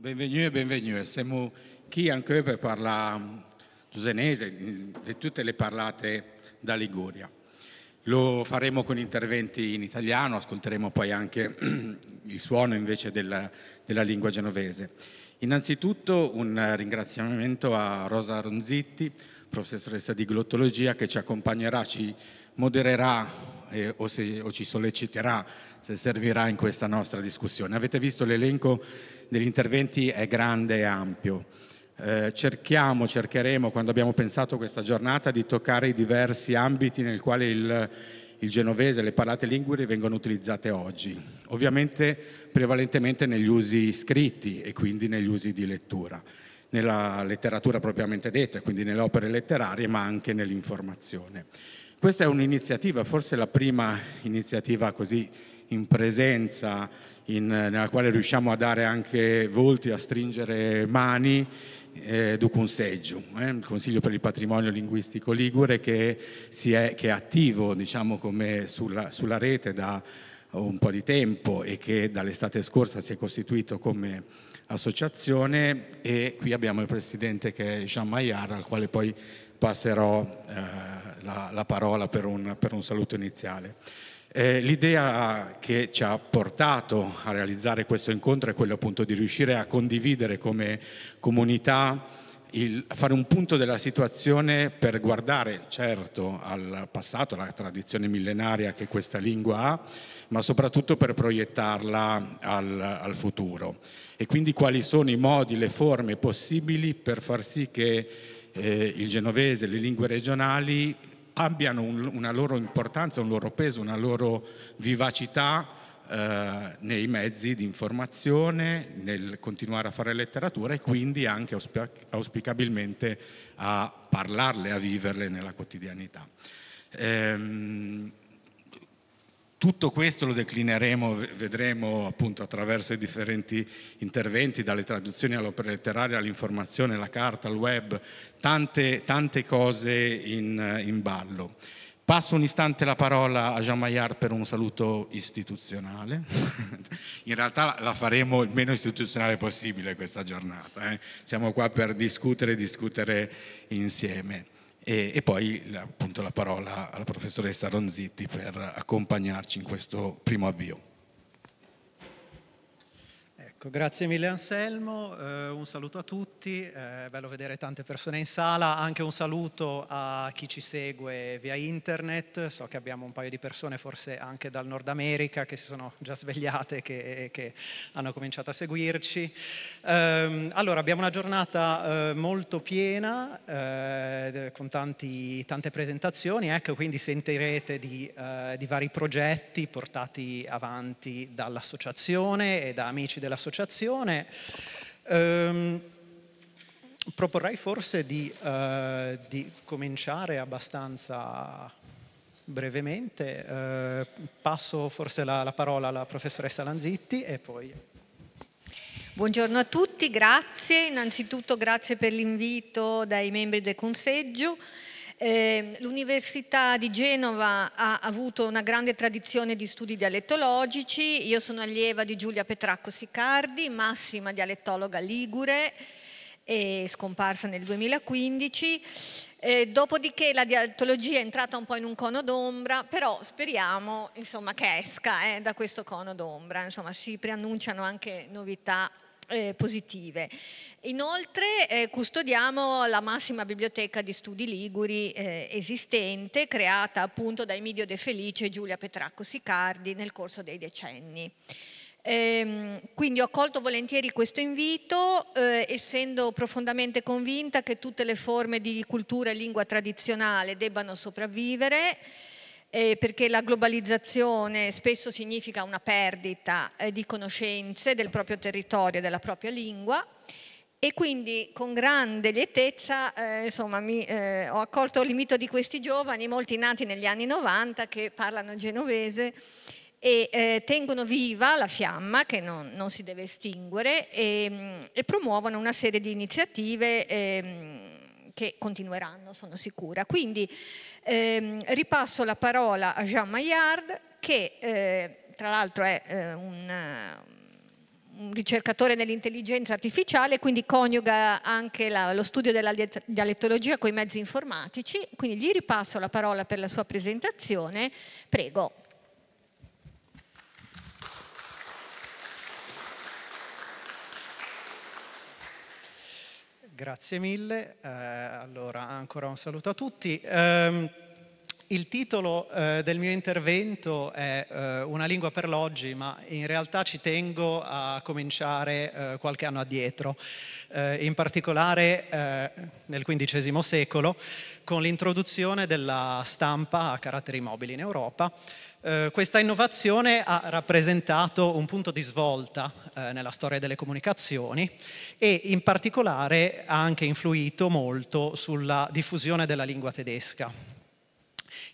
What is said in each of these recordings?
Benvenue e benvenue. Siamo qui anche per parlare mm, giusenese, mm, di tutte le parlate da Liguria. Lo faremo con interventi in italiano, ascolteremo poi anche mm, il suono invece della, della lingua genovese. Innanzitutto un ringraziamento a Rosa Ronzitti, professoressa di glottologia, che ci accompagnerà, ci modererà eh, o, se, o ci solleciterà se servirà in questa nostra discussione. Avete visto l'elenco degli interventi è grande e ampio. Eh, cerchiamo, cercheremo, quando abbiamo pensato questa giornata, di toccare i diversi ambiti nel quale il, il genovese le parlate linguri vengono utilizzate oggi, ovviamente prevalentemente negli usi scritti e quindi negli usi di lettura, nella letteratura propriamente detta, quindi nelle opere letterarie, ma anche nell'informazione. Questa è un'iniziativa, forse la prima iniziativa così in presenza in, nella quale riusciamo a dare anche volti, a stringere mani eh, duc seggio, eh, il Consiglio per il Patrimonio Linguistico Ligure che, è, che è, attivo diciamo, sulla, sulla, rete da un po' di tempo e che dall'estate scorsa si è costituito come associazione e qui abbiamo il Presidente che è Jean Maillard al quale poi passerò eh, la, la, parola per un, per un saluto iniziale. Eh, l'idea che ci ha portato a realizzare questo incontro è quella appunto di riuscire a condividere come comunità il, fare un punto della situazione per guardare certo al passato, alla tradizione millenaria che questa lingua ha, ma soprattutto per proiettarla al, al futuro. E quindi quali sono i modi, le forme possibili per far sì che eh, il genovese, le lingue regionali abbiano un, una loro importanza, un loro peso, una loro vivacità eh, nei mezzi di informazione, nel continuare a fare letteratura e quindi anche auspicabilmente a parlarle, a viverle nella quotidianità. Ehm, tutto questo lo declineremo, vedremo appunto attraverso i differenti interventi, dalle traduzioni all'opera letteraria, all'informazione, alla carta, al web, tante, tante cose in, in, ballo. Passo un istante la parola a Jean Maillard per un saluto istituzionale. in realtà la faremo il meno istituzionale possibile questa giornata. Eh? Siamo qua per discutere e discutere insieme. E, e, poi appunto la parola alla professoressa Ronzitti per accompagnarci in questo primo avvio. Ecco, grazie mille Anselmo, eh, un saluto a tutti, eh, è bello vedere tante persone in sala, anche un saluto a chi ci segue via internet, so che abbiamo un paio di persone forse anche dal Nord America che si sono già svegliate che, che hanno cominciato a seguirci. Eh, allora abbiamo una giornata eh, molto piena eh, con tanti, tante presentazioni, ecco, quindi sentirete di, eh, di vari progetti portati avanti dall'associazione e da amici dell'associazione associazione, ehm, proporrei forse di, eh, di, cominciare abbastanza brevemente. Eh, passo forse la, la parola alla professoressa Lanzitti e poi... Buongiorno a tutti, grazie. Innanzitutto grazie per l'invito dai membri del Conseggio. Ehm, L'Università di Genova ha avuto una grande tradizione di studi dialettologici, io sono allieva di Giulia Petracco Sicardi, massima dialettologa ligure, eh, scomparsa nel 2015. Eh, dopodiché la dialettologia è entrata un po' in un cono d'ombra, però speriamo insomma, che esca eh, da questo cono d'ombra, insomma si preannunciano anche novità eh, positive. Inoltre eh, custodiamo la massima biblioteca di studi liguri eh, esistente, creata appunto da Emilio De Felice e Giulia Petracco Sicardi nel corso dei decenni. Eh, quindi ho accolto volentieri questo invito, eh, essendo profondamente convinta che tutte le forme di cultura e lingua tradizionale debbano sopravvivere eh, perché la globalizzazione spesso significa una perdita eh, di conoscenze del proprio territorio, e della propria lingua e quindi con grande lietezza eh, insomma, mi, eh, ho accolto l'imito di questi giovani, molti nati negli anni 90 che parlano genovese e eh, tengono viva la fiamma che non, non si deve estinguere e, mm, e, promuovono una serie di iniziative ehm, che continueranno, sono sicura. Quindi ehm, ripasso la parola a Jean Maillard, che eh, tra l'altro è eh, un, un, ricercatore nell'intelligenza artificiale, quindi coniuga anche la, lo studio della dialettologia con i mezzi informatici, quindi gli ripasso la parola per la sua presentazione. Prego. Grazie mille, eh, allora ancora un saluto a tutti. Eh, il titolo eh, del mio intervento è eh, Una lingua per l'oggi, ma in realtà ci tengo a cominciare eh, qualche anno addietro, eh, in particolare eh, nel XV secolo, con l'introduzione della stampa a caratteri mobili in Europa. Eh, questa innovazione ha rappresentato un punto di svolta nella storia delle comunicazioni e in particolare ha anche influito molto sulla diffusione della lingua tedesca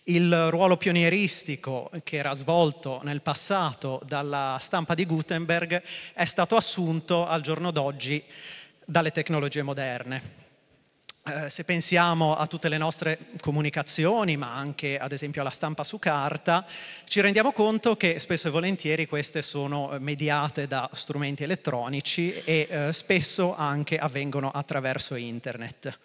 il ruolo pionieristico che era svolto nel passato dalla stampa di Gutenberg è stato assunto al giorno d'oggi dalle tecnologie moderne. Eh, se pensiamo a tutte le nostre comunicazioni, ma anche ad esempio alla stampa su carta, ci rendiamo conto che spesso e volentieri queste sono eh, mediate da strumenti elettronici e eh, spesso anche avvengono attraverso internet.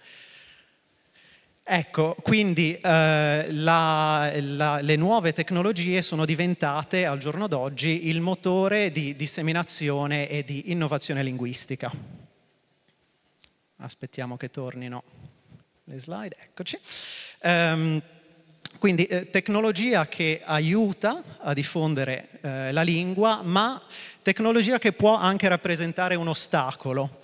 Ecco, quindi eh, la, la, le nuove tecnologie sono diventate al giorno d'oggi il motore di disseminazione e di innovazione linguistica. Aspettiamo che tornino le slide, eccoci. Um, quindi eh, tecnologia che aiuta a diffondere eh, la lingua, ma tecnologia che può anche rappresentare un ostacolo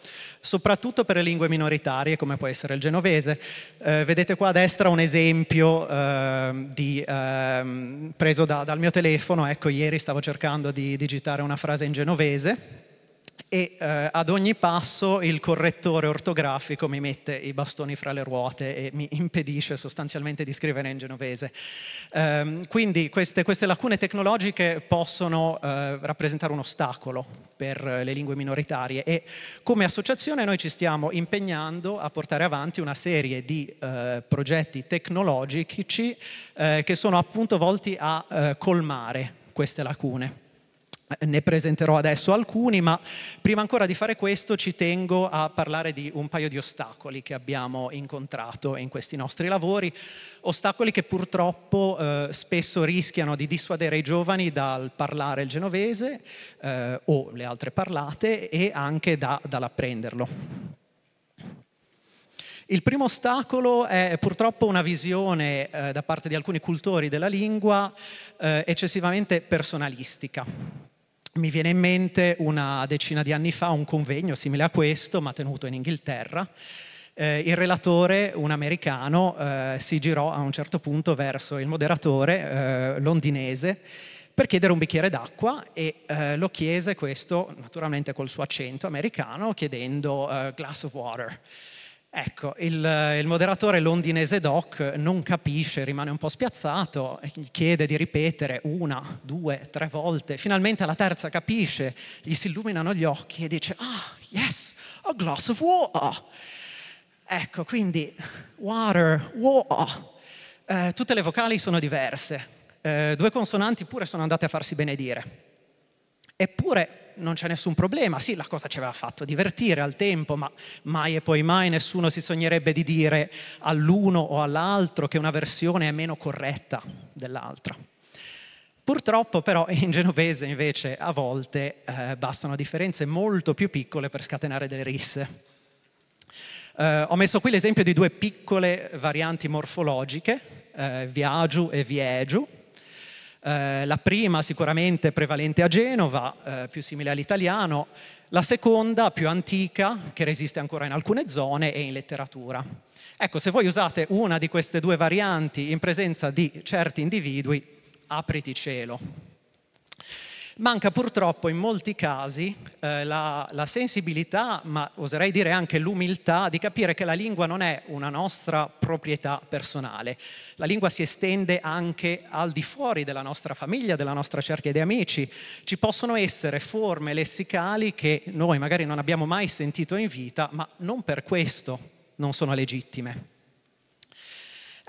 soprattutto per le lingue minoritarie come può essere il genovese. Eh, vedete qua a destra un esempio eh, di, ehm, preso da, dal mio telefono, ecco ieri stavo cercando di digitare una frase in genovese e eh, ad ogni passo il correttore ortografico mi mette i bastoni fra le ruote e mi impedisce sostanzialmente di scrivere in genovese. Eh, quindi queste, queste, lacune tecnologiche possono eh, rappresentare un ostacolo per le lingue minoritarie e come associazione noi ci stiamo impegnando a portare avanti una serie di eh, progetti tecnologici eh, che sono appunto volti a eh, colmare queste lacune. Eh, ne presenterò adesso alcuni, ma prima ancora di fare questo ci tengo a parlare di un paio di ostacoli che abbiamo incontrato in questi nostri lavori, ostacoli che purtroppo eh, spesso rischiano di dissuadere i giovani dal parlare il genovese eh, o le altre parlate e anche da, dall'apprenderlo. Il primo ostacolo è purtroppo una visione eh, da parte di alcuni cultori della lingua eh, eccessivamente personalistica mi viene in mente una decina di anni fa un convegno simile a questo, ma tenuto in Inghilterra. Eh, il relatore, un americano, eh, si girò a un certo punto verso il moderatore eh, londinese per chiedere un bicchiere d'acqua e eh, lo chiese questo naturalmente col suo accento americano chiedendo eh, glass of water. Ecco, il, eh, il, moderatore londinese Doc non capisce, rimane un po' spiazzato, gli chiede di ripetere una, due, tre volte. Finalmente alla terza capisce, gli si illuminano gli occhi e dice, ah, yes, a glass of water. Ecco, quindi water, water. Eh, tutte le vocali sono diverse. Eh, due consonanti pure sono andate a farsi benedire. Eppure non c'è nessun problema, sì la cosa ci aveva fatto divertire al tempo, ma mai e poi mai nessuno si sognerebbe di dire all'uno o all'altro che una versione è meno corretta dell'altra. Purtroppo però in genovese invece a volte eh, bastano differenze molto più piccole per scatenare delle risse. Eh, ho messo qui l'esempio di due piccole varianti morfologiche, eh, viagiu e viegiu, eh, la prima sicuramente prevalente a Genova, eh, più simile all'italiano, la seconda più antica, che resiste ancora in alcune zone è in letteratura. Ecco, se voi usate una di queste due varianti in presenza di certi individui, apriti cielo. Manca purtroppo in molti casi eh, la, la sensibilità, ma oserei dire anche l'umiltà, di capire che la lingua non è una nostra proprietà personale. La lingua si estende anche al di fuori della nostra famiglia, della nostra cerchia di amici. Ci possono essere forme lessicali che noi magari non abbiamo mai sentito in vita, ma non per questo non sono legittime.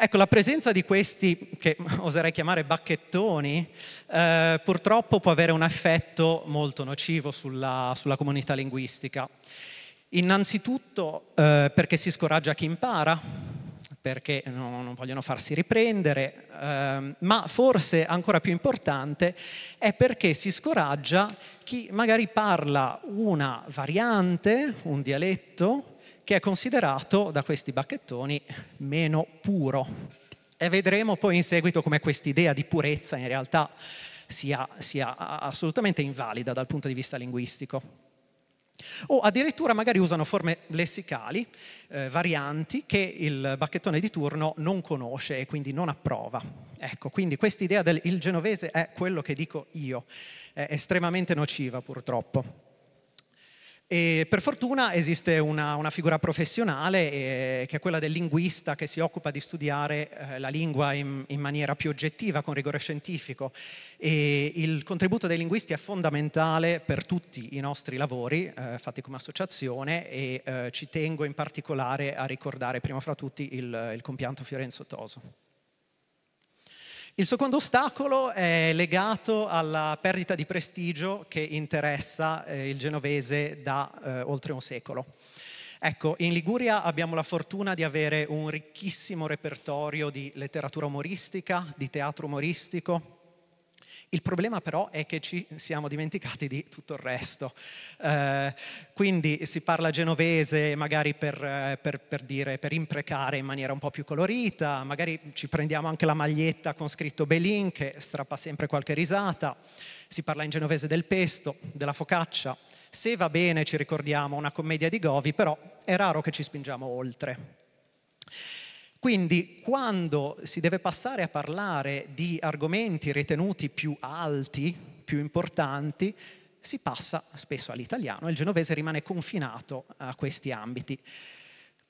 Ecco, la presenza di questi, che oserei chiamare bacchettoni, eh, purtroppo può avere un effetto molto nocivo sulla, sulla comunità linguistica. Innanzitutto eh, perché si scoraggia chi impara, perché non, non vogliono farsi riprendere, eh, ma forse ancora più importante è perché si scoraggia chi magari parla una variante, un dialetto, che è considerato da questi bacchettoni meno puro. E vedremo poi in seguito come quest'idea di purezza in realtà sia, sia assolutamente invalida dal punto di vista linguistico. O addirittura magari usano forme lessicali, eh, varianti, che il bacchettone di turno non conosce e quindi non approva. Ecco, quindi questa idea del genovese è quello che dico io, è estremamente nociva purtroppo. E per fortuna esiste una, una figura professionale eh, che è quella del linguista che si occupa di studiare eh, la lingua in, in, maniera più oggettiva, con rigore scientifico. E il contributo dei linguisti è fondamentale per tutti i nostri lavori eh, fatti come associazione e eh, ci tengo in particolare a ricordare prima fra tutti il, il compianto Fiorenzo Toso. Il secondo ostacolo è legato alla perdita di prestigio che interessa eh, il genovese da eh, oltre un secolo. Ecco, in Liguria abbiamo la fortuna di avere un ricchissimo repertorio di letteratura umoristica, di teatro umoristico, il problema però è che ci siamo dimenticati di tutto il resto. Eh, quindi si parla genovese magari per, eh, per, per, dire, per imprecare in maniera un po' più colorita, magari ci prendiamo anche la maglietta con scritto Belin che strappa sempre qualche risata, si parla in genovese del pesto, della focaccia. Se va bene ci ricordiamo una commedia di Govi, però è raro che ci spingiamo oltre. Quindi quando si deve passare a parlare di argomenti ritenuti più alti, più importanti, si passa spesso all'italiano e il genovese rimane confinato a questi ambiti.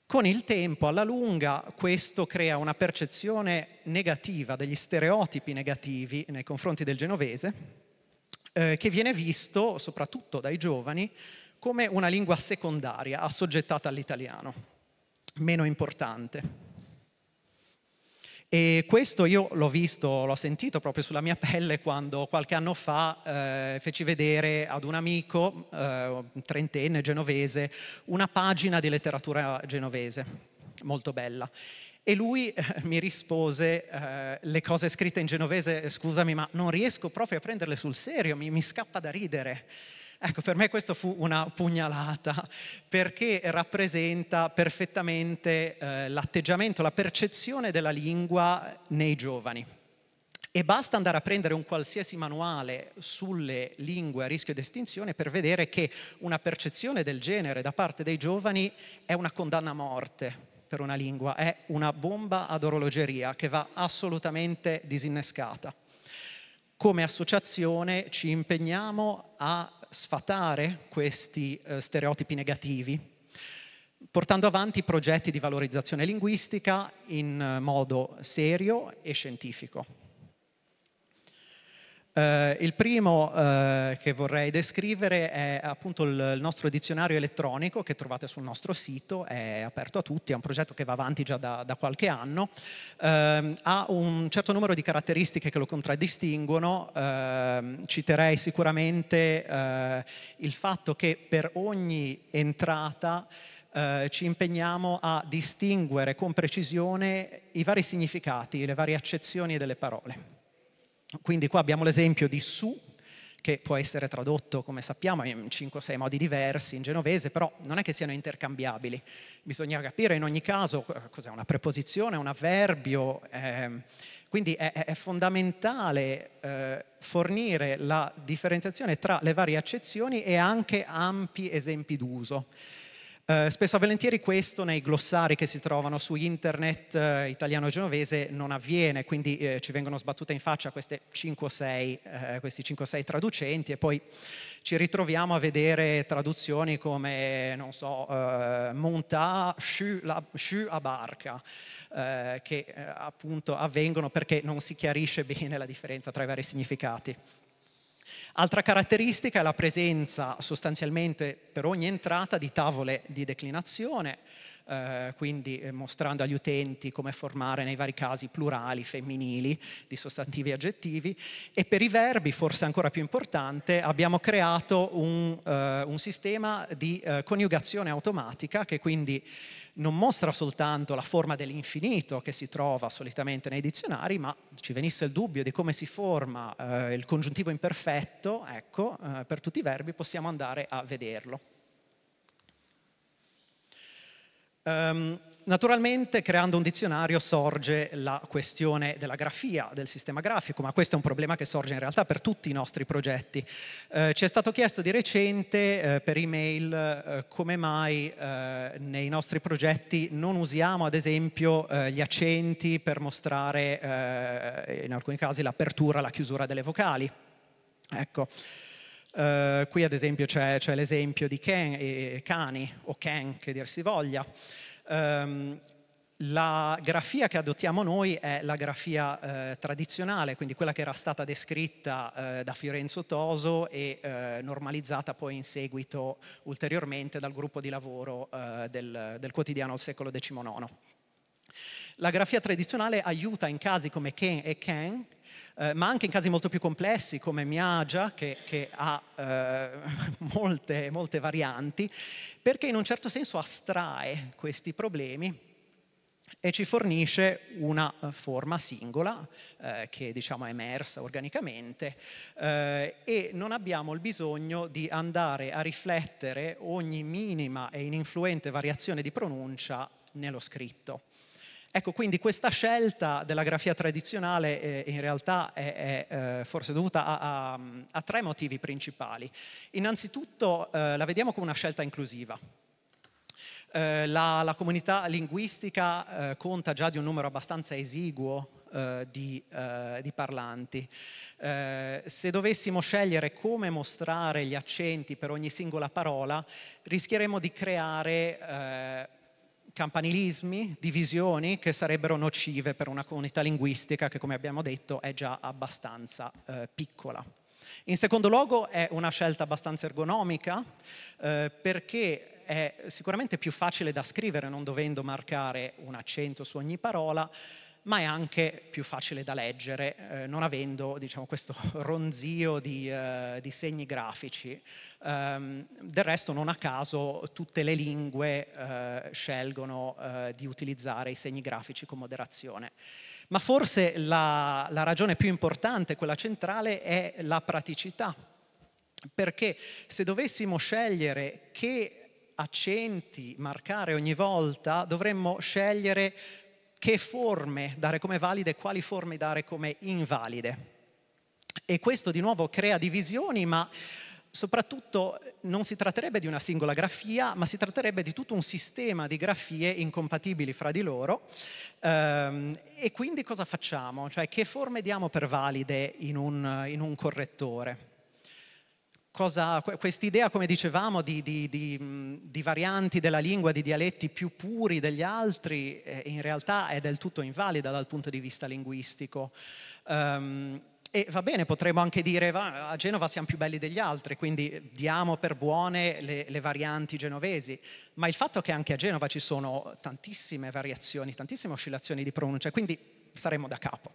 Con il tempo, alla lunga, questo crea una percezione negativa, degli stereotipi negativi nei confronti del genovese, eh, che viene visto, soprattutto dai giovani, come una lingua secondaria, assoggettata all'italiano, meno importante. E questo io l'ho visto, l'ho sentito proprio sulla mia pelle quando qualche anno fa eh, feci vedere ad un amico, eh, trentenne genovese, una pagina di letteratura genovese, molto bella. E lui eh, mi rispose eh, le cose scritte in genovese, scusami, ma non riesco proprio a prenderle sul serio, mi, mi scappa da ridere. Ecco, per me questo fu una pugnalata perché rappresenta perfettamente eh, l'atteggiamento, la percezione della lingua nei giovani. E basta andare a prendere un qualsiasi manuale sulle lingue a rischio di estinzione per vedere che una percezione del genere da parte dei giovani è una condanna a morte per una lingua, è una bomba ad orologeria che va assolutamente disinnescata. Come associazione ci impegniamo a sfatare questi eh, stereotipi negativi portando avanti progetti di valorizzazione linguistica in eh, modo serio e scientifico. Eh, il primo eh, che vorrei descrivere è appunto il, il, nostro dizionario elettronico che trovate sul nostro sito, è aperto a tutti, è un progetto che va avanti già da, da qualche anno, eh, ha un certo numero di caratteristiche che lo contraddistinguono, ehm, citerei sicuramente eh, il fatto che per ogni entrata Uh, ci impegniamo a distinguere con precisione i vari significati, le varie accezioni delle parole. Quindi qua abbiamo l'esempio di su, che può essere tradotto, come sappiamo, in 5-6 modi diversi in genovese, però non è che siano intercambiabili. Bisogna capire in ogni caso eh, cos'è una preposizione, un avverbio. Eh, quindi è, è fondamentale eh, fornire la differenziazione tra le varie accezioni e anche ampi esempi d'uso. Eh, spesso e volentieri questo nei glossari che si trovano su internet uh, eh, italiano-genovese non avviene, quindi eh, ci vengono sbattute in faccia 5 6, eh, questi 5-6 traducenti e poi ci ritroviamo a vedere traduzioni come, non so, uh, monta shu, a barca, che appunto avvengono perché non si chiarisce bene la differenza tra i vari significati. Altra caratteristica è la presenza sostanzialmente per ogni entrata di tavole di declinazione, eh, quindi eh, mostrando agli utenti come formare nei vari casi plurali, femminili, di sostantivi e aggettivi. E per i verbi, forse ancora più importante, abbiamo creato un, eh, un sistema di eh, coniugazione automatica che quindi non mostra soltanto la forma dell'infinito che si trova solitamente nei dizionari, ma ci venisse il dubbio di come si forma eh, il congiuntivo imperfetto diretto, ecco, eh, per tutti i verbi possiamo andare a vederlo. Um, naturalmente creando un dizionario sorge la questione della grafia, del sistema grafico, ma questo è un problema che sorge in realtà per tutti i nostri progetti. Eh, ci è stato chiesto di recente eh, per email eh, come mai eh, nei nostri progetti non usiamo ad esempio eh, gli accenti per mostrare eh, in alcuni casi l'apertura, la chiusura delle vocali. Ecco. Uh, qui ad esempio c'è, c'è l'esempio di Ken, e eh, cani o Ken che dir si voglia. Um, la grafia che adottiamo noi è la grafia eh, tradizionale, quindi quella che era stata descritta eh, da Fiorenzo Toso e eh, normalizzata poi in seguito ulteriormente dal gruppo di lavoro eh, del, del, quotidiano al secolo XIX. La grafia tradizionale aiuta in casi come Ken e Ken eh, ma anche in casi molto più complessi come Miagia, che, che ha eh, molte, molte varianti, perché in un certo senso astrae questi problemi e ci fornisce una eh, forma singola eh, che diciamo è emersa organicamente eh, e non abbiamo il bisogno di andare a riflettere ogni minima e ininfluente variazione di pronuncia nello scritto. Ecco, quindi questa scelta della grafia tradizionale eh, in realtà è, è eh, forse dovuta a, a, a, tre motivi principali. Innanzitutto eh, la vediamo come una scelta inclusiva. Eh, la, la, comunità linguistica eh, conta già di un numero abbastanza esiguo di, uh, di, parlanti. Uh, se dovessimo scegliere come mostrare gli accenti per ogni singola parola, rischieremmo di creare uh, campanilismi, divisioni che sarebbero nocive per una comunità linguistica che, come abbiamo detto, è già abbastanza eh, piccola. In secondo luogo è una scelta abbastanza ergonomica eh, perché è sicuramente più facile da scrivere non dovendo marcare un accento su ogni parola, ma è anche più facile da leggere, eh, non avendo diciamo, questo ronzio di, eh, di segni grafici. Um, del resto non a caso tutte le lingue eh, scelgono eh, di utilizzare i segni grafici con moderazione. Ma forse la, la ragione più importante, quella centrale, è la praticità. Perché se dovessimo scegliere che accenti marcare ogni volta, dovremmo scegliere che forme dare come valide e quali forme dare come invalide. E questo di nuovo crea divisioni, ma soprattutto eh, non si tratterebbe di una singola grafia, ma si tratterebbe di tutto un sistema di grafie incompatibili fra di loro. Ehm, e quindi cosa facciamo? Cioè che forme diamo per valide in un, in un correttore? quest'idea, come dicevamo, di, di, di, di, varianti della lingua, di dialetti più puri degli altri, eh, in realtà è del tutto invalida dal punto di vista linguistico. Um, e va bene, potremmo anche dire va, a Genova siamo più belli degli altri, quindi diamo per buone le, le, varianti genovesi, ma il fatto è che anche a Genova ci sono tantissime variazioni, tantissime oscillazioni di pronuncia, quindi saremmo da capo.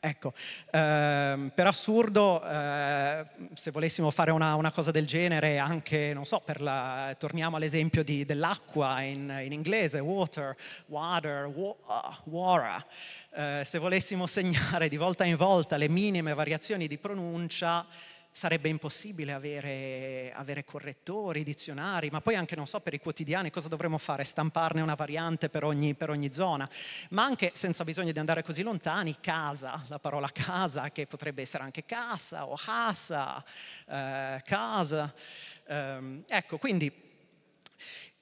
Ecco, ehm, per assurdo, eh, se volessimo fare una, una, cosa del genere, anche, non so, la, torniamo all'esempio di, dell'acqua in, in, inglese, water, water, wa, Eh, se volessimo segnare di volta in volta le minime variazioni di pronuncia, sarebbe impossibile avere, avere, correttori, dizionari, ma poi anche, non so, per i quotidiani cosa dovremmo fare? Stamparne una variante per ogni, per ogni zona, ma anche senza bisogno di andare così lontani, casa, la parola casa, che potrebbe essere anche casa o casa, eh, casa. Eh, ecco, quindi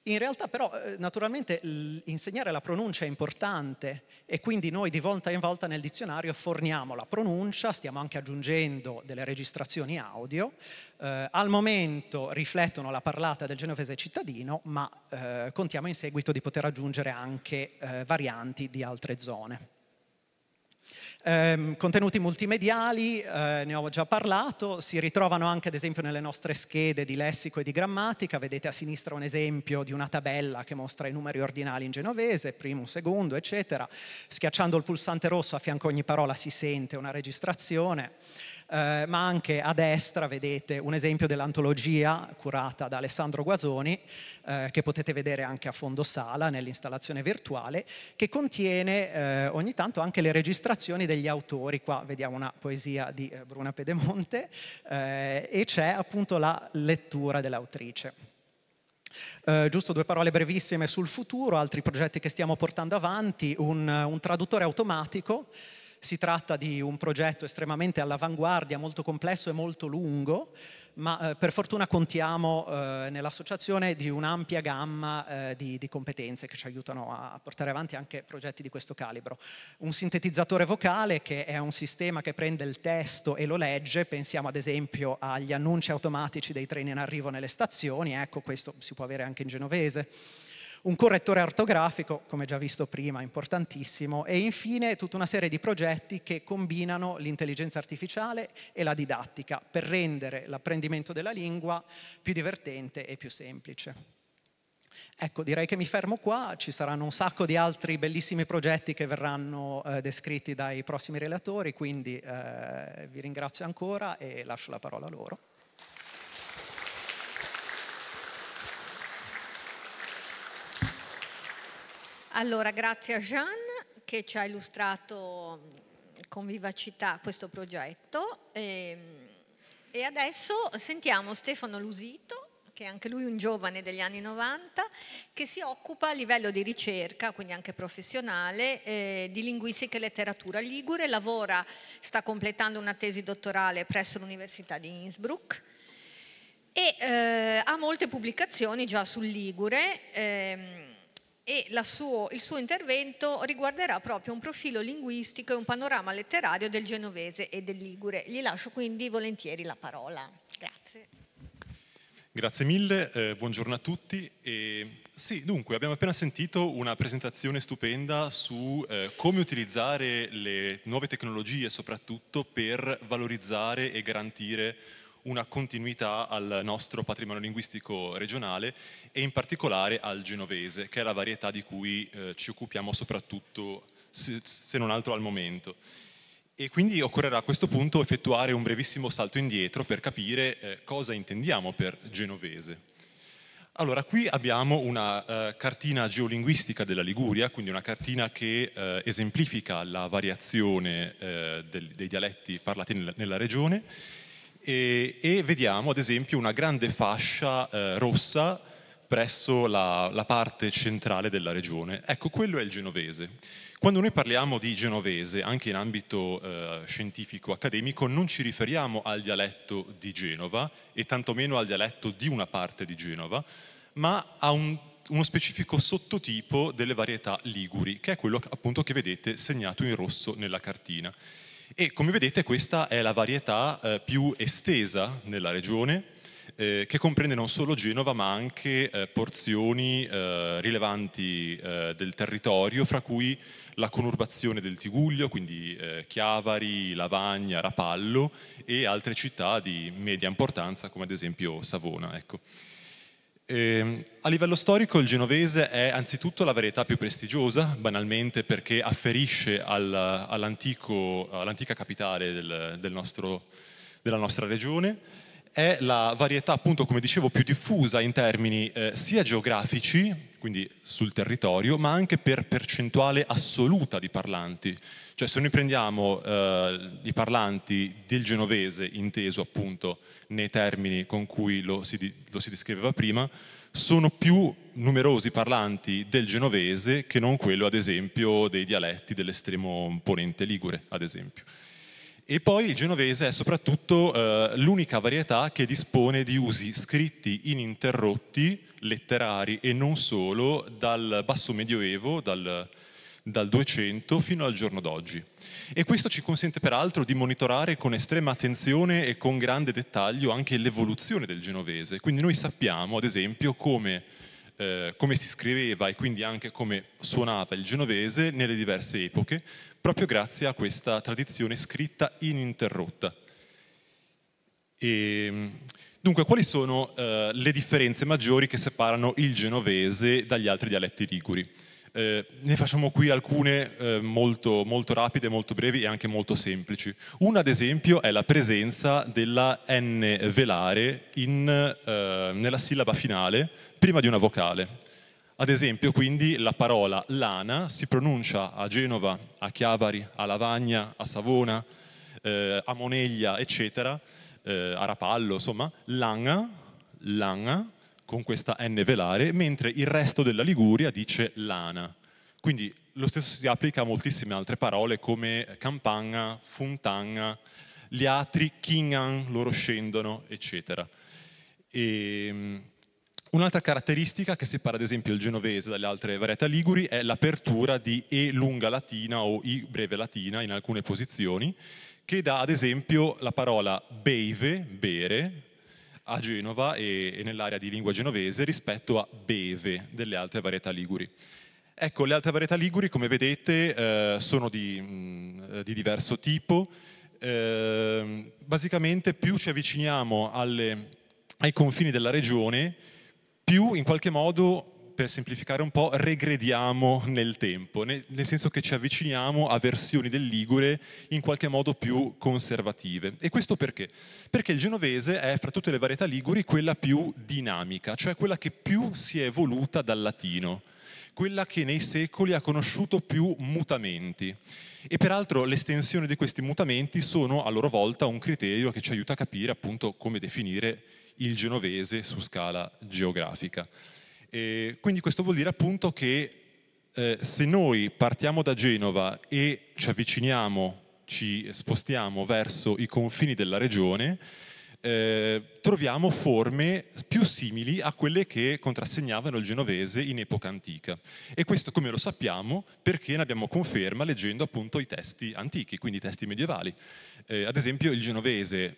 in realtà però eh, naturalmente insegnare la pronuncia è importante e quindi noi di volta in volta nel dizionario forniamo la pronuncia, stiamo anche aggiungendo delle registrazioni audio, eh, al momento riflettono la parlata del genovese cittadino ma eh, contiamo in seguito di poter aggiungere anche eh, varianti di altre zone. Ehm, contenuti multimediali, eh, ne ho già parlato, si ritrovano anche ad esempio nelle nostre schede di lessico e di grammatica, vedete a sinistra un esempio di una tabella che mostra i numeri ordinali in genovese, primo, secondo, eccetera. Schiacciando il pulsante rosso a fianco a ogni parola si sente una registrazione. Eh, ma anche a destra vedete un esempio dell'antologia curata da Alessandro Guasoni, eh, che potete vedere anche a fondo sala nell'installazione virtuale, che contiene eh, ogni tanto anche le registrazioni degli autori. Qua vediamo una poesia di eh, Bruna Pedemonte eh, e c'è appunto la lettura dell'autrice. Uh, giusto due parole brevissime sul futuro, altri progetti che stiamo portando avanti, un, un traduttore automatico si tratta di un progetto estremamente all'avanguardia, molto complesso e molto lungo, ma eh, per fortuna contiamo eh, nell'associazione di un'ampia gamma eh, di, di, competenze che ci aiutano a portare avanti anche progetti di questo calibro. Un sintetizzatore vocale che è un sistema che prende il testo e lo legge, pensiamo ad esempio agli annunci automatici dei treni in arrivo nelle stazioni, ecco questo si può avere anche in genovese un correttore ortografico, come già visto prima, importantissimo, e infine tutta una serie di progetti che combinano l'intelligenza artificiale e la didattica per rendere l'apprendimento della lingua più divertente e più semplice. Ecco, direi che mi fermo qua, ci saranno un sacco di altri bellissimi progetti che verranno eh, descritti dai prossimi relatori, quindi eh, vi ringrazio ancora e lascio la parola a loro. Allora, grazie a Jean che ci ha illustrato con vivacità questo progetto e, ehm, e adesso sentiamo Stefano Lusito che è anche lui un giovane degli anni 90, che si occupa a livello di ricerca, quindi anche professionale, eh, di linguistica e letteratura ligure, lavora, sta completando una tesi dottorale presso l'Università di Innsbruck e eh, ha molte pubblicazioni già sul Ligure. Eh, e suo, il suo intervento riguarderà proprio un profilo linguistico e un panorama letterario del genovese e del ligure. Gli lascio quindi volentieri la parola. Grazie. Grazie mille, eh, buongiorno a tutti. E, sì, dunque, abbiamo appena sentito una presentazione stupenda su eh, come utilizzare le nuove tecnologie soprattutto per valorizzare e garantire una continuità al nostro patrimonio linguistico regionale e in particolare al genovese, che è la varietà di cui eh, ci occupiamo soprattutto, se, se non altro al momento. E quindi occorrerà a questo punto effettuare un brevissimo salto indietro per capire eh, cosa intendiamo per genovese. Allora, qui abbiamo una eh, cartina geolinguistica della Liguria, quindi una cartina che eh, esemplifica la variazione eh, del, dei dialetti parlati nella, nella regione e, e vediamo ad esempio una grande fascia eh, rossa presso la, la, parte centrale della regione. Ecco, quello è il genovese. Quando noi parliamo di genovese, anche in ambito eh, scientifico-accademico, non ci riferiamo al dialetto di Genova e tantomeno al dialetto di una parte di Genova, ma a un, uno specifico sottotipo delle varietà liguri, che è quello appunto che vedete segnato in rosso nella cartina. E come vedete questa è la varietà eh, più estesa nella regione, eh, che comprende non solo Genova ma anche eh, porzioni eh, rilevanti eh, del territorio, fra cui la conurbazione del Tiguglio, quindi eh, Chiavari, Lavagna, Rapallo e altre città di media importanza come ad esempio Savona. Ecco. Eh, a livello storico il genovese è anzitutto la varietà più prestigiosa, banalmente perché afferisce al, all'antica capitale del, del nostro, della nostra regione, è la varietà appunto come dicevo più diffusa in termini eh, sia geografici, quindi sul territorio, ma anche per percentuale assoluta di parlanti. Cioè se noi prendiamo eh, i parlanti del genovese, inteso appunto nei termini con cui lo si, lo si descriveva prima, sono più numerosi parlanti del genovese che non quello, ad esempio, dei dialetti dell'estremo ponente ligure, ad esempio. E poi il genovese è soprattutto eh, l'unica varietà che dispone di usi scritti ininterrotti, letterari e non solo, dal basso medioevo, dal, dal 200 fino al giorno d'oggi. E questo ci consente peraltro di monitorare con estrema attenzione e con grande dettaglio anche l'evoluzione del genovese. Quindi noi sappiamo, ad esempio, come, eh, come si scriveva e quindi anche come suonava il genovese nelle diverse epoche, proprio grazie a questa tradizione scritta ininterrotta. E, ehm, dunque, quali sono eh, le differenze maggiori che separano il genovese dagli altri dialetti liguri? Eh, ne facciamo qui alcune eh, molto, molto, rapide, molto brevi e anche molto semplici. Una ad esempio è la presenza della N velare in, eh, nella sillaba finale prima di una vocale. Ad esempio quindi la parola lana si pronuncia a Genova, a Chiavari, a Lavagna, a Savona, eh, a Moneglia, eccetera, eh, a Rapallo, insomma, lana, lana, con questa N velare, mentre il resto della Liguria dice lana. Quindi lo stesso si applica a moltissime altre parole come campagna, fontagna, liatri, kingan, loro scendono, eccetera. E, ehm, Un'altra caratteristica che separa ad esempio il genovese dalle altre varietà liguri è l'apertura di E lunga latina o I breve latina in alcune posizioni, che dà ad esempio la parola beive, bere, a Genova e, e nell'area di lingua genovese rispetto a Beve delle altre varietà liguri. Ecco, le altre varietà liguri, come vedete, eh, sono di, mh, mm, eh, di, diverso tipo. Eh, basicamente più ci avviciniamo alle, ai confini della regione, più in qualche modo per semplificare un po', regrediamo nel tempo, nel senso che ci avviciniamo a versioni del Ligure in qualche modo più conservative. E questo perché? Perché il genovese è, fra tutte le varietà liguri, quella più dinamica, cioè quella che più si è evoluta dal latino quella che nei secoli ha conosciuto più mutamenti. E peraltro l'estensione di questi mutamenti sono a loro volta un criterio che ci aiuta a capire appunto come definire il genovese su scala geografica. E quindi questo vuol dire appunto che eh, se noi partiamo da Genova e ci avviciniamo, ci spostiamo verso i confini della regione, eh, troviamo forme più simili a quelle che contrassegnavano il genovese in epoca antica. E questo come lo sappiamo perché ne abbiamo conferma leggendo appunto i testi antichi, quindi i testi medievali. Eh, ad esempio il genovese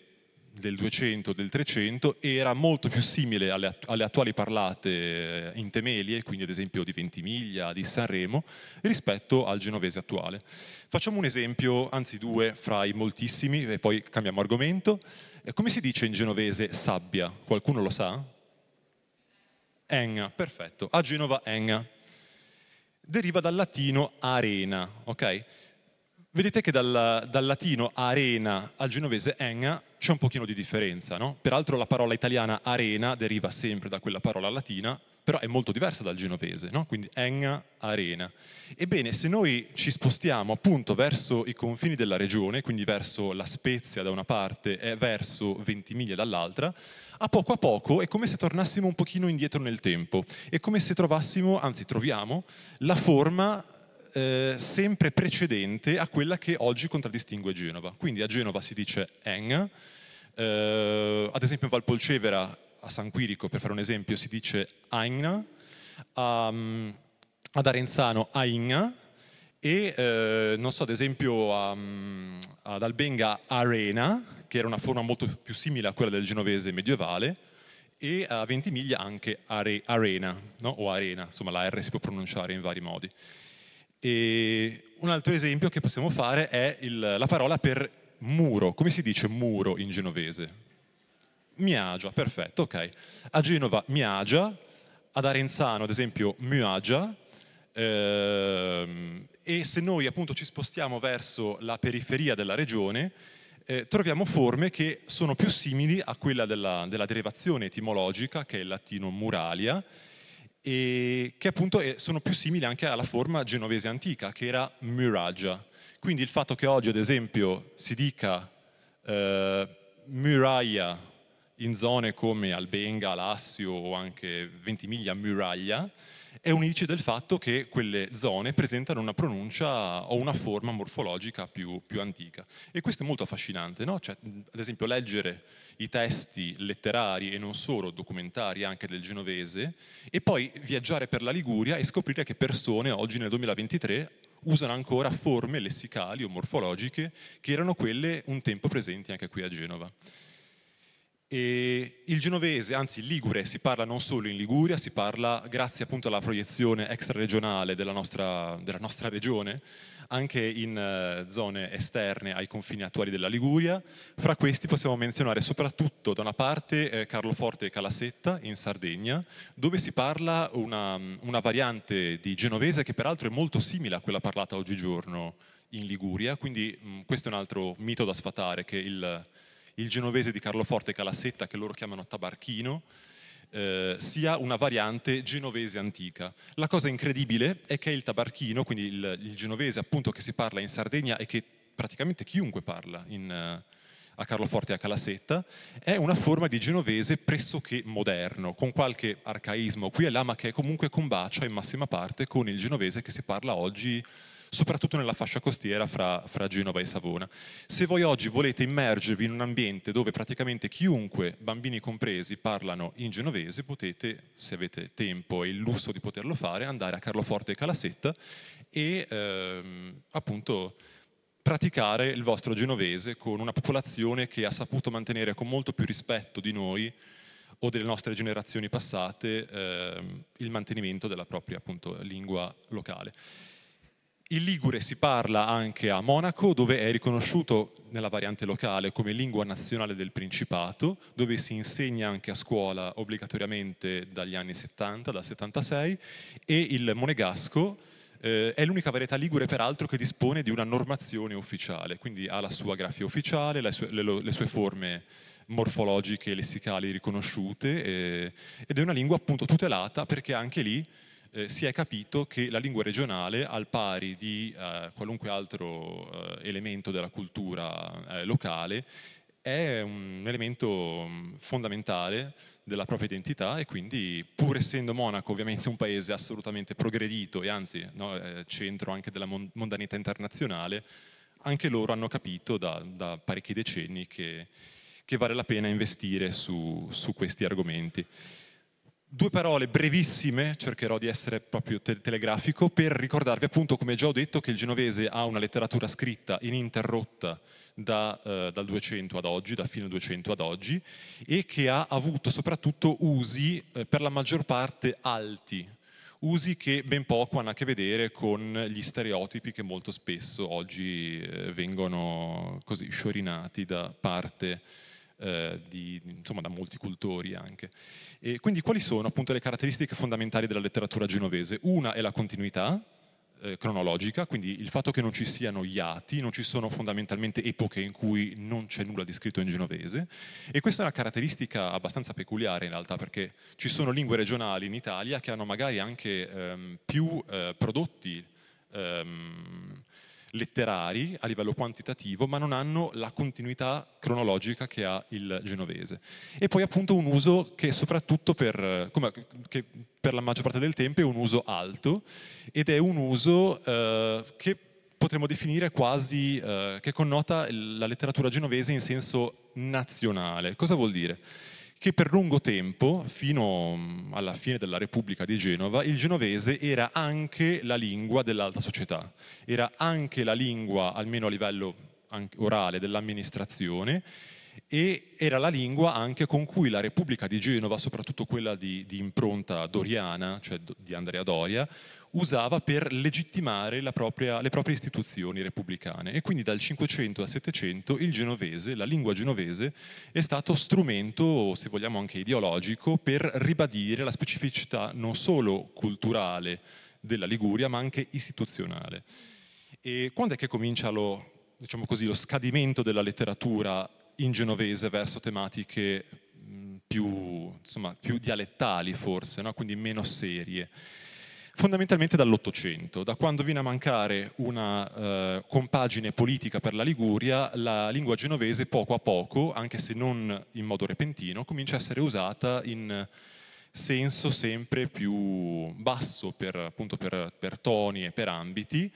del 200, del 300, era molto più simile alle, alle attuali parlate eh, in Temelie, quindi ad esempio di Ventimiglia, di Sanremo, rispetto al genovese attuale. Facciamo un esempio, anzi due, fra i moltissimi, e poi cambiamo argomento. Eh, come si dice in genovese sabbia? Qualcuno lo sa? Enga, perfetto. A Genova enga. Deriva dal latino arena, ok? Vedete che dal, dal latino arena al genovese enga c'è un pochino di differenza, no? Peraltro la parola italiana arena deriva sempre da quella parola latina, però è molto diversa dal genovese, no? Quindi enga, arena. Ebbene, se noi ci spostiamo appunto verso i confini della regione, quindi verso la Spezia da una parte e verso Ventimiglia dall'altra, a poco a poco è come se tornassimo un pochino indietro nel tempo, è come se trovassimo, anzi troviamo, la forma eh, sempre precedente a quella che oggi contraddistingue Genova. Quindi a Genova si dice eng, eh, ad esempio in Valpolcevera, a San Quirico per fare un esempio, si dice aigna, um, ad Arenzano aigna e eh, non so ad esempio um, ad Albenga arena, che era una forma molto più simile a quella del genovese medievale, e a Ventimiglia anche are, arena, no? o arena, insomma la R si può pronunciare in vari modi. E un altro esempio che possiamo fare è il, la parola per muro. Come si dice muro in genovese? Miagia, perfetto, ok. A Genova Miagia, ad Arenzano ad esempio Miagia, ehm, e se noi appunto ci spostiamo verso la periferia della regione, eh, troviamo forme che sono più simili a quella della, della derivazione etimologica, che è il latino muralia, e che appunto eh, sono più simili anche alla forma genovese antica, che era muraggia. Quindi il fatto che oggi, ad esempio, si dica eh, muraglia in zone come Albenga, Lassio o anche Ventimiglia, muraglia, è un indice del fatto che quelle zone presentano una pronuncia o una forma morfologica più, più antica. E questo è molto affascinante, no? cioè, ad esempio, leggere i testi letterari e non solo, documentari anche del genovese, e poi viaggiare per la Liguria e scoprire che persone oggi nel 2023 usano ancora forme lessicali o morfologiche che erano quelle un tempo presenti anche qui a Genova. E il genovese, anzi il ligure, si parla non solo in Liguria, si parla grazie appunto alla proiezione extraregionale della nostra, della nostra regione, anche in eh, zone esterne ai confini attuali della Liguria. Fra questi possiamo menzionare soprattutto da una parte eh, Carloforte e Calassetta in Sardegna, dove si parla una, una variante di genovese che peraltro è molto simile a quella parlata oggigiorno in Liguria, quindi mh, mm, questo è un altro mito da sfatare, che il, il genovese di Carloforte e Calassetta, che loro chiamano tabarchino, eh, sia una variante genovese antica. La cosa incredibile è che il tabarchino, quindi il, il genovese appunto che si parla in Sardegna e che praticamente chiunque parla in, eh, a Carloforte e a Calasetta, è una forma di genovese pressoché moderno, con qualche arcaismo qui e là, ma che comunque combacia in massima parte con il genovese che si parla oggi soprattutto nella fascia costiera fra, fra Genova e Savona. Se voi oggi volete immergervi in un ambiente dove praticamente chiunque, bambini compresi, parlano in genovese, potete, se avete tempo e il lusso di poterlo fare, andare a Carloforte e Calassetta e ehm, appunto praticare il vostro genovese con una popolazione che ha saputo mantenere con molto più rispetto di noi o delle nostre generazioni passate ehm, il mantenimento della propria appunto, lingua locale. Il ligure si parla anche a Monaco, dove è riconosciuto nella variante locale come lingua nazionale del Principato, dove si insegna anche a scuola obbligatoriamente dagli anni 70, dal 76, e il monegasco eh, è l'unica varietà ligure peraltro che dispone di una normazione ufficiale, quindi ha la sua grafia ufficiale, le sue, le, le sue forme morfologiche e lessicali riconosciute eh, ed è una lingua appunto tutelata perché anche lì eh, si è capito che la lingua regionale, al pari di eh, qualunque altro eh, elemento della cultura eh, locale, è un elemento mm, fondamentale della propria identità e quindi pur essendo Monaco ovviamente un paese assolutamente progredito e anzi no, eh, centro anche della mondanità internazionale, anche loro hanno capito da, da parecchi decenni che, che, vale la pena investire su, su questi argomenti. Due parole brevissime, cercherò di essere proprio te- telegrafico, per ricordarvi appunto, come già ho detto, che il genovese ha una letteratura scritta ininterrotta da, eh, dal 200 ad oggi, da fine 200 ad oggi, e che ha avuto soprattutto usi eh, per la maggior parte alti, usi che ben poco hanno a che vedere con gli stereotipi che molto spesso oggi eh, vengono così sciorinati da parte eh, di, insomma, da molti cultori anche. E quindi quali sono appunto le caratteristiche fondamentali della letteratura genovese? Una è la continuità, eh, cronologica, quindi il fatto che non ci siano iati, non ci sono fondamentalmente epoche in cui non c'è nulla di scritto in genovese e questa è una caratteristica abbastanza peculiare in realtà perché ci sono lingue regionali in Italia che hanno magari anche ehm, più eh, prodotti ehm, letterari a livello quantitativo, ma non hanno la continuità cronologica che ha il genovese. E poi appunto un uso che soprattutto per, come, che per la maggior parte del tempo è un uso alto ed è un uso eh, che potremmo definire quasi, eh, che connota la letteratura genovese in senso nazionale. Cosa vuol dire? che per lungo tempo, fino mm, alla fine della Repubblica di Genova, il genovese era anche la lingua dell'alta società, era anche la lingua, almeno a livello orale, dell'amministrazione e era la lingua anche con cui la Repubblica di Genova, soprattutto quella di, di impronta doriana, cioè di Andrea Doria, usava per legittimare propria, le proprie istituzioni repubblicane e quindi dal 500 al 700 il genovese, la lingua genovese è stato strumento, se vogliamo anche ideologico, per ribadire la specificità non solo culturale della Liguria ma anche istituzionale. E quando è che comincia lo, diciamo così, lo scadimento della letteratura in genovese verso tematiche mm, più, insomma, più dialettali forse, no? quindi meno serie? fondamentalmente dall'Ottocento, da quando viene a mancare una eh, compagine politica per la Liguria, la lingua genovese poco a poco, anche se non in modo repentino, comincia a essere usata in senso sempre più basso per, appunto, per, per toni e per ambiti,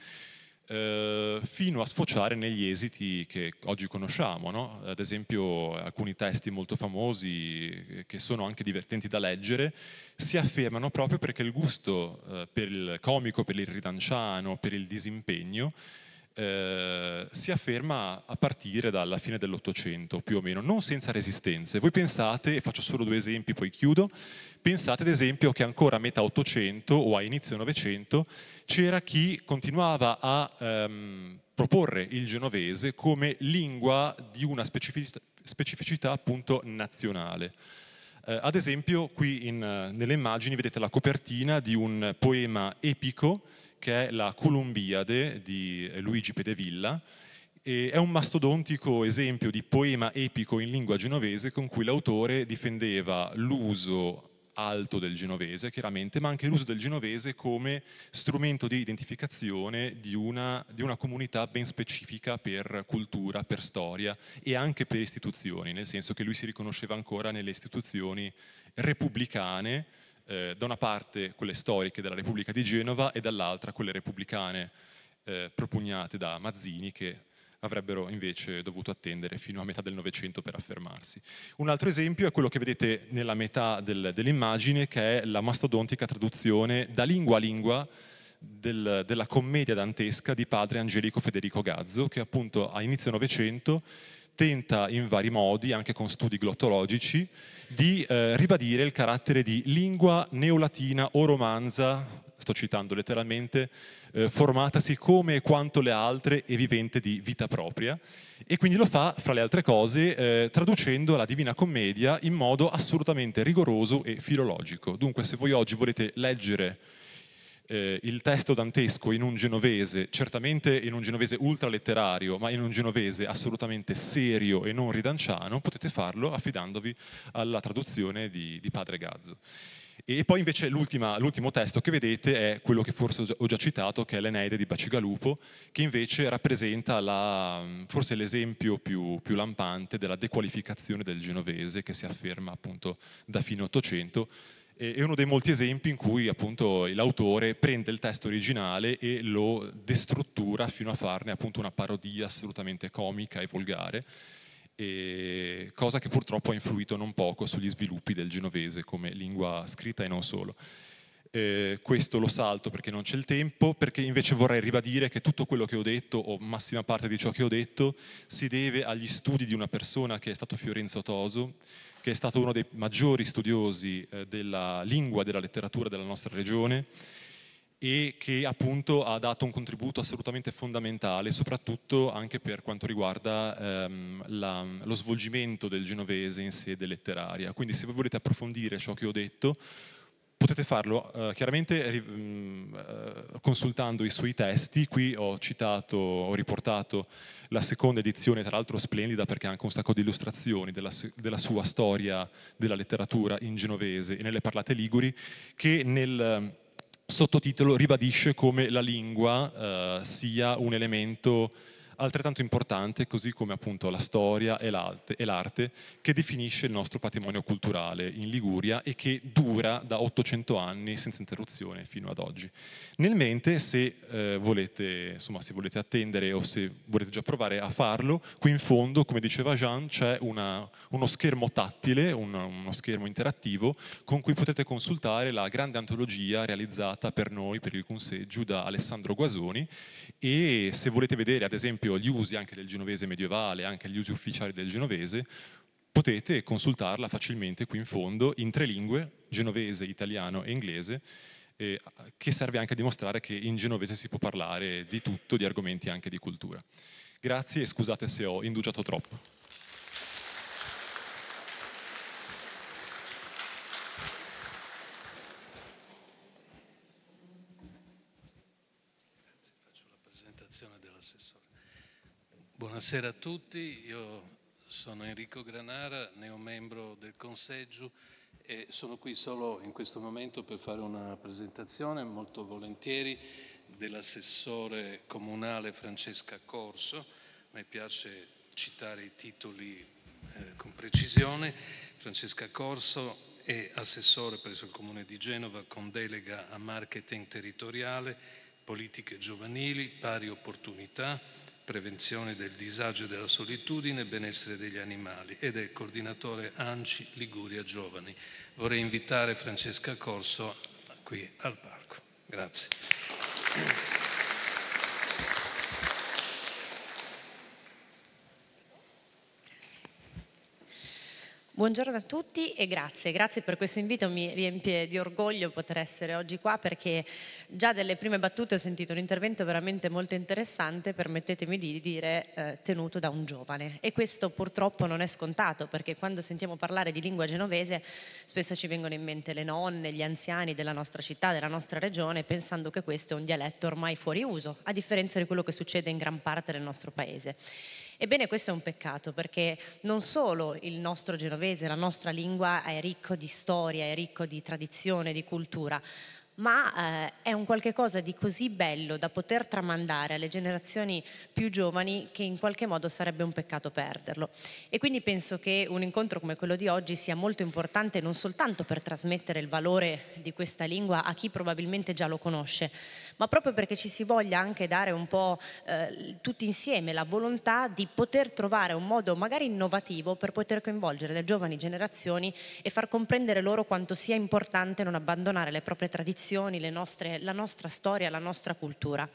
eh, fino a sfociare negli esiti che oggi conosciamo, no? ad esempio alcuni testi molto famosi eh, che sono anche divertenti da leggere, si affermano proprio perché il gusto eh, per il comico, per il ridanciano, per il disimpegno eh, si afferma a partire dalla fine dell'Ottocento, più o meno, non senza resistenze. Voi pensate, e faccio solo due esempi, poi chiudo, pensate ad esempio che ancora a metà Ottocento o a inizio Novecento c'era chi continuava a ehm, proporre il genovese come lingua di una specificità, specificità appunto nazionale. Eh, ad esempio qui in, nelle immagini vedete la copertina di un poema epico che è la Columbiade di eh, Luigi Pedevilla, è un mastodontico esempio di poema epico in lingua genovese con cui l'autore difendeva l'uso alto del genovese, chiaramente, ma anche l'uso del genovese come strumento di identificazione di una, di una, comunità ben specifica per cultura, per storia e anche per istituzioni, nel senso che lui si riconosceva ancora nelle istituzioni repubblicane eh, da una parte quelle storiche della Repubblica di Genova e dall'altra quelle repubblicane eh, propugnate da Mazzini che avrebbero invece dovuto attendere fino a metà del Novecento per affermarsi. Un altro esempio è quello che vedete nella metà del, dell'immagine, che è la mastodontica traduzione da lingua a lingua del, della commedia dantesca di padre Angelico Federico Gazzo, che appunto a inizio Novecento tenta in vari modi, anche con studi glottologici, di eh, ribadire il carattere di lingua neolatina o romanza, sto citando letteralmente, eh, formatasi come e quanto le altre e vivente di vita propria. E quindi lo fa, fra le altre cose, eh, traducendo la Divina Commedia in modo assolutamente rigoroso e filologico. Dunque, se voi oggi volete leggere eh, il testo dantesco in un genovese, certamente in un genovese ultraletterario, ma in un genovese assolutamente serio e non ridanciano, potete farlo affidandovi alla traduzione di, di Padre Gazzo. E poi invece l'ultimo testo che vedete è quello che forse ho già citato, che è l'Eneide di Bacigalupo, che invece rappresenta la, forse l'esempio più, più, lampante della dequalificazione del genovese che si afferma appunto da fine Ottocento, è uno dei molti esempi in cui appunto l'autore prende il testo originale e lo destruttura fino a farne appunto una parodia assolutamente comica e volgare, e cosa che purtroppo ha influito non poco sugli sviluppi del genovese come lingua scritta e non solo. Eh, questo lo salto perché non c'è il tempo, perché invece vorrei ribadire che tutto quello che ho detto, o massima parte di ciò che ho detto, si deve agli studi di una persona che è stato Fiorenzo Toso, che è stato uno dei maggiori studiosi eh, della lingua e della letteratura della nostra regione e che appunto ha dato un contributo assolutamente fondamentale, soprattutto anche per quanto riguarda ehm, la, lo svolgimento del genovese in sede letteraria. Quindi se voi volete approfondire ciò che ho detto, potete farlo eh, chiaramente mh, mm, eh, consultando i suoi testi, qui ho citato, ho riportato la seconda edizione, tra l'altro splendida perché ha anche un sacco di illustrazioni della, della, sua storia della letteratura in genovese e nelle parlate liguri, che nel eh, sottotitolo ribadisce come la lingua eh, sia un elemento altrettanto importante, così come appunto la storia e l'arte, e l'arte, che definisce il nostro patrimonio culturale in Liguria e che dura da 800 anni senza interruzione fino ad oggi. Nel mente, se, eh, volete, insomma, se volete attendere o se volete già provare a farlo, qui in fondo, come diceva Jean, c'è una, uno schermo tattile, un, uno schermo interattivo, con cui potete consultare la grande antologia realizzata per noi, per il Conseggio, da Alessandro Guasoni e se volete vedere ad esempio esempio gli usi anche del genovese medievale, anche gli usi ufficiali del genovese, potete consultarla facilmente qui in fondo in tre lingue, genovese, italiano e inglese, eh, che serve anche a dimostrare che in genovese si può parlare di tutto, di argomenti anche di cultura. Grazie e scusate se ho indugiato troppo. Buonasera a tutti, io sono Enrico Granara, neo membro del Conseggio e sono qui solo in questo momento per fare una presentazione molto volentieri dell'assessore comunale Francesca Corso, mi piace citare i titoli eh, con precisione, Francesca Corso è assessore presso il Comune di Genova con delega a marketing territoriale, politiche giovanili, pari opportunità, prevenzione del disagio e della solitudine e benessere degli animali ed è il coordinatore ANCI Liguria Giovani. Vorrei invitare Francesca Corso qui al palco. Grazie. Buongiorno a tutti e grazie, grazie per questo invito, mi riempie di orgoglio poter essere oggi qua perché già dalle prime battute ho sentito un intervento veramente molto interessante, permettetemi di dire eh, tenuto da un giovane e questo purtroppo non è scontato perché quando sentiamo parlare di lingua genovese spesso ci vengono in mente le nonne, gli anziani della nostra città, della nostra regione pensando che questo è un dialetto ormai fuori uso, a differenza di quello che succede in gran parte del nostro paese. Ebbene questo è un peccato perché non solo il nostro genovese, la nostra lingua è ricco di storia, è ricco di tradizione, di cultura, ma eh, è un qualche cosa di così bello da poter tramandare alle generazioni più giovani che in qualche modo sarebbe un peccato perderlo. E quindi penso che un incontro come quello di oggi sia molto importante non soltanto per trasmettere il valore di questa lingua a chi probabilmente già lo conosce, ma proprio perché ci si voglia anche dare un po' eh, tutti insieme la volontà di poter trovare un modo magari innovativo per poter coinvolgere le giovani generazioni e far comprendere loro quanto sia importante non abbandonare le proprie tradizioni tradizioni, nostre, la nostra storia, la nostra cultura.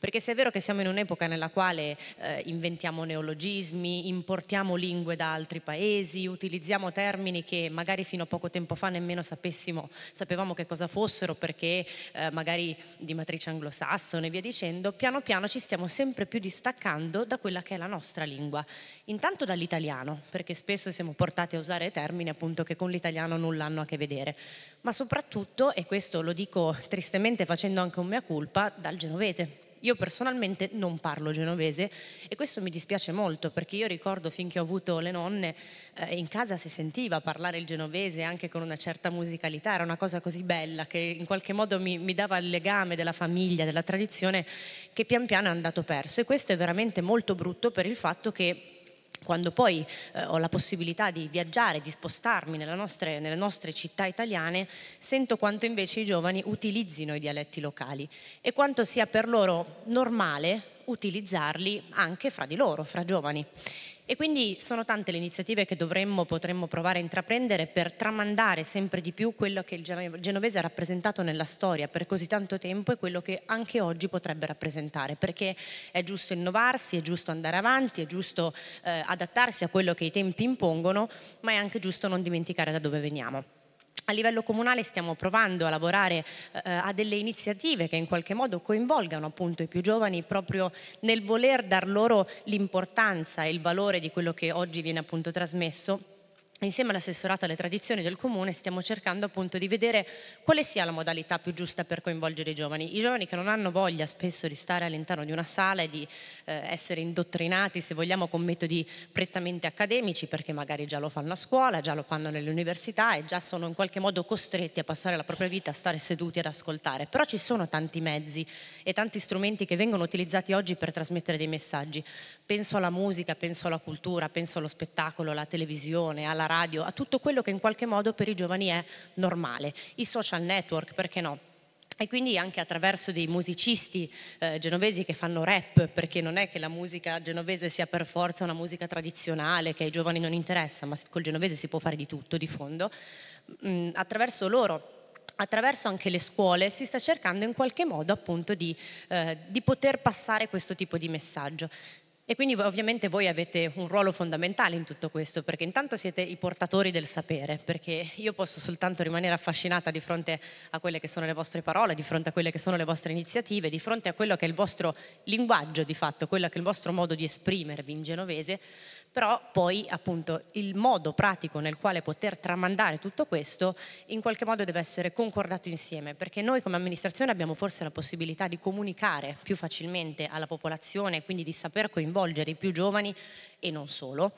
Perché se è vero che siamo in un'epoca nella quale eh, inventiamo neologismi, importiamo lingue da altri paesi, utilizziamo termini che magari fino a poco tempo fa nemmeno sapevamo che cosa fossero perché eh, magari di matrice anglosassone e via dicendo, piano piano ci stiamo sempre più distaccando da quella che è la nostra lingua. Intanto dall'italiano, perché spesso siamo portati a usare termini appunto che con l'italiano nulla hanno a che vedere, ma soprattutto, e questo lo dico tristemente facendo anche un mea culpa, dal genovese io personalmente non parlo genovese e questo mi dispiace molto perché io ricordo finché ho avuto le nonne eh, in casa si sentiva parlare il genovese anche con una certa musicalità, era una cosa così bella che in qualche modo mi, mi dava il legame della famiglia, della tradizione che pian piano è andato perso e questo è veramente molto brutto per il fatto che quando poi eh, ho la possibilità di viaggiare, di spostarmi nostre, nelle nostre città italiane, sento quanto invece i giovani utilizzino i dialetti locali e quanto sia per loro normale utilizzarli anche fra di loro, fra giovani. E quindi sono tante le iniziative che dovremmo, potremmo provare a intraprendere per tramandare sempre di più quello che il genovese ha rappresentato nella storia per così tanto tempo e quello che anche oggi potrebbe rappresentare, perché è giusto innovarsi, è giusto andare avanti, è giusto eh, adattarsi a quello che i tempi impongono, ma è anche giusto non dimenticare da dove veniamo a livello comunale stiamo provando a lavorare eh, a delle iniziative che in qualche modo coinvolgano appunto i più giovani proprio nel voler dar loro l'importanza e il valore di quello che oggi viene appunto trasmesso Insieme all'assessorato alle tradizioni del comune stiamo cercando appunto di vedere quale sia la modalità più giusta per coinvolgere i giovani. I giovani che non hanno voglia spesso di stare all'interno di una sala e di eh, essere indottrinati, se vogliamo, con metodi prettamente accademici, perché magari già lo fanno a scuola, già lo fanno nelle università e già sono in qualche modo costretti a passare la propria vita a stare seduti ad ascoltare. Però ci sono tanti mezzi e tanti strumenti che vengono utilizzati oggi per trasmettere dei messaggi. Penso alla musica, penso alla cultura, penso allo spettacolo, alla televisione, alla radio, a tutto quello che in qualche modo per i giovani è normale. I social network, perché no? E quindi anche attraverso dei musicisti eh, genovesi che fanno rap, perché non è che la musica genovese sia per forza una musica tradizionale che ai giovani non interessa, ma col genovese si può fare di tutto di fondo, mh, mm, attraverso loro attraverso anche le scuole si sta cercando in qualche modo appunto di, eh, di poter passare questo tipo di messaggio. E quindi ovviamente voi avete un ruolo fondamentale in tutto questo, perché intanto siete i portatori del sapere, perché io posso soltanto rimanere affascinata di fronte a quelle che sono le vostre parole, di fronte a quelle che sono le vostre iniziative, di fronte a quello che è il vostro linguaggio di fatto, quello che è il vostro modo di esprimervi in genovese, però poi appunto il modo pratico nel quale poter tramandare tutto questo in qualche modo deve essere concordato insieme, perché noi come amministrazione abbiamo forse la possibilità di comunicare più facilmente alla popolazione, quindi di saper coinvolgere i più giovani e non solo,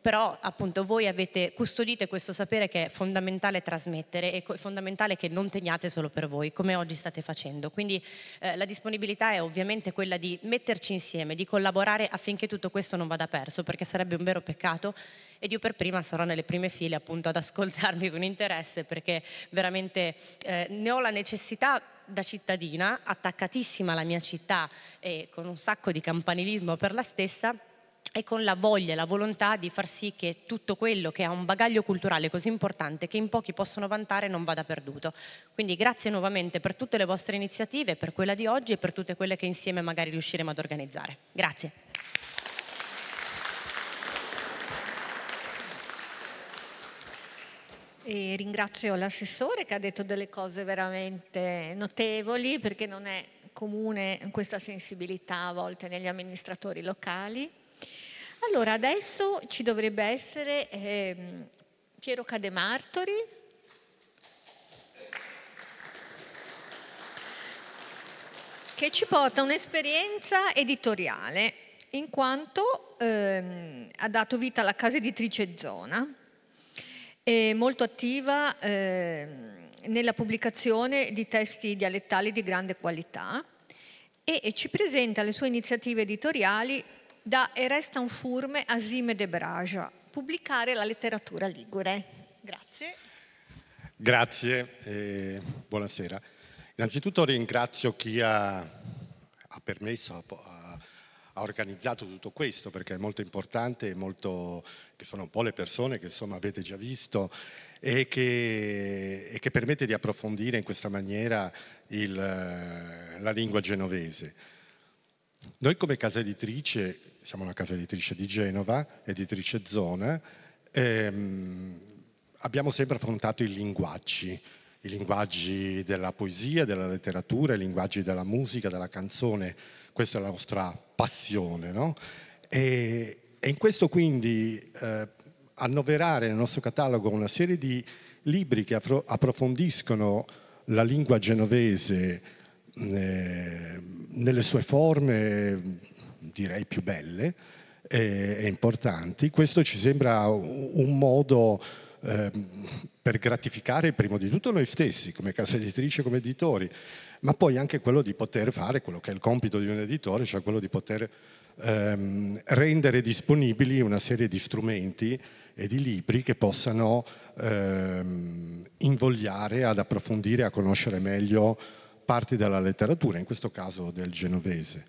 però appunto voi avete, custodito questo sapere che è fondamentale trasmettere e fondamentale che non teniate solo per voi, come oggi state facendo. Quindi eh, la disponibilità è ovviamente quella di metterci insieme, di collaborare affinché tutto questo non vada perso, perché sarebbe un vero peccato ed io per prima sarò nelle prime file appunto ad ascoltarvi con interesse perché veramente eh, ne ho la necessità da cittadina, attaccatissima alla mia città e con un sacco di campanilismo per la stessa, e con la voglia e la volontà di far sì che tutto quello che ha un bagaglio culturale così importante che in pochi possono vantare non vada perduto. Quindi grazie nuovamente per tutte le vostre iniziative, per quella di oggi e per tutte quelle che insieme magari riusciremo ad organizzare. Grazie. E ringrazio l'assessore che ha detto delle cose veramente notevoli perché non è comune questa sensibilità a volte negli amministratori locali. Allora, adesso ci dovrebbe essere ehm, Piero Cademartori. che ci porta un'esperienza editoriale, in quanto ehm, ha dato vita alla casa editrice Zona, è molto attiva ehm, nella pubblicazione di testi dialettali di grande qualità e, e ci presenta le sue iniziative editoriali da E resta un Furme a Sime de Braja, pubblicare la letteratura ligure. Grazie. Grazie e eh, buonasera. Innanzitutto ringrazio chi ha, ha permesso, ha, ha, organizzato tutto questo perché è molto importante, molto, che sono un po' le persone che insomma avete già visto e che, e che permette di approfondire in questa maniera il, la lingua genovese. Noi come casa editrice siamo una casa editrice di Genova, editrice Zona, ehm, abbiamo sempre affrontato i linguaggi, i linguaggi della poesia, della letteratura, i linguaggi della musica, della canzone, questa è la nostra passione. No? E, e, in questo quindi eh, annoverare nel nostro catalogo una serie di libri che approfondiscono la lingua genovese eh, nelle sue forme direi più belle e, e importanti. Questo ci sembra un modo eh, per gratificare prima di tutto noi stessi come casa editrice, come editori, ma poi anche quello di poter fare quello che è il compito di un editore, cioè quello di poter ehm, rendere disponibili una serie di strumenti e di libri che possano ehm, invogliare ad approfondire, a conoscere meglio parti della letteratura, in questo caso del genovese.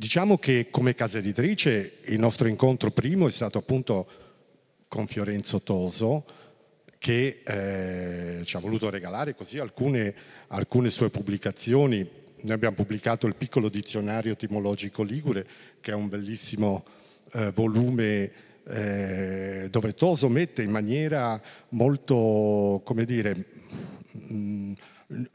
Diciamo che come casa editrice il nostro incontro primo è stato appunto con Fiorenzo Toso che eh, ci ha voluto regalare così alcune, alcune sue pubblicazioni. Noi abbiamo pubblicato il piccolo dizionario etimologico ligure che è un bellissimo eh, volume eh, dove Toso mette in maniera molto, come dire, mh, mm,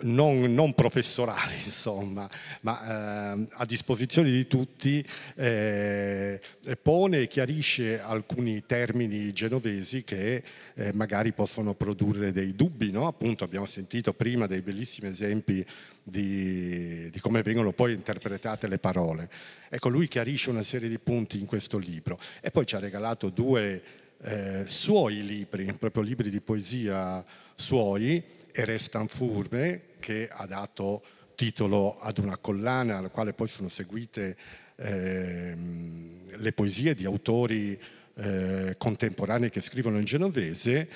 non, non, professorale, insomma, ma eh, a disposizione di tutti, eh, pone e chiarisce alcuni termini genovesi che eh, magari possono produrre dei dubbi. No? Appunto, abbiamo sentito prima dei bellissimi esempi di, di, come vengono poi interpretate le parole. Ecco, lui chiarisce una serie di punti in questo libro e poi ci ha regalato due eh, suoi libri, proprio libri di poesia suoi e Restan Furbe che ha dato titolo ad una collana alla quale poi sono seguite eh, le poesie di autori eh, contemporanei che scrivono in genovese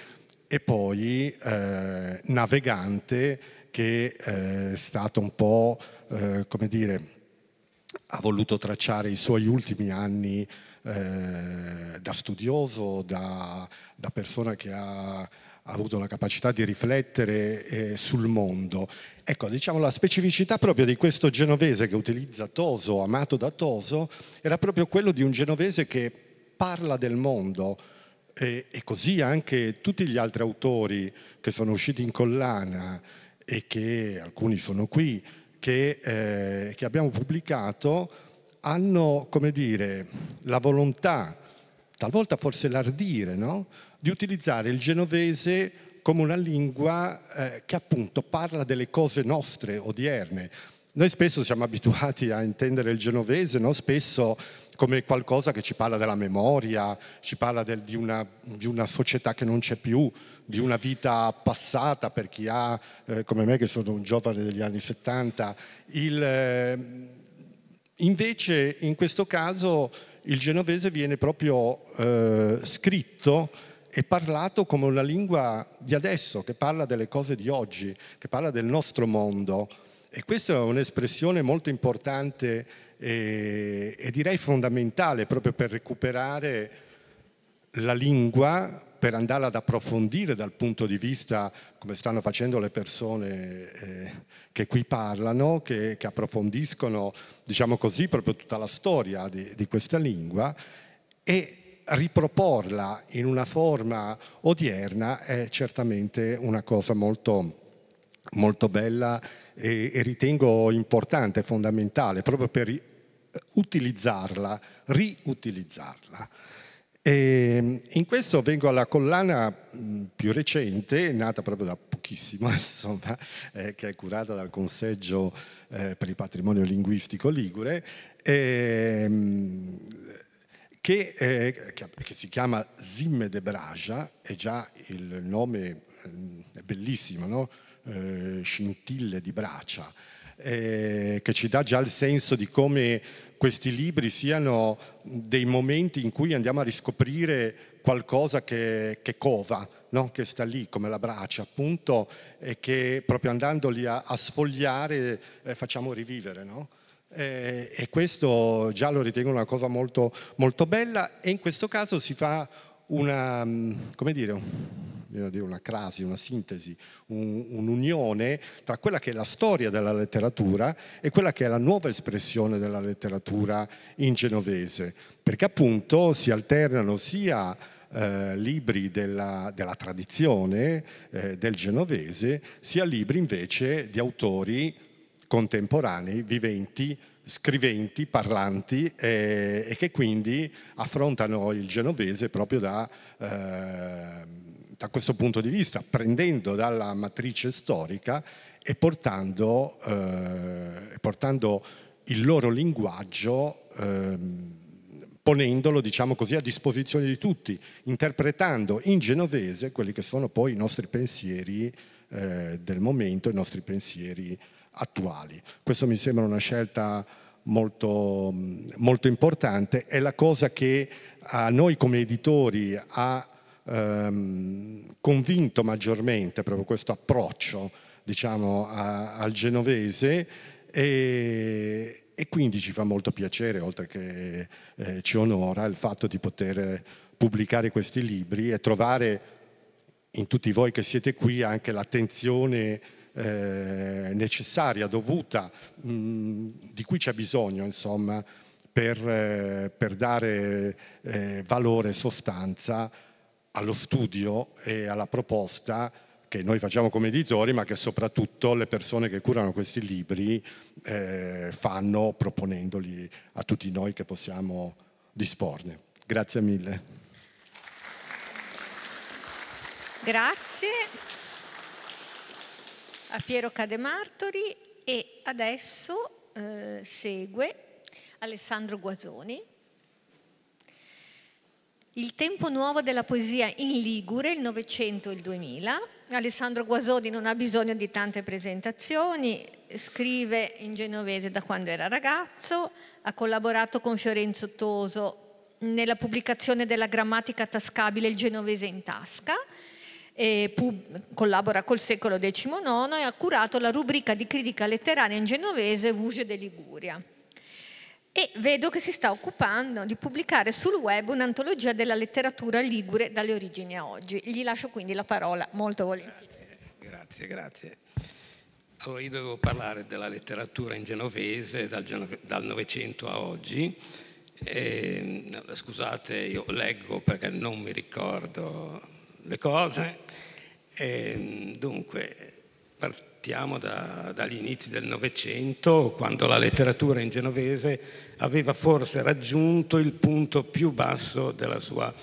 e poi eh, Navegante che eh, è stato un po', eh, come dire, ha voluto tracciare i suoi ultimi anni eh, da studioso, da, da persona che ha ha avuto una capacità di riflettere eh, sul mondo. Ecco, diciamo la specificità proprio di questo genovese che utilizza Toso, amato da Toso, era proprio quello di un genovese che parla del mondo eh, e così anche tutti gli altri autori che sono usciti in collana e che alcuni sono qui, che, eh, che abbiamo pubblicato, hanno, come dire, la volontà, talvolta forse l'ardire, no? di utilizzare il genovese come una lingua eh, che appunto parla delle cose nostre odierne. Noi spesso siamo abituati a intendere il genovese, no? spesso come qualcosa che ci parla della memoria, ci parla del, di, una, di, una, società che non c'è più, di una vita passata per chi ha, eh, come me che sono un giovane degli anni 70. Il, eh, invece in questo caso il genovese viene proprio eh, scritto è parlato come una lingua di adesso, che parla delle cose di oggi, che parla del nostro mondo. E questa è un'espressione molto importante e, eh, e direi fondamentale proprio per recuperare la lingua, per andarla ad approfondire dal punto di vista, come stanno facendo le persone eh, che qui parlano, che, che, approfondiscono, diciamo così, proprio tutta la storia di, di questa lingua. E riproporla in una forma odierna è certamente una cosa molto, molto bella e, e ritengo importante, fondamentale, proprio per utilizzarla, riutilizzarla. E ehm, in questo vengo alla collana mm, più recente, nata proprio da pochissimo, insomma, eh, che è curata dal Conseggio eh, per il Patrimonio Linguistico Ligure. E, ehm, che, eh, che, si chiama Zimme de Braja, è già il nome eh, è bellissimo, no? eh, scintille di braccia, eh, che ci dà già il senso di come questi libri siano dei momenti in cui andiamo a riscoprire qualcosa che, che cova, no? che sta lì come la braccia appunto e che proprio andandoli a, a sfogliare eh, facciamo rivivere. No? Eh, e questo già lo ritengo una cosa molto, molto bella e in questo caso si fa una, mm, come dire, una crasi, una sintesi, un'unione tra quella che è la storia della letteratura e quella che è la nuova espressione della letteratura in genovese, perché appunto si alternano sia eh, libri della, della tradizione eh, del genovese, sia libri invece di autori contemporanei, viventi, scriventi, parlanti eh, e che quindi affrontano il genovese proprio da, eh, da, questo punto di vista, prendendo dalla matrice storica e portando, eh, portando il loro linguaggio ehm, ponendolo, diciamo così, a disposizione di tutti, interpretando in genovese quelli che sono poi i nostri pensieri eh, del momento, i nostri pensieri attuali. Questo mi sembra una scelta molto, molto importante, è la cosa che a noi come editori ha ehm, convinto maggiormente proprio questo approccio diciamo, a, al genovese e, e, quindi ci fa molto piacere, oltre che eh, ci onora, il fatto di poter pubblicare questi libri e trovare in tutti voi che siete qui anche l'attenzione eh, necessaria, dovuta, mh, di cui c'è bisogno insomma, per, eh, per dare eh, valore e sostanza allo studio e alla proposta che noi facciamo come editori, ma che soprattutto le persone che curano questi libri eh, fanno proponendoli a tutti noi che possiamo disporne. Grazie mille. Grazie a Piero Cademartori e adesso eh, segue Alessandro Guazzoni. Il tempo nuovo della poesia in Ligure, il Novecento e il 2000. Alessandro Guasoni non ha bisogno di tante presentazioni, scrive in genovese da quando era ragazzo, ha collaborato con Fiorenzo Toso nella pubblicazione della grammatica tascabile Il genovese in tasca collabora col secolo XIX e ha curato la rubrica di critica letteraria in genovese Vuge de Liguria. E vedo che si sta occupando di pubblicare sul web un'antologia della letteratura ligure dalle origini a oggi. Gli lascio quindi la parola molto volentieri. Grazie, grazie. grazie. Allora io dovevo parlare della letteratura in genovese dal, dal Novecento a oggi. E, ehm, scusate, io leggo perché non mi ricordo le cose. E, ehm, dunque, partiamo da, dagli inizi del Novecento, quando la letteratura in genovese aveva forse raggiunto il punto più basso della sua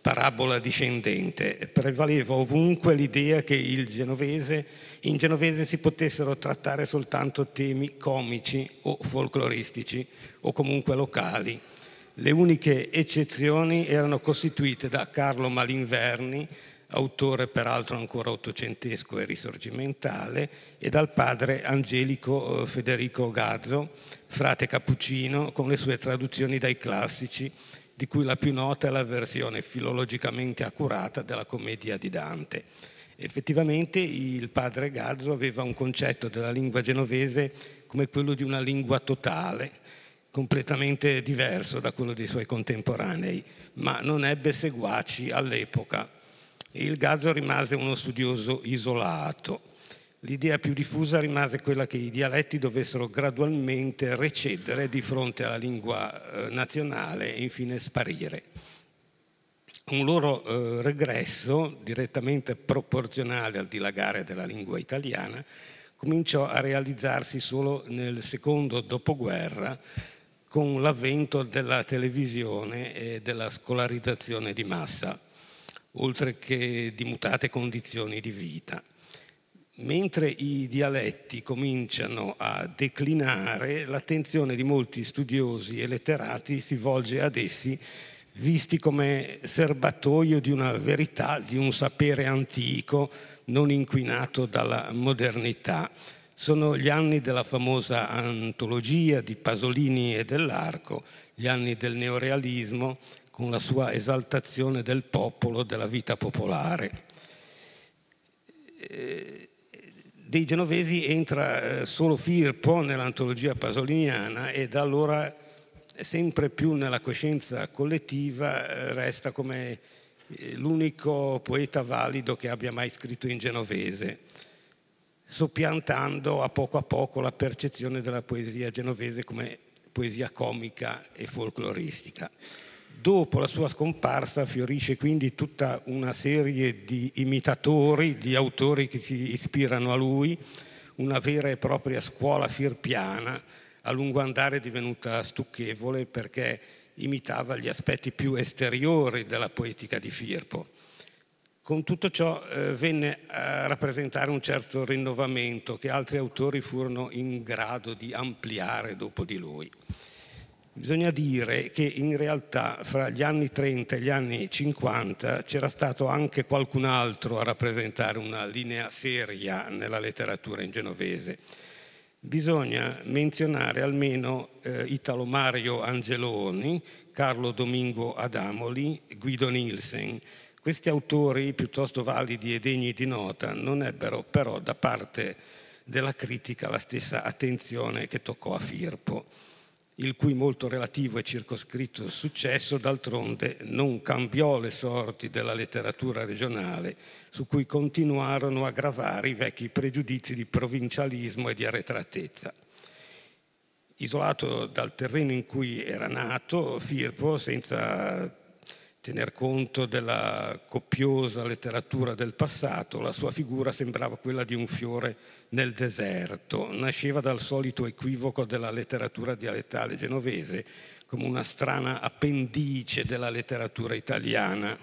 parabola discendente. Prevaleva ovunque l'idea che genovese, in genovese si potessero trattare soltanto temi comici o folcloristici o comunque locali le uniche eccezioni erano costituite da Carlo Malinverni, autore peraltro ancora ottocentesco e risorgimentale, e dal padre Angelico eh, Federico Gazzo, frate cappuccino, con le sue traduzioni dai classici, di cui la più nota è la versione filologicamente accurata della commedia di Dante. Effettivamente il padre Gazzo aveva un concetto della lingua genovese come quello di una lingua totale, completamente diverso da quello dei suoi contemporanei, ma non ebbe seguaci all'epoca. Il Gazzo rimase uno studioso isolato. L'idea più diffusa rimase quella che i dialetti dovessero gradualmente recedere di fronte alla lingua eh, nazionale e infine sparire. Un loro eh, regresso, direttamente proporzionale al dilagare della lingua italiana, cominciò a realizzarsi solo nel secondo dopoguerra, con l'avvento della televisione e della scolarizzazione di massa, oltre che di mutate condizioni di vita. Mentre i dialetti cominciano a declinare, l'attenzione di molti studiosi e letterati si volge ad essi, visti come serbatoio di una verità, di un sapere antico non inquinato dalla modernità sono gli anni della famosa antologia di Pasolini e dell'Arco, gli anni del neorealismo con la sua esaltazione del popolo, della vita popolare. Eh, dei genovesi entra eh, solo Firpo nell'antologia pasoliniana e da allora sempre più nella coscienza collettiva eh, resta come l'unico poeta valido che abbia mai scritto in genovese soppiantando a poco a poco la percezione della poesia genovese come poesia comica e folcloristica. Dopo la sua scomparsa fiorisce quindi tutta una serie di imitatori, di autori che si ispirano a lui, una vera e propria scuola firpiana, a lungo andare divenuta stucchevole perché imitava gli aspetti più esteriori della poetica di Firpo. Con tutto ciò eh, venne a rappresentare un certo rinnovamento che altri autori furono in grado di ampliare dopo di lui. Bisogna dire che in realtà fra gli anni 30 e gli anni 50 c'era stato anche qualcun altro a rappresentare una linea seria nella letteratura in genovese. Bisogna menzionare almeno eh, Italo Mario Angeloni, Carlo Domingo Adamoli, Guido Nielsen, questi autori, piuttosto validi e degni di nota, non ebbero però da parte della critica la stessa attenzione che toccò a Firpo, il cui molto relativo e circoscritto successo d'altronde non cambiò le sorti della letteratura regionale, su cui continuarono a gravare i vecchi pregiudizi di provincialismo e di arretratezza. Isolato dal terreno in cui era nato, Firpo, senza tener conto della copiosa letteratura del passato, la sua figura sembrava quella di un fiore nel deserto, nasceva dal solito equivoco della letteratura dialettale genovese, come una strana appendice della letteratura italiana,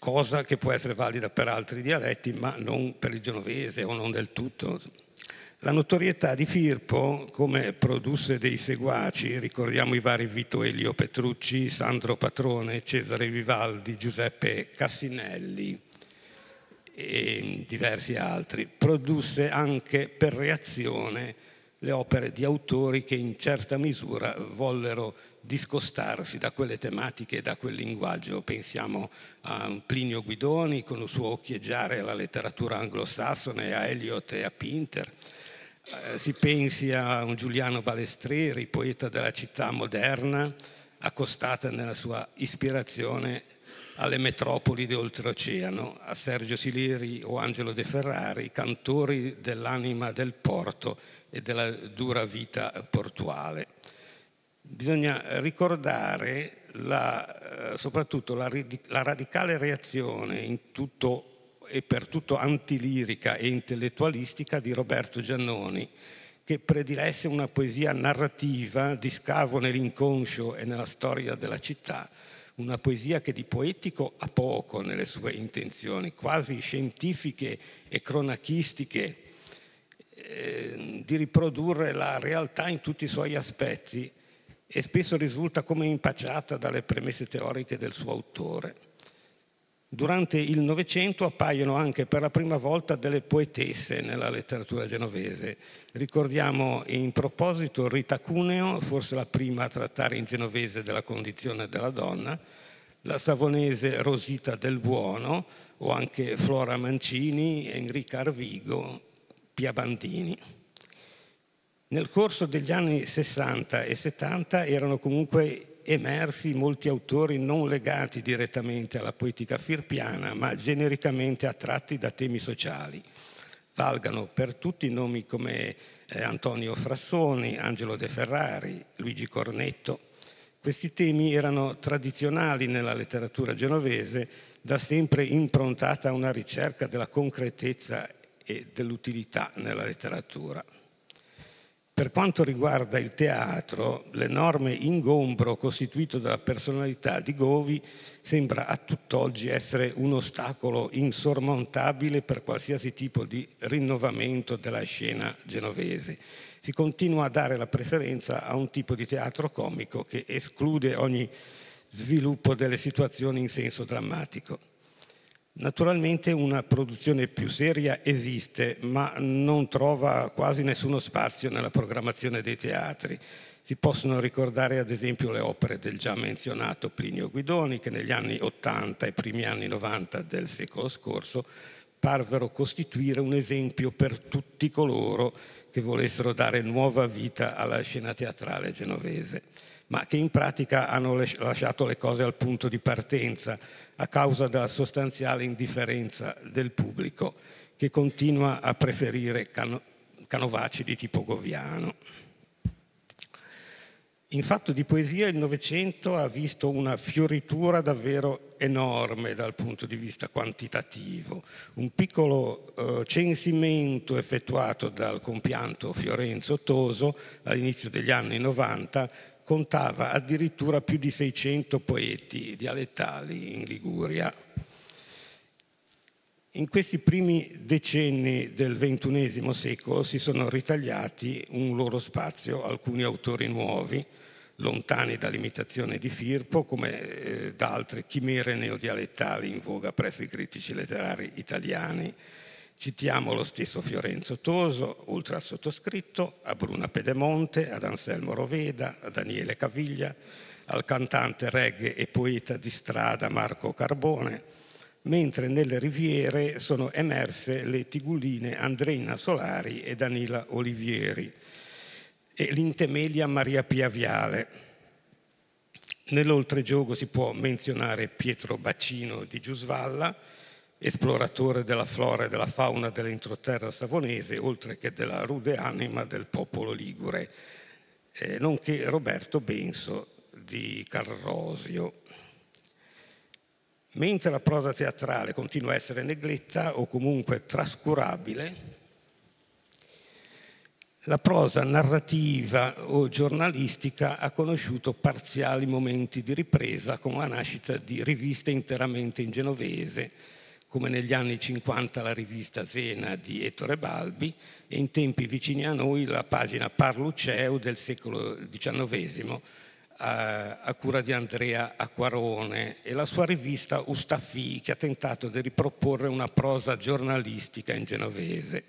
cosa che può essere valida per altri dialetti, ma non per il genovese o non del tutto. La notorietà di Firpo, come produsse dei seguaci, ricordiamo i vari Vito Elio Petrucci, Sandro Patrone, Cesare Vivaldi, Giuseppe Cassinelli e diversi altri, produsse anche per reazione le opere di autori che in certa misura vollero discostarsi da quelle tematiche e da quel linguaggio. Pensiamo a Plinio Guidoni con il suo occhieggiare alla letteratura anglosassone, a Eliot e a Pinter eh, si pensi a un Giuliano Balestreri, poeta della città moderna, accostata nella sua ispirazione alle metropoli di oltreoceano, a Sergio Sileri o Angelo De Ferrari, cantori dell'anima del porto e della dura vita portuale. Bisogna ricordare la, eh, soprattutto la, la radicale reazione in tutto e per tutto antilirica e intellettualistica di Roberto Giannoni, che predilesse una poesia narrativa di scavo nell'inconscio e nella storia della città, una poesia che di poetico ha poco nelle sue intenzioni, quasi scientifiche e cronachistiche, eh, di riprodurre la realtà in tutti i suoi aspetti e spesso risulta come impacciata dalle premesse teoriche del suo autore. Durante il Novecento appaiono anche per la prima volta delle poetesse nella letteratura genovese. Ricordiamo in proposito Rita Cuneo, forse la prima a trattare in genovese della condizione della donna, la savonese Rosita del Buono o anche Flora Mancini, Enrica Arvigo, Pia Bandini. Nel corso degli anni 60 e 70 erano comunque emersi molti autori non legati direttamente alla poetica firpiana, ma genericamente attratti da temi sociali. Valgano per tutti nomi come eh, Antonio Frassoni, Angelo De Ferrari, Luigi Cornetto. Questi temi erano tradizionali nella letteratura genovese, da sempre improntata a una ricerca della concretezza e dell'utilità nella letteratura. Per quanto riguarda il teatro, l'enorme ingombro costituito dalla personalità di Govi sembra a tutt'oggi essere un ostacolo insormontabile per qualsiasi tipo di rinnovamento della scena genovese. Si continua a dare la preferenza a un tipo di teatro comico che esclude ogni sviluppo delle situazioni in senso drammatico. Naturalmente una produzione più seria esiste, ma non trova quasi nessuno spazio nella programmazione dei teatri. Si possono ricordare ad esempio le opere del già menzionato Plinio Guidoni, che negli anni 80 e primi anni 90 del secolo scorso parvero costituire un esempio per tutti coloro che volessero dare nuova vita alla scena teatrale genovese ma che in pratica hanno lasciato le cose al punto di partenza a causa della sostanziale indifferenza del pubblico che continua a preferire cano canovacci di tipo goviano. In fatto di poesia il Novecento ha visto una fioritura davvero enorme dal punto di vista quantitativo. Un piccolo eh, censimento effettuato dal compianto Fiorenzo Toso all'inizio degli anni 90 contava addirittura più di 600 poeti dialettali in Liguria. In questi primi decenni del XXI secolo si sono ritagliati un loro spazio alcuni autori nuovi, lontani dall'imitazione di Firpo, come eh, da altre chimere neodialettali in voga presso i critici letterari italiani, Citiamo lo stesso Fiorenzo Toso, oltre al sottoscritto, a Bruna Pedemonte, ad Anselmo Roveda, a Daniele Caviglia, al cantante reggae e poeta di strada Marco Carbone, mentre nelle riviere sono emerse le tiguline Andreina Solari e Danila Olivieri e l'intemelia Maria Pia Viale. Nell'oltregiogo si può menzionare Pietro Bacino di Giusvalla, esploratore della flora e della fauna dell'entroterra savonese, oltre che della rude anima del popolo ligure, eh, nonché Roberto Benso di Carrosio. Mentre la prosa teatrale continua a essere negletta o comunque trascurabile, la prosa narrativa o giornalistica ha conosciuto parziali momenti di ripresa con la nascita di riviste interamente in genovese, come negli anni 50 la rivista Zena di Ettore Balbi e in tempi vicini a noi la pagina Parluceu del secolo XIX a, a cura di Andrea Acquarone e la sua rivista Ustaffi che ha tentato di riproporre una prosa giornalistica in genovese.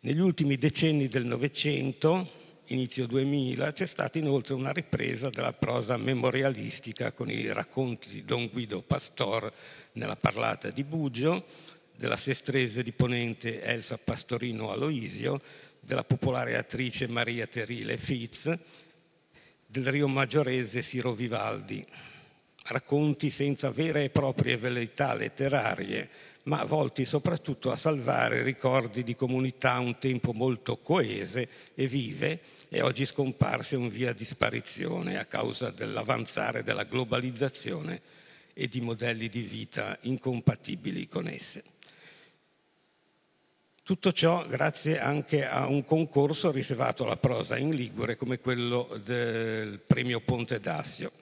Negli ultimi decenni del Novecento inizio 2000, c'è stata inoltre una ripresa della prosa memorialistica con i racconti di Don Guido Pastor nella parlata di Bugio, della sestrese di Ponente Elsa Pastorino Aloisio, della popolare attrice Maria Terile Fitz, del rio maggiorese Siro Vivaldi. Racconti senza vere e proprie velleità letterarie, ma volti soprattutto a salvare ricordi di comunità un tempo molto coese e vive e oggi scomparse in via di sparizione a causa dell'avanzare della globalizzazione e di modelli di vita incompatibili con esse. Tutto ciò grazie anche a un concorso riservato alla prosa in Ligure come quello del premio Ponte d'Assio.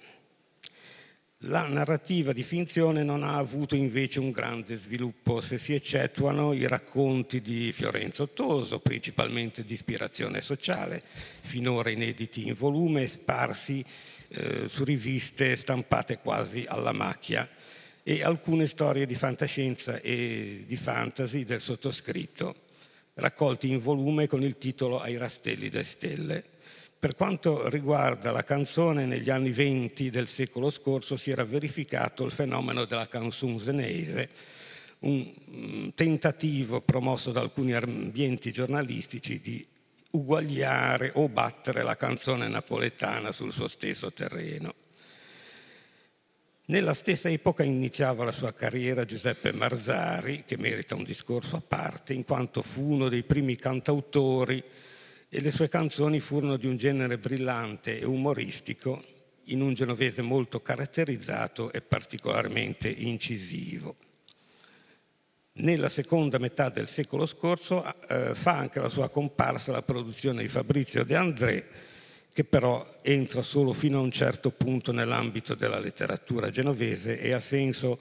La narrativa di finzione non ha avuto invece un grande sviluppo se si eccettuano i racconti di Fiorenzo Toso, principalmente di ispirazione sociale, finora inediti in volume e sparsi eh, su riviste stampate quasi alla macchia, e alcune storie di fantascienza e di fantasy del sottoscritto, raccolti in volume con il titolo Ai rastelli delle stelle per quanto riguarda la canzone, negli anni venti del secolo scorso si era verificato il fenomeno della canzone senese, un mm, tentativo promosso da alcuni ambienti giornalistici di uguagliare o battere la canzone napoletana sul suo stesso terreno. Nella stessa epoca iniziava la sua carriera Giuseppe Marzari, che merita un discorso a parte, in quanto fu uno dei primi cantautori e le sue canzoni furono di un genere brillante e umoristico in un genovese molto caratterizzato e particolarmente incisivo. Nella seconda metà del secolo scorso eh, fa anche la sua comparsa la produzione di Fabrizio De André, che però entra solo fino a un certo punto nell'ambito della letteratura genovese e ha senso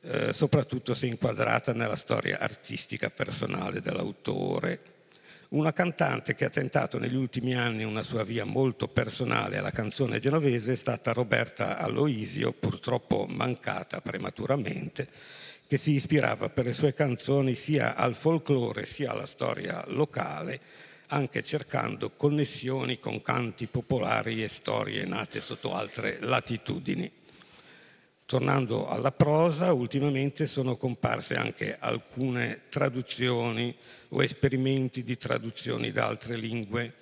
eh, soprattutto se inquadrata nella storia artistica personale dell'autore una cantante che ha tentato negli ultimi anni una sua via molto personale alla canzone genovese è stata Roberta Aloisio, purtroppo mancata prematuramente, che si ispirava per le sue canzoni sia al folklore sia alla storia locale, anche cercando connessioni con canti popolari e storie nate sotto altre latitudini. Tornando alla prosa, ultimamente sono comparse anche alcune traduzioni o esperimenti di traduzioni da altre lingue.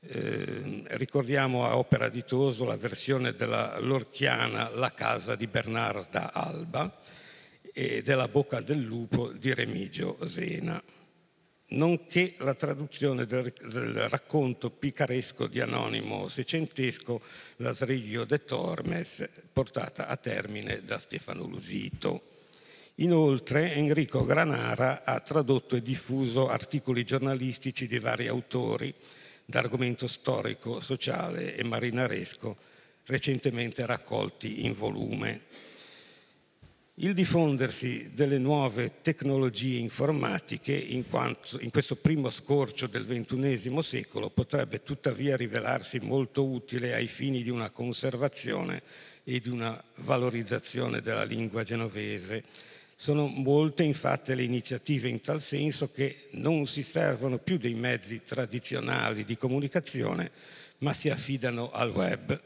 Eh, ricordiamo a opera di Toso la versione della Lorchiana La casa di Bernarda Alba e della bocca del lupo di Remigio Sena nonché la traduzione del, del, racconto picaresco di anonimo secentesco Lasriglio de Tormes, portata a termine da Stefano Lusito. Inoltre Enrico Granara ha tradotto e diffuso articoli giornalistici di vari autori d'argomento storico, sociale e marinaresco, recentemente raccolti in volume il diffondersi delle nuove tecnologie informatiche in, quanto, in, questo primo scorcio del XXI secolo potrebbe tuttavia rivelarsi molto utile ai fini di una conservazione e di una valorizzazione della lingua genovese. Sono molte infatti le iniziative in tal senso che non si servono più dei mezzi tradizionali di comunicazione ma si affidano al web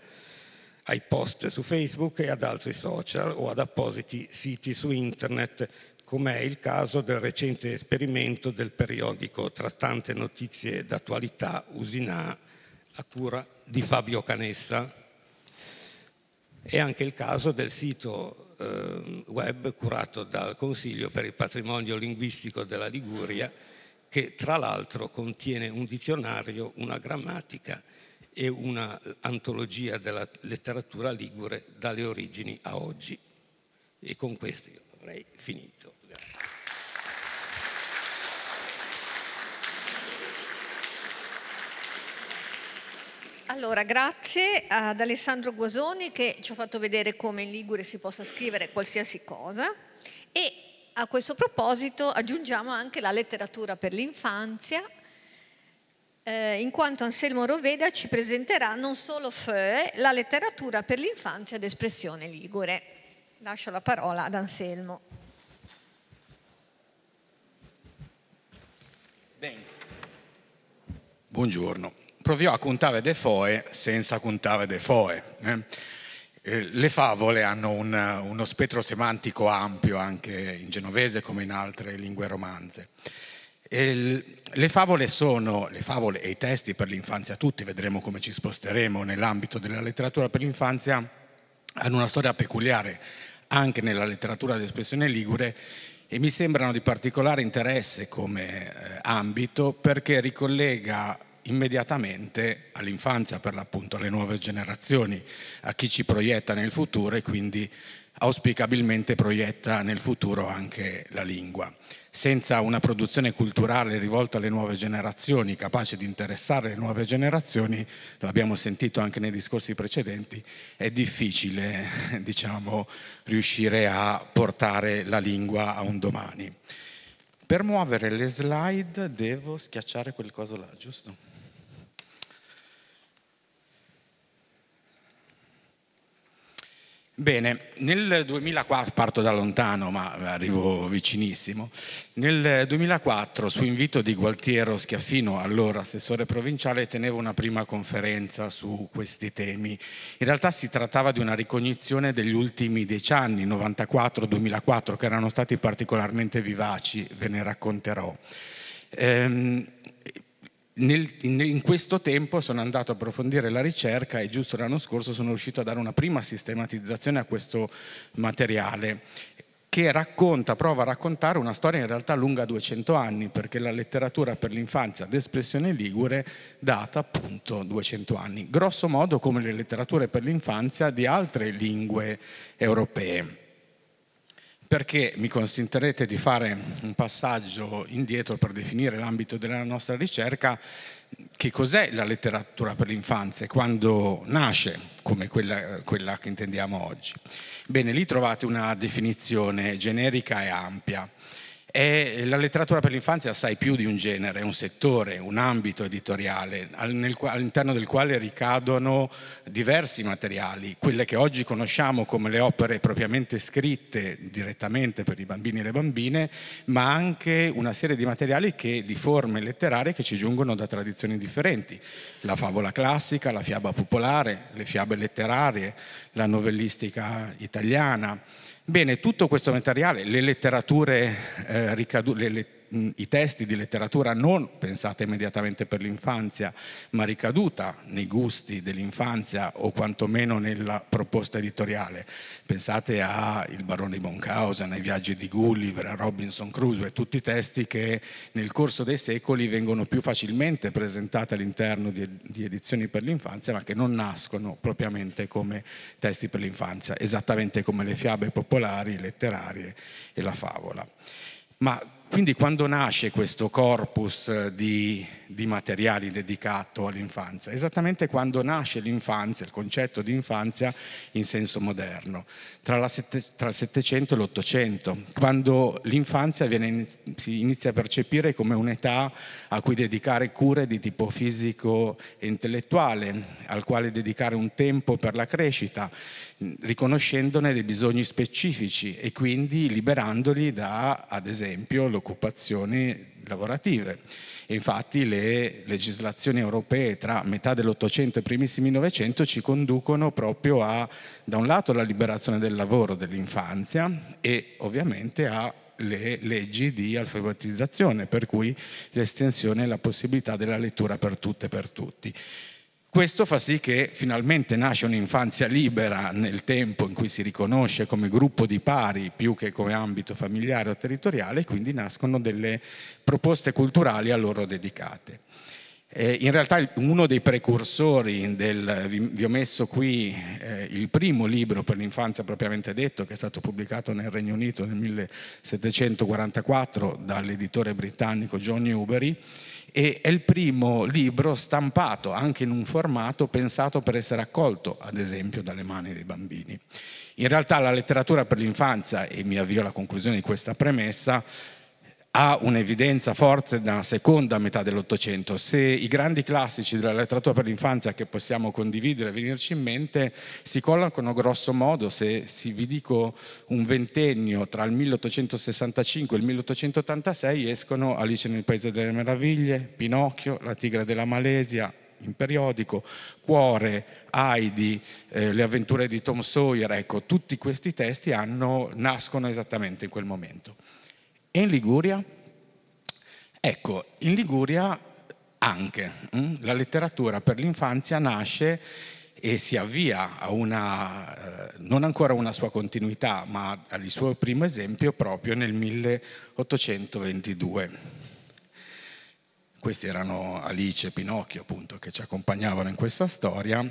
ai post su Facebook e ad altri social o ad appositi siti su internet, come è il caso del recente esperimento del periodico trattante notizie d'attualità Usinà a cura di Fabio Canessa. È anche il caso del sito eh, web curato dal Consiglio per il patrimonio linguistico della Liguria, che tra l'altro contiene un dizionario, una grammatica e una antologia della letteratura ligure dalle origini a oggi. E con questo io avrei finito. Allora, grazie ad Alessandro Guasoni che ci ha fatto vedere come in Ligure si possa scrivere qualsiasi cosa e a questo proposito aggiungiamo anche la letteratura per l'infanzia eh, in quanto Anselmo Roveda ci presenterà non solo Feuer, la letteratura per l'infanzia d'espressione ligure. Lascio la parola ad Anselmo. Bene. Buongiorno. Proviamo a contare De Foe senza contare De Foe. Eh? eh le favole hanno un, uno spettro semantico ampio anche in genovese come in altre lingue romanze. Le favole sono, le favole e i testi per l'infanzia tutti, vedremo come ci sposteremo nell'ambito della letteratura per l'infanzia, hanno una storia peculiare anche nella letteratura di espressione ligure e mi sembrano di particolare interesse come eh, ambito perché ricollega immediatamente all'infanzia, per l'appunto alle nuove generazioni, a chi ci proietta nel futuro e quindi auspicabilmente proietta nel futuro anche la lingua senza una produzione culturale rivolta alle nuove generazioni, capace di interessare le nuove generazioni, lo abbiamo sentito anche nei discorsi precedenti, è difficile diciamo, riuscire a portare la lingua a un domani. Per muovere le slide devo schiacciare quel coso là, giusto? Bene, nel 2004, parto da lontano ma arrivo vicinissimo, nel 2004 su invito di Gualtiero Schiaffino, allora assessore provinciale, tenevo una prima conferenza su questi temi. In realtà si trattava di una ricognizione degli ultimi dieci anni, 94-2004, che erano stati particolarmente vivaci, ve ne racconterò. Ehm, nel, in, in, questo tempo sono andato a approfondire la ricerca e giusto l'anno scorso sono riuscito a dare una prima sistematizzazione a questo materiale che racconta, prova a raccontare una storia in realtà lunga 200 anni, perché la letteratura per l'infanzia d'espressione ligure data appunto 200 anni, grosso modo come le letterature per l'infanzia di altre lingue europee perché mi consentirete di fare un passaggio indietro per definire l'ambito della nostra ricerca, che cos'è la letteratura per l'infanzia e quando nasce come quella, quella, che intendiamo oggi. Bene, lì trovate una definizione generica e ampia. E la letteratura per l'infanzia assai più di un genere, è un settore, un ambito editoriale all'interno del quale ricadono diversi materiali, quelle che oggi conosciamo come le opere propriamente scritte direttamente per i bambini e le bambine, ma anche una serie di materiali che, di forme letterarie che ci giungono da tradizioni differenti, la favola classica, la fiaba popolare, le fiabe letterarie, la novellistica italiana Bene, tutto questo materiale, le letterature, eh, ricadu- mh, mm, i testi di letteratura non pensata immediatamente per l'infanzia, ma ricaduta nei gusti dell'infanzia o quantomeno nella proposta editoriale. Pensate a Il barone di Bonkhausen, ai viaggi di Gulliver, a Robinson Crusoe, tutti i testi che nel corso dei secoli vengono più facilmente presentati all'interno di, di edizioni per l'infanzia, ma che non nascono propriamente come testi per l'infanzia, esattamente come le fiabe popolari, letterarie e la favola. Ma quindi quando nasce questo corpus eh, di di materiali dedicato all'infanzia, esattamente quando nasce l'infanzia, il concetto di infanzia in senso moderno, tra, sette, tra il Settecento e l'Ottocento, quando l'infanzia viene, si inizia a percepire come un'età a cui dedicare cure di tipo fisico e intellettuale, al quale dedicare un tempo per la crescita, riconoscendone dei bisogni specifici e quindi liberandoli da, ad esempio, l'occupazione lavorative infatti le legislazioni europee tra metà dell'Ottocento e primissimi Novecento ci conducono proprio a, da un lato, la liberazione del lavoro dell'infanzia e ovviamente a le leggi di alfabetizzazione, per cui l'estensione e la possibilità della lettura per tutte e per tutti. Questo fa sì che finalmente nasce un'infanzia libera nel tempo in cui si riconosce come gruppo di pari più che come ambito familiare o territoriale, e quindi nascono delle proposte culturali a loro dedicate. Eh, in realtà uno dei precursori del, vi, vi ho messo qui eh, il primo libro per l'infanzia propriamente detto che è stato pubblicato nel Regno Unito nel 1744 dall'editore britannico John Newbery, e è il primo libro stampato anche in un formato pensato per essere accolto, ad esempio, dalle mani dei bambini. In realtà la letteratura per l'infanzia, e mi avvio alla conclusione di questa premessa, ha un'evidenza forte nella seconda metà dell'Ottocento. Se i grandi classici della letteratura per l'infanzia che possiamo condividere e venirci in mente si collocano grosso modo, se vi dico un ventennio, tra il 1865 e il 1886 escono Alice nel Paese delle Meraviglie, Pinocchio, La Tigre della Malesia, in periodico, Cuore, Heidi, eh, Le avventure di Tom Sawyer, ecco, tutti questi testi hanno, nascono esattamente in quel momento. E in Liguria? Ecco, in Liguria anche. Mm? La letteratura per l'infanzia nasce e si avvia a una, eh, non ancora una sua continuità, ma al suo primo esempio proprio nel 1822. Questi erano Alice e Pinocchio, appunto, che ci accompagnavano in questa storia,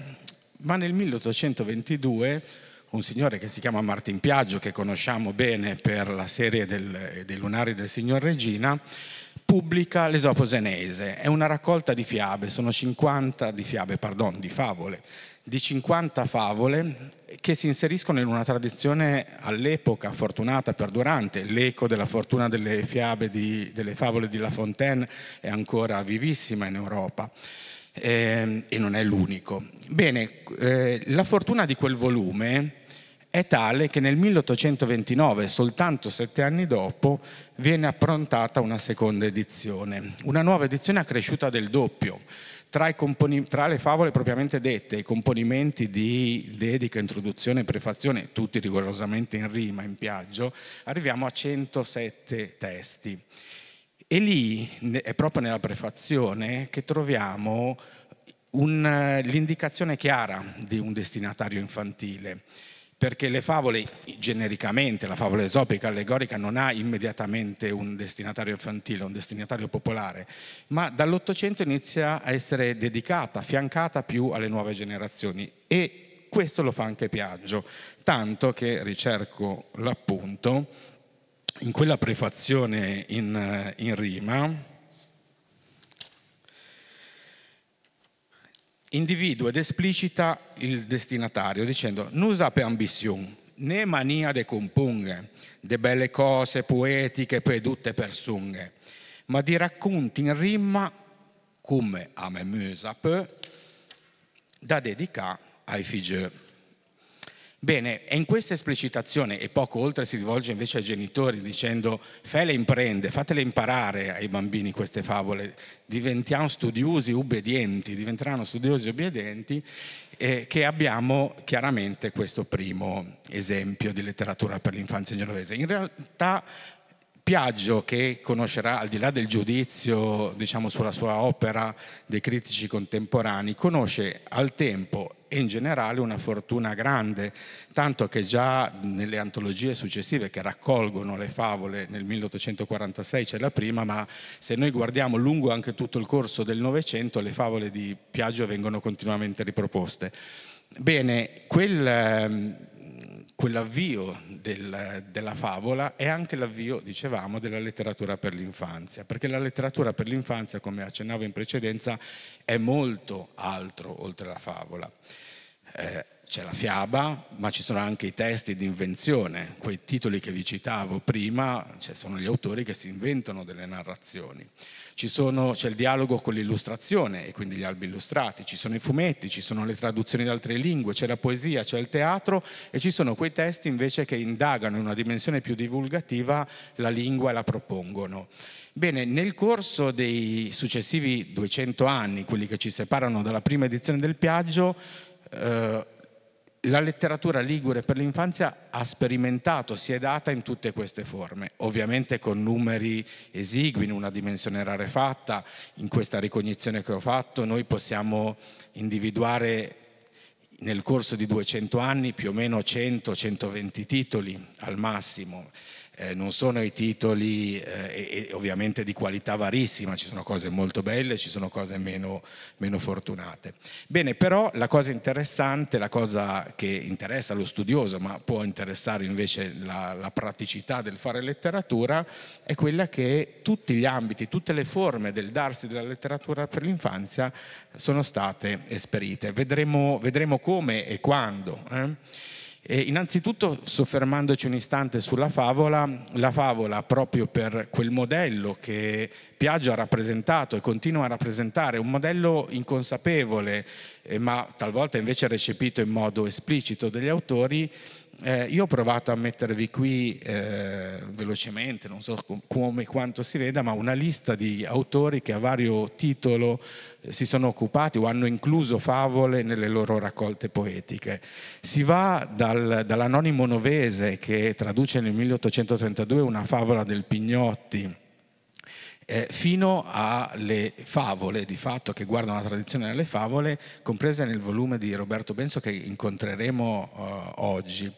ma nel 1822 un signore che si chiama Martin Piaggio, che conosciamo bene per la serie del, dei lunari del signor Regina, pubblica l'Esopo Senese. È una raccolta di fiabe, sono 50 di fiabe, pardon, di favole, di 50 favole che si inseriscono in una tradizione all'epoca fortunata, perdurante. L'eco della fortuna delle, fiabe di, delle favole di La Fontaine è ancora vivissima in Europa. Eh, e non è l'unico. Bene, eh, la fortuna di quel volume è tale che nel 1829, soltanto sette anni dopo, viene approntata una seconda edizione. Una nuova edizione accresciuta del doppio. Tra, tra le favole propriamente dette, i componimenti di dedica, introduzione e prefazione, tutti rigorosamente in rima, in piaggio, arriviamo a 107 testi. E lì è proprio nella prefazione che troviamo l'indicazione chiara di un destinatario infantile perché le favole, genericamente, la favola esopica, allegorica, non ha immediatamente un destinatario infantile, un destinatario popolare, ma dall'Ottocento inizia a essere dedicata, affiancata più alle nuove generazioni e questo lo fa anche Piaggio, tanto che ricerco l'appunto in quella prefazione in, eh, in rima, individua ed esplicita il destinatario dicendo «Nus per ambition, né mania de compunghe, de belle cose poetiche pedute per sunghe, ma di racconti in rima come a me musa da dedicare ai figli. Bene, è in questa esplicitazione e poco oltre si rivolge invece ai genitori dicendo fè le imprende, fatele imparare ai bambini queste favole, diventiamo studiosi, obbedienti, diventeranno studiosi, obbedienti, eh, che abbiamo chiaramente questo primo esempio di letteratura per l'infanzia genovese. In realtà Piaggio che conoscerà al di là del giudizio diciamo, sulla sua opera dei critici contemporanei conosce al tempo e in generale una fortuna grande tanto che già nelle antologie successive che raccolgono le favole nel 1846 c'è la prima ma se noi guardiamo lungo anche tutto il corso del Novecento le favole di Piaggio vengono continuamente riproposte Bene, quel, ehm, quell'avvio del, della favola è anche l'avvio, dicevamo, della letteratura per l'infanzia, perché la letteratura per l'infanzia, come accennavo in precedenza, è molto altro oltre la favola. Eh, c'è la fiaba, ma ci sono anche i testi di invenzione, quei titoli che vi citavo prima, cioè sono gli autori che si inventano delle narrazioni sono, c'è il dialogo con l'illustrazione e quindi gli albi illustrati, ci sono i fumetti, ci sono le traduzioni di altre lingue, c'è la poesia, c'è il teatro e ci sono quei testi invece che indagano in una dimensione più divulgativa la lingua e la propongono. Bene, nel corso dei successivi 200 anni, quelli che ci separano dalla prima edizione del Piaggio, eh, la letteratura ligure per l'infanzia ha sperimentato, si è data in tutte queste forme, ovviamente con numeri esigui, in una dimensione rarefatta, in questa ricognizione che ho fatto noi possiamo individuare nel corso di 200 anni più o meno 100-120 titoli al massimo, eh, non sono i titoli eh, e, ovviamente di qualità varissima, ci sono cose molto belle, ci sono cose meno, meno fortunate. Bene, però la cosa interessante, la cosa che interessa lo studioso, ma può interessare invece la, la praticità del fare letteratura, è quella che tutti gli ambiti, tutte le forme del darsi della letteratura per l'infanzia sono state esperite. Vedremo, vedremo come e quando. Eh? E innanzitutto soffermandoci un istante sulla favola, la favola proprio per quel modello che Piaggio ha rappresentato e continua a rappresentare, un modello inconsapevole eh, ma talvolta invece recepito in modo esplicito dagli autori, eh, io ho provato a mettervi qui eh, velocemente, non so come quanto si veda, ma una lista di autori che a vario titolo eh, si sono occupati o hanno incluso favole nelle loro raccolte poetiche. Si va dal, dall'anonimo novese che traduce nel 1832 una favola del Pignotti eh, fino alle favole, di fatto, che guardano la tradizione delle favole, comprese nel volume di Roberto Benso che incontreremo eh, oggi.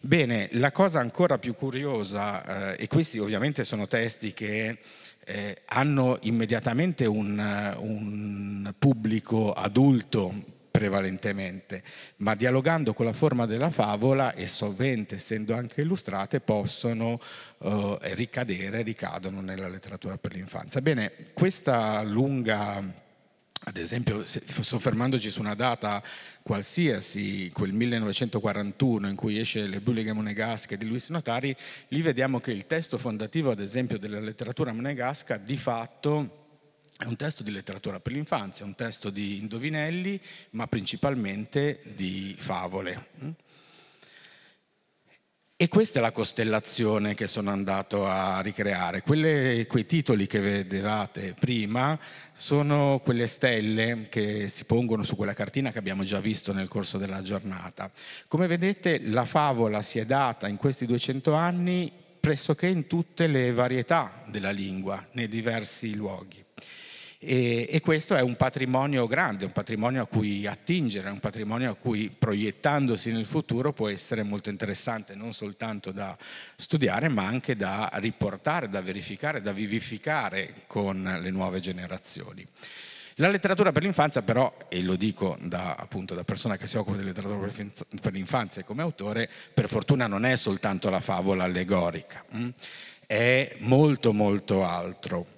Bene, la cosa ancora più curiosa, eh, e questi ovviamente sono testi che eh, hanno immediatamente un, un pubblico adulto prevalentemente, ma dialogando con la forma della favola e sovente essendo anche illustrate possono eh, ricadere, ricadono nella letteratura per l'infanzia. Bene, questa lunga ad esempio soffermandoci su una data qualsiasi, quel 1941 in cui esce le Bulleghe monegasche di Luis Notari, lì vediamo che il testo fondativo ad esempio della letteratura monegasca di fatto è un testo di letteratura per l'infanzia, un testo di indovinelli, ma principalmente di favole. E questa è la costellazione che sono andato a ricreare. Quelle, quei titoli che vedevate prima sono quelle stelle che si pongono su quella cartina che abbiamo già visto nel corso della giornata. Come vedete la favola si è data in questi 200 anni pressoché in tutte le varietà della lingua, nei diversi luoghi. E, e, questo è un patrimonio grande, un patrimonio a cui attingere, un patrimonio a cui proiettandosi nel futuro può essere molto interessante non soltanto da studiare ma anche da riportare, da verificare, da vivificare con le nuove generazioni. La letteratura per l'infanzia però, e lo dico da, appunto, da persona che si occupa di letteratura per l'infanzia e come autore, per fortuna non è soltanto la favola allegorica, mm, è molto molto altro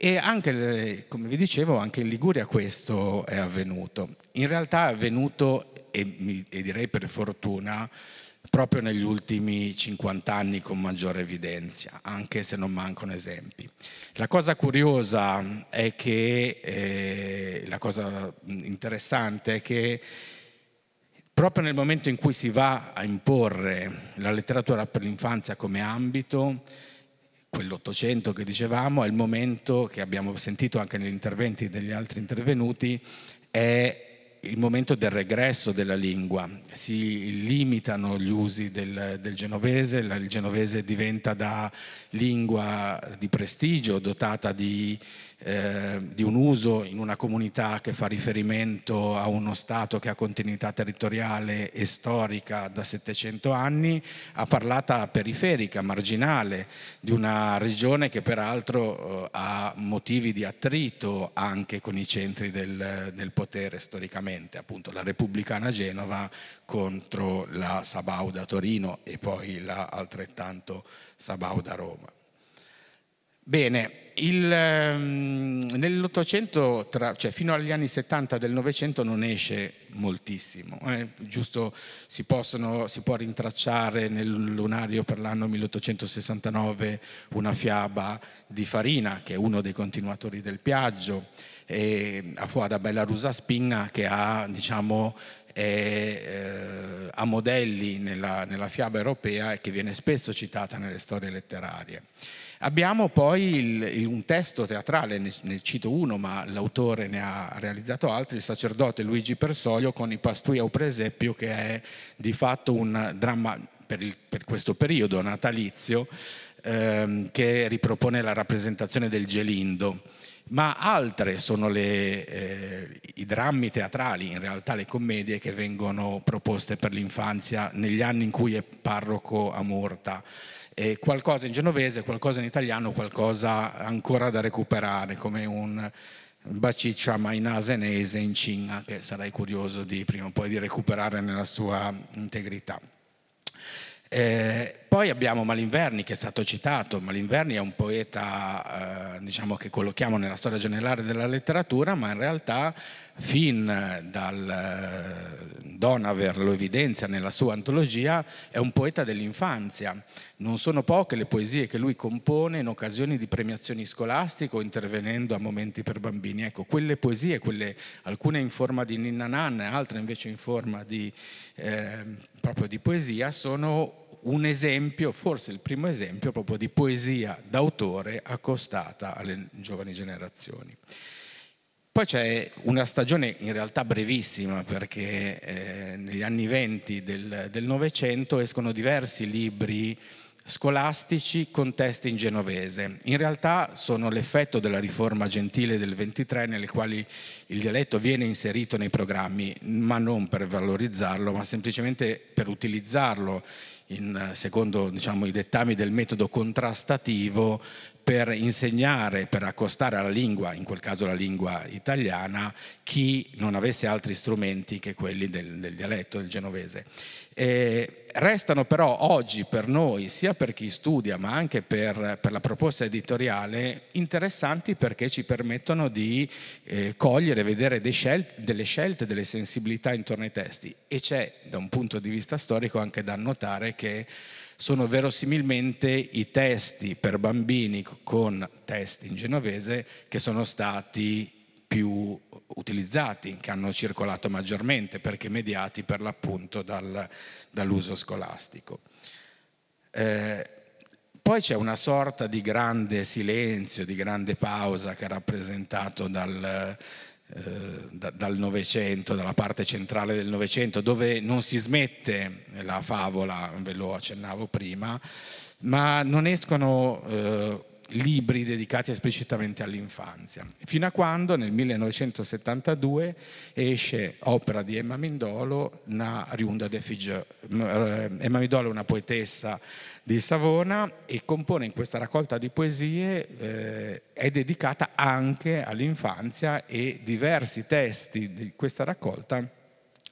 e anche, come vi dicevo, anche in Liguria questo è avvenuto. In realtà è avvenuto, e, e direi per fortuna, proprio negli ultimi 50 anni con maggiore evidenza, anche se non mancano esempi. La cosa curiosa è che, eh, la cosa interessante è che proprio nel momento in cui si va a imporre la letteratura per l'infanzia come ambito, quell'Ottocento che dicevamo, è il momento che abbiamo sentito anche negli interventi degli altri intervenuti, è il momento del regresso della lingua, si limitano gli usi del, del, genovese, il genovese diventa da lingua di prestigio, dotata di eh, di un uso in una comunità che fa riferimento a uno Stato che ha continuità territoriale e storica da 700 anni, a parlata periferica, marginale, di una regione che peraltro eh, ha motivi di attrito anche con i centri del, del potere storicamente, appunto la Repubblicana Genova contro la Sabauda Torino e poi la altrettanto Sabauda Roma. Bene, Ehm, nell'Ottocento, cioè fino agli anni 70 del Novecento non esce moltissimo, eh? giusto si, possono, si, può rintracciare nel lunario per l'anno 1869 una fiaba di Farina, che è uno dei continuatori del Piaggio, e eh, a Fuada Bella Rusa Spinna che ha diciamo, eh, a modelli nella, nella fiaba europea e che viene spesso citata nelle storie letterarie. Abbiamo poi il, il, un testo teatrale, ne, ne cito uno, ma l'autore ne ha realizzato altri, il sacerdote Luigi Persoglio con I Pastui au Presepio, che è di fatto un dramma per, il, per questo periodo natalizio ehm, che ripropone la rappresentazione del Gelindo ma altre sono le, eh, i drammi teatrali, in realtà le commedie che vengono proposte per l'infanzia negli anni in cui è parroco a Morta eh, qualcosa in genovese, qualcosa in italiano, qualcosa ancora da recuperare, come un baciccia mainasenese in Cina, che sarei curioso di prima o poi di recuperare nella sua integrità. Eh, poi abbiamo Malinverni che è stato citato, Malinverni è un poeta eh, diciamo, che collochiamo nella storia generale della letteratura, ma in realtà fin dal eh, Donaver lo evidenzia nella sua antologia, è un poeta dell'infanzia. Non sono poche le poesie che lui compone in occasione di premiazioni scolastiche o intervenendo a momenti per bambini. Ecco, quelle poesie, quelle, alcune in forma di ninna nanna, altre invece in forma di, eh, proprio di poesia, sono un esempio, forse il primo esempio proprio di poesia d'autore accostata alle giovani generazioni. Poi c'è una stagione in realtà brevissima perché eh, negli anni venti del Novecento escono diversi libri scolastici con testi in genovese. In realtà sono l'effetto della riforma gentile del 23 nelle quali il dialetto viene inserito nei programmi, ma non per valorizzarlo, ma semplicemente per utilizzarlo in, secondo diciamo, i dettami del metodo contrastativo per insegnare, per accostare alla lingua, in quel caso la lingua italiana, chi non avesse altri strumenti che quelli del, del dialetto del genovese. Eh, restano però oggi per noi, sia per chi studia ma anche per, per la proposta editoriale, interessanti perché ci permettono di eh, cogliere, vedere scelte, delle scelte, delle sensibilità intorno ai testi e c'è da un punto di vista storico anche da notare che sono verosimilmente i testi per bambini con testi in genovese che sono stati più utilizzati, che hanno circolato maggiormente perché mediati per l'appunto dal, dall'uso scolastico. Eh, poi c'è una sorta di grande silenzio, di grande pausa che è rappresentato dal, eh, da, dal Novecento, dalla parte centrale del Novecento, dove non si smette la favola, ve lo accennavo prima, ma non escono eh, libri dedicati esplicitamente all'infanzia, fino a quando nel 1972 esce opera di Emma Mindolo, una riunda de Fige. Eh, Emma Mindolo è una poetessa di Savona e compone in questa raccolta di poesie, eh, è dedicata anche all'infanzia e diversi testi di questa raccolta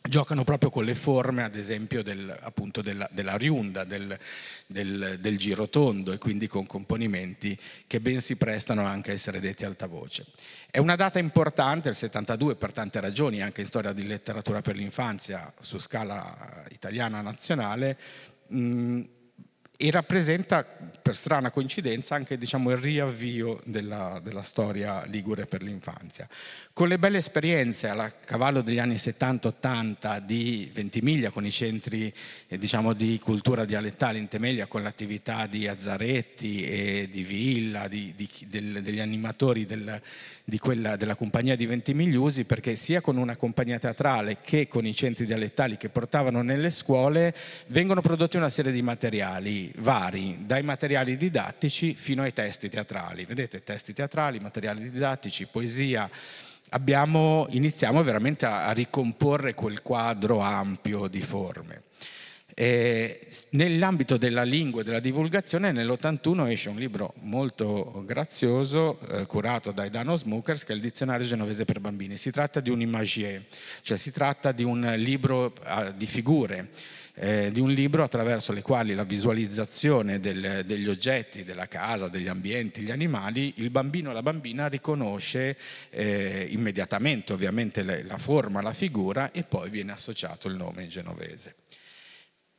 giocano proprio con le forme, ad esempio, del, appunto della, della riunda, del, del, del girotondo e quindi con componimenti che ben si prestano anche a essere detti alta voce. È una data importante, il 72, per tante ragioni, anche in storia di letteratura per l'infanzia su scala italiana nazionale. Mh, mm, e rappresenta, per strana coincidenza, anche diciamo, il riavvio della, della storia ligure per l'infanzia. Con le belle esperienze a cavallo degli anni 70-80 di Ventimiglia, con i centri eh, diciamo, di cultura dialettale in Temeglia, con l'attività di Azzaretti e di Villa, di, di, del, degli animatori del, quella, della compagnia di Ventimigliusi, perché sia con una compagnia teatrale che con i centri dialettali che portavano nelle scuole vengono prodotti una serie di materiali vari, dai materiali didattici fino ai testi teatrali. Vedete, testi teatrali, materiali didattici, poesia abbiamo, iniziamo veramente a, a, ricomporre quel quadro ampio di forme. E nell'ambito della lingua e della divulgazione nell'81 esce un libro molto grazioso eh, curato dai Edano Smokers che è il dizionario genovese per bambini. Si tratta di un imagier, cioè si tratta di un libro eh, di figure eh, di un libro attraverso le quali la visualizzazione del, degli oggetti, della casa, degli ambienti, gli animali, il bambino o la bambina riconosce eh, immediatamente ovviamente la, la forma, la figura e poi viene associato il nome in genovese.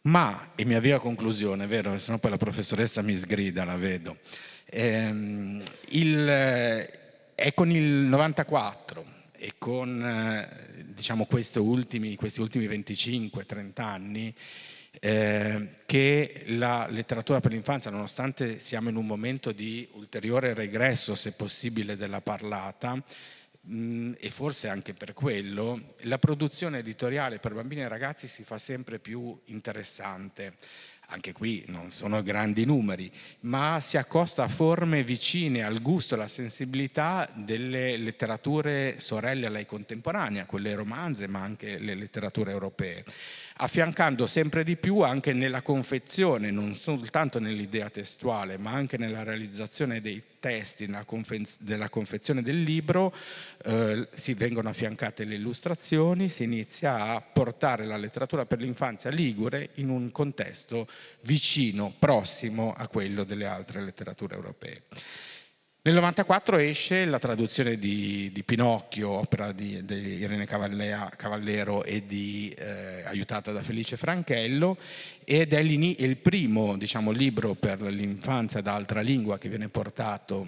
Ma, e mi avvio a conclusione, vero? Sennò poi la professoressa mi sgrida, la vedo. Ehm, il, eh, è con il 94 e con eh, diciamo, questi, ultimi, questi ultimi 25-30 anni eh, che la letteratura per l'infanzia, nonostante siamo in un momento di ulteriore regresso, se possibile, della parlata, mh, mm, e forse anche per quello, la produzione editoriale per bambini e ragazzi si fa sempre più interessante anche qui non sono grandi numeri, ma si accosta a forme vicine al gusto e alla sensibilità delle letterature sorelle alla contemporanea, quelle romanze, ma anche le letterature europee affiancando sempre di più anche nella confezione, non soltanto nell'idea testuale, ma anche nella realizzazione dei testi, confez della confezione del libro, eh, si vengono affiancate le illustrazioni, si inizia a portare la letteratura per l'infanzia ligure in un contesto vicino, prossimo a quello delle altre letterature europee. Nel 1994 esce la traduzione di, di Pinocchio, opera di, di Irene Cavallea, Cavallero e di, eh, aiutata da Felice Franchello, ed è il primo diciamo, libro per l'infanzia da altra lingua che viene portato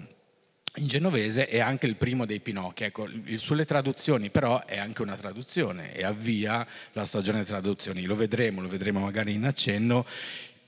in genovese e anche il primo dei Pinocchi. Ecco, sulle traduzioni però è anche una traduzione e avvia la stagione delle traduzioni. Lo vedremo, lo vedremo magari in accenno.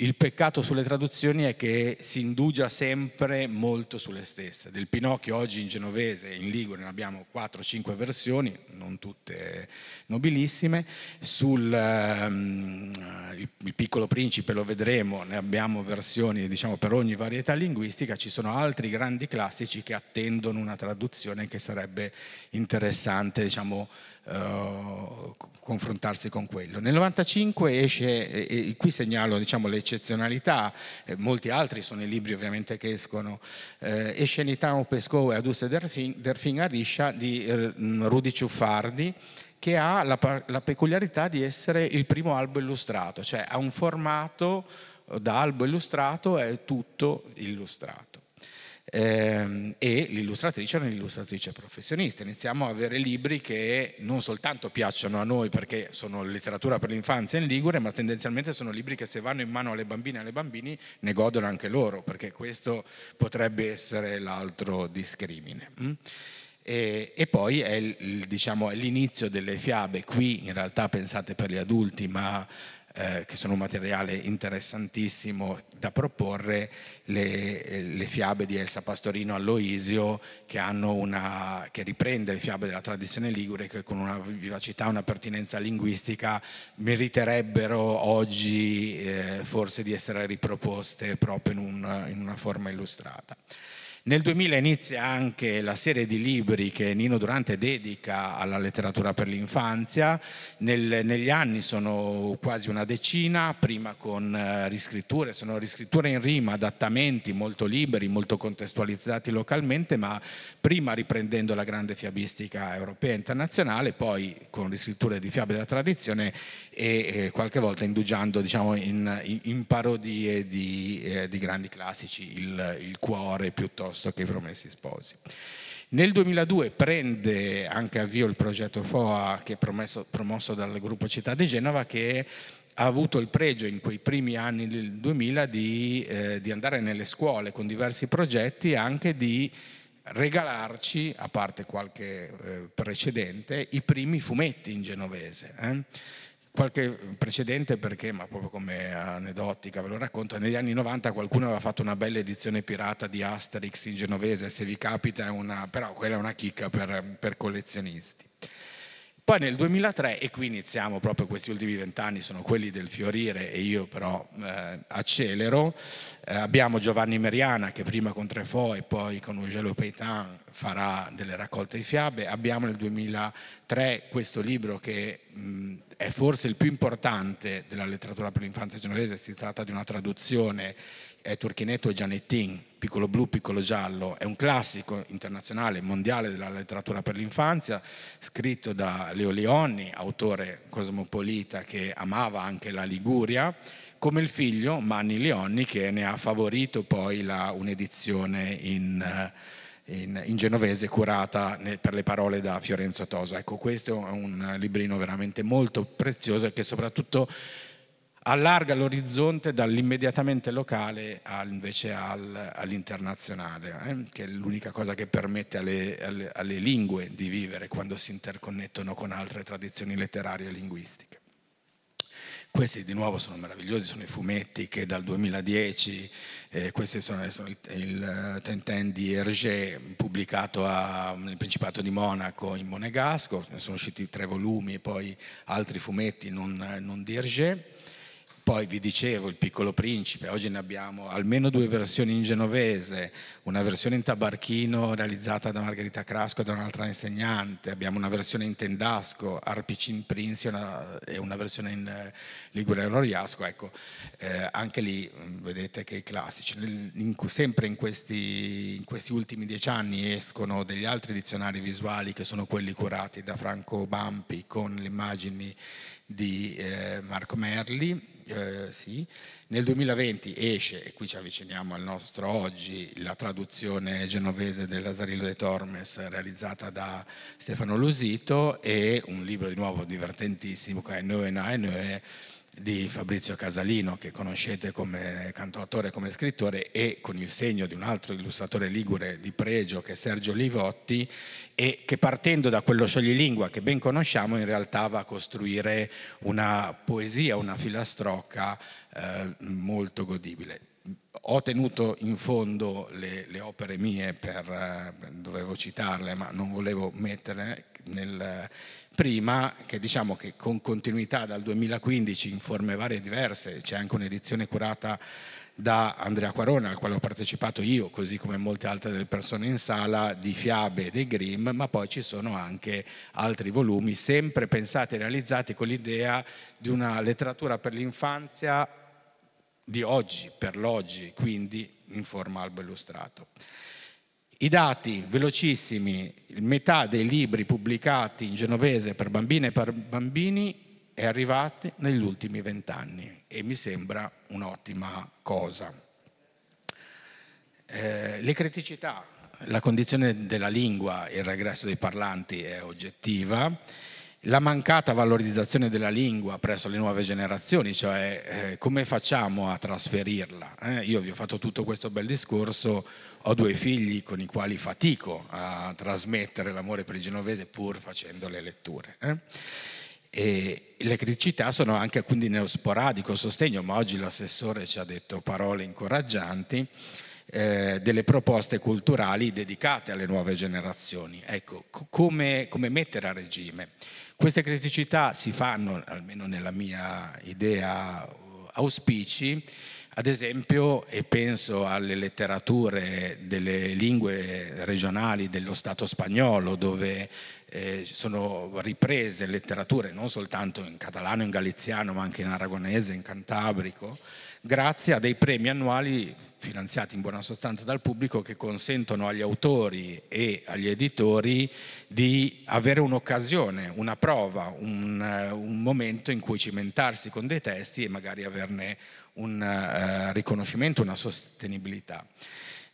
Il peccato sulle traduzioni è che si indugia sempre molto sulle stesse. Del Pinocchio oggi in genovese, in Ligure, ne abbiamo 4-5 versioni, non tutte nobilissime. Sul um, il piccolo principe lo vedremo, ne abbiamo versioni diciamo, per ogni varietà linguistica. Ci sono altri grandi classici che attendono una traduzione che sarebbe interessante diciamo, eh, confrontarsi con quello. Nel 95 esce, e qui segnalo diciamo, l'eccezionalità, eh, molti altri sono i libri ovviamente che escono, eh, esce in Itano Pescoe, Adus e Derfin, Derfin Ariscia di eh, Rudy Ciuffardi, che ha la, la, peculiarità di essere il primo albo illustrato, cioè ha un formato eh, da albo illustrato è tutto illustrato. Ehm, e l'illustratrice è un'illustratrice professionista. Iniziamo a avere libri che non soltanto piacciono a noi perché sono letteratura per l'infanzia in Ligure, ma tendenzialmente sono libri che se vanno in mano alle bambine e alle bambini ne godono anche loro, perché questo potrebbe essere l'altro discrimine. Mm? E, e, poi è, diciamo, è l'inizio delle fiabe, qui in realtà pensate per gli adulti, ma eh, che sono un materiale interessantissimo da proporre, le, le fiabe di Elsa Pastorino all'Oisio che, una, che, riprende le fiabe della tradizione ligure che con una vivacità, una pertinenza linguistica meriterebbero oggi eh, forse di essere riproposte proprio in, un, in una forma illustrata. Nel 2000 inizia anche la serie di libri che Nino Durante dedica alla letteratura per l'infanzia, Nel, negli anni sono quasi una decina, prima con eh, riscritture, sono riscritture in rima, adattamenti molto liberi, molto contestualizzati localmente, ma prima riprendendo la grande fiabistica europea e internazionale, poi con riscritture di fiabe della tradizione e eh, qualche volta indugiando diciamo, in, in, in parodie di, eh, di, grandi classici, il, il cuore piuttosto piuttosto che i promessi sposi. Nel 2002 prende anche avvio il progetto FOA che è promesso, promosso dal gruppo Città di Genova che ha avuto il pregio in quei primi anni del 2000 di, eh, di andare nelle scuole con diversi progetti e anche di regalarci, a parte qualche eh, precedente, i primi fumetti in genovese. Eh? Qualche precedente perché, ma proprio come aneddotica ve lo racconto, negli anni 90 qualcuno aveva fatto una bella edizione pirata di Asterix in genovese, se vi capita, una, però quella è una chicca per, per collezionisti. Poi nel 2003, e qui iniziamo proprio questi ultimi vent'anni, sono quelli del fiorire e io però eh, accelero, eh, abbiamo Giovanni Meriana che prima con Trefo e poi con Eugenio Peitin farà delle raccolte di fiabe, abbiamo nel 2003 questo libro che mh, mm, è forse il più importante della letteratura per l'infanzia genovese, si tratta di una traduzione è Turchinetto e Gianettin, Piccolo Blu, Piccolo Giallo, è un classico internazionale, mondiale della letteratura per l'infanzia, scritto da Leo Leoni, autore cosmopolita che amava anche la Liguria, come il figlio Manni Leoni che ne ha favorito poi la, un'edizione in... Eh, in, in, genovese curata nel, per le parole da Fiorenzo Toso. Ecco, questo è un librino veramente molto prezioso e che soprattutto allarga l'orizzonte dall'immediatamente locale al, invece al, all'internazionale, eh? che è l'unica cosa che permette alle, alle, alle, lingue di vivere quando si interconnettono con altre tradizioni letterarie e linguistiche. Questi di nuovo sono meravigliosi, sono i fumetti che dal 2010, eh, questi sono, sono il, il eh, Tintin di Hergé pubblicato a, nel Principato di Monaco in Monegasco, ne sono usciti tre volumi e poi altri fumetti non, non di Hergé poi vi dicevo Il piccolo principe, oggi ne abbiamo almeno due versioni in genovese, una versione in tabarchino realizzata da Margherita Crasco e da un'altra insegnante, abbiamo una versione in tendasco, Arpicin Prinzi una, e una versione in eh, Ligure Roriasco, ecco, eh, anche lì mm, vedete che i classici, nel, in, sempre in questi, in questi ultimi dieci anni escono degli altri dizionari visuali che sono quelli curati da Franco Bampi con le immagini di eh, Marco Merli eh, sì. Nel 2020 esce, e qui ci avviciniamo al nostro oggi, la traduzione genovese del Lazarillo de Tormes realizzata da Stefano Lusito e un libro di nuovo divertentissimo che è Noe Nae Noe di Fabrizio Casalino che conoscete come cantautore e come scrittore e con il segno di un altro illustratore ligure di pregio che è Sergio Livotti e che partendo da quello scioglilingua che ben conosciamo in realtà va a costruire una poesia, una filastrocca eh, molto godibile ho tenuto in fondo le, le opere mie, per, eh, dovevo citarle, ma non volevo metterle nel, prima, che diciamo che con continuità dal 2015 in forme varie e diverse, c'è anche un'edizione curata da Andrea Quarone, al quale ho partecipato io, così come molte altre delle persone in sala, di fiabe e dei Grimm, ma poi ci sono anche altri volumi, sempre pensati e realizzati con l'idea di una letteratura per l'infanzia di oggi per l'oggi, quindi in forma albo illustrato. I dati velocissimi, metà dei libri pubblicati in genovese per bambine e per bambini è arrivata negli ultimi vent'anni e mi sembra un'ottima cosa. Eh, le criticità, la condizione della lingua e il regresso dei parlanti è oggettiva la mancata valorizzazione della lingua presso le nuove generazioni, cioè eh, come facciamo a trasferirla? Eh, io vi ho fatto tutto questo bel discorso, ho due figli con i quali fatico a trasmettere l'amore per il genovese pur facendo le letture. Eh? E le criticità sono anche quindi nello sporadico sostegno, ma oggi l'assessore ci ha detto parole incoraggianti. Eh, delle proposte culturali dedicate alle nuove generazioni. Ecco, come, come mettere a regime? Queste criticità si fanno, almeno nella mia idea, auspici, ad esempio, e penso alle letterature delle lingue regionali dello Stato spagnolo, dove eh, sono riprese letterature non soltanto in catalano, in galiziano, ma anche in aragonese, in cantabrico, grazie a dei premi annuali finanziati in buona sostanza dal pubblico, che consentono agli autori e agli editori di avere un'occasione, una prova, un, eh, un momento in cui cimentarsi con dei testi e magari averne un uh, riconoscimento, una sostenibilità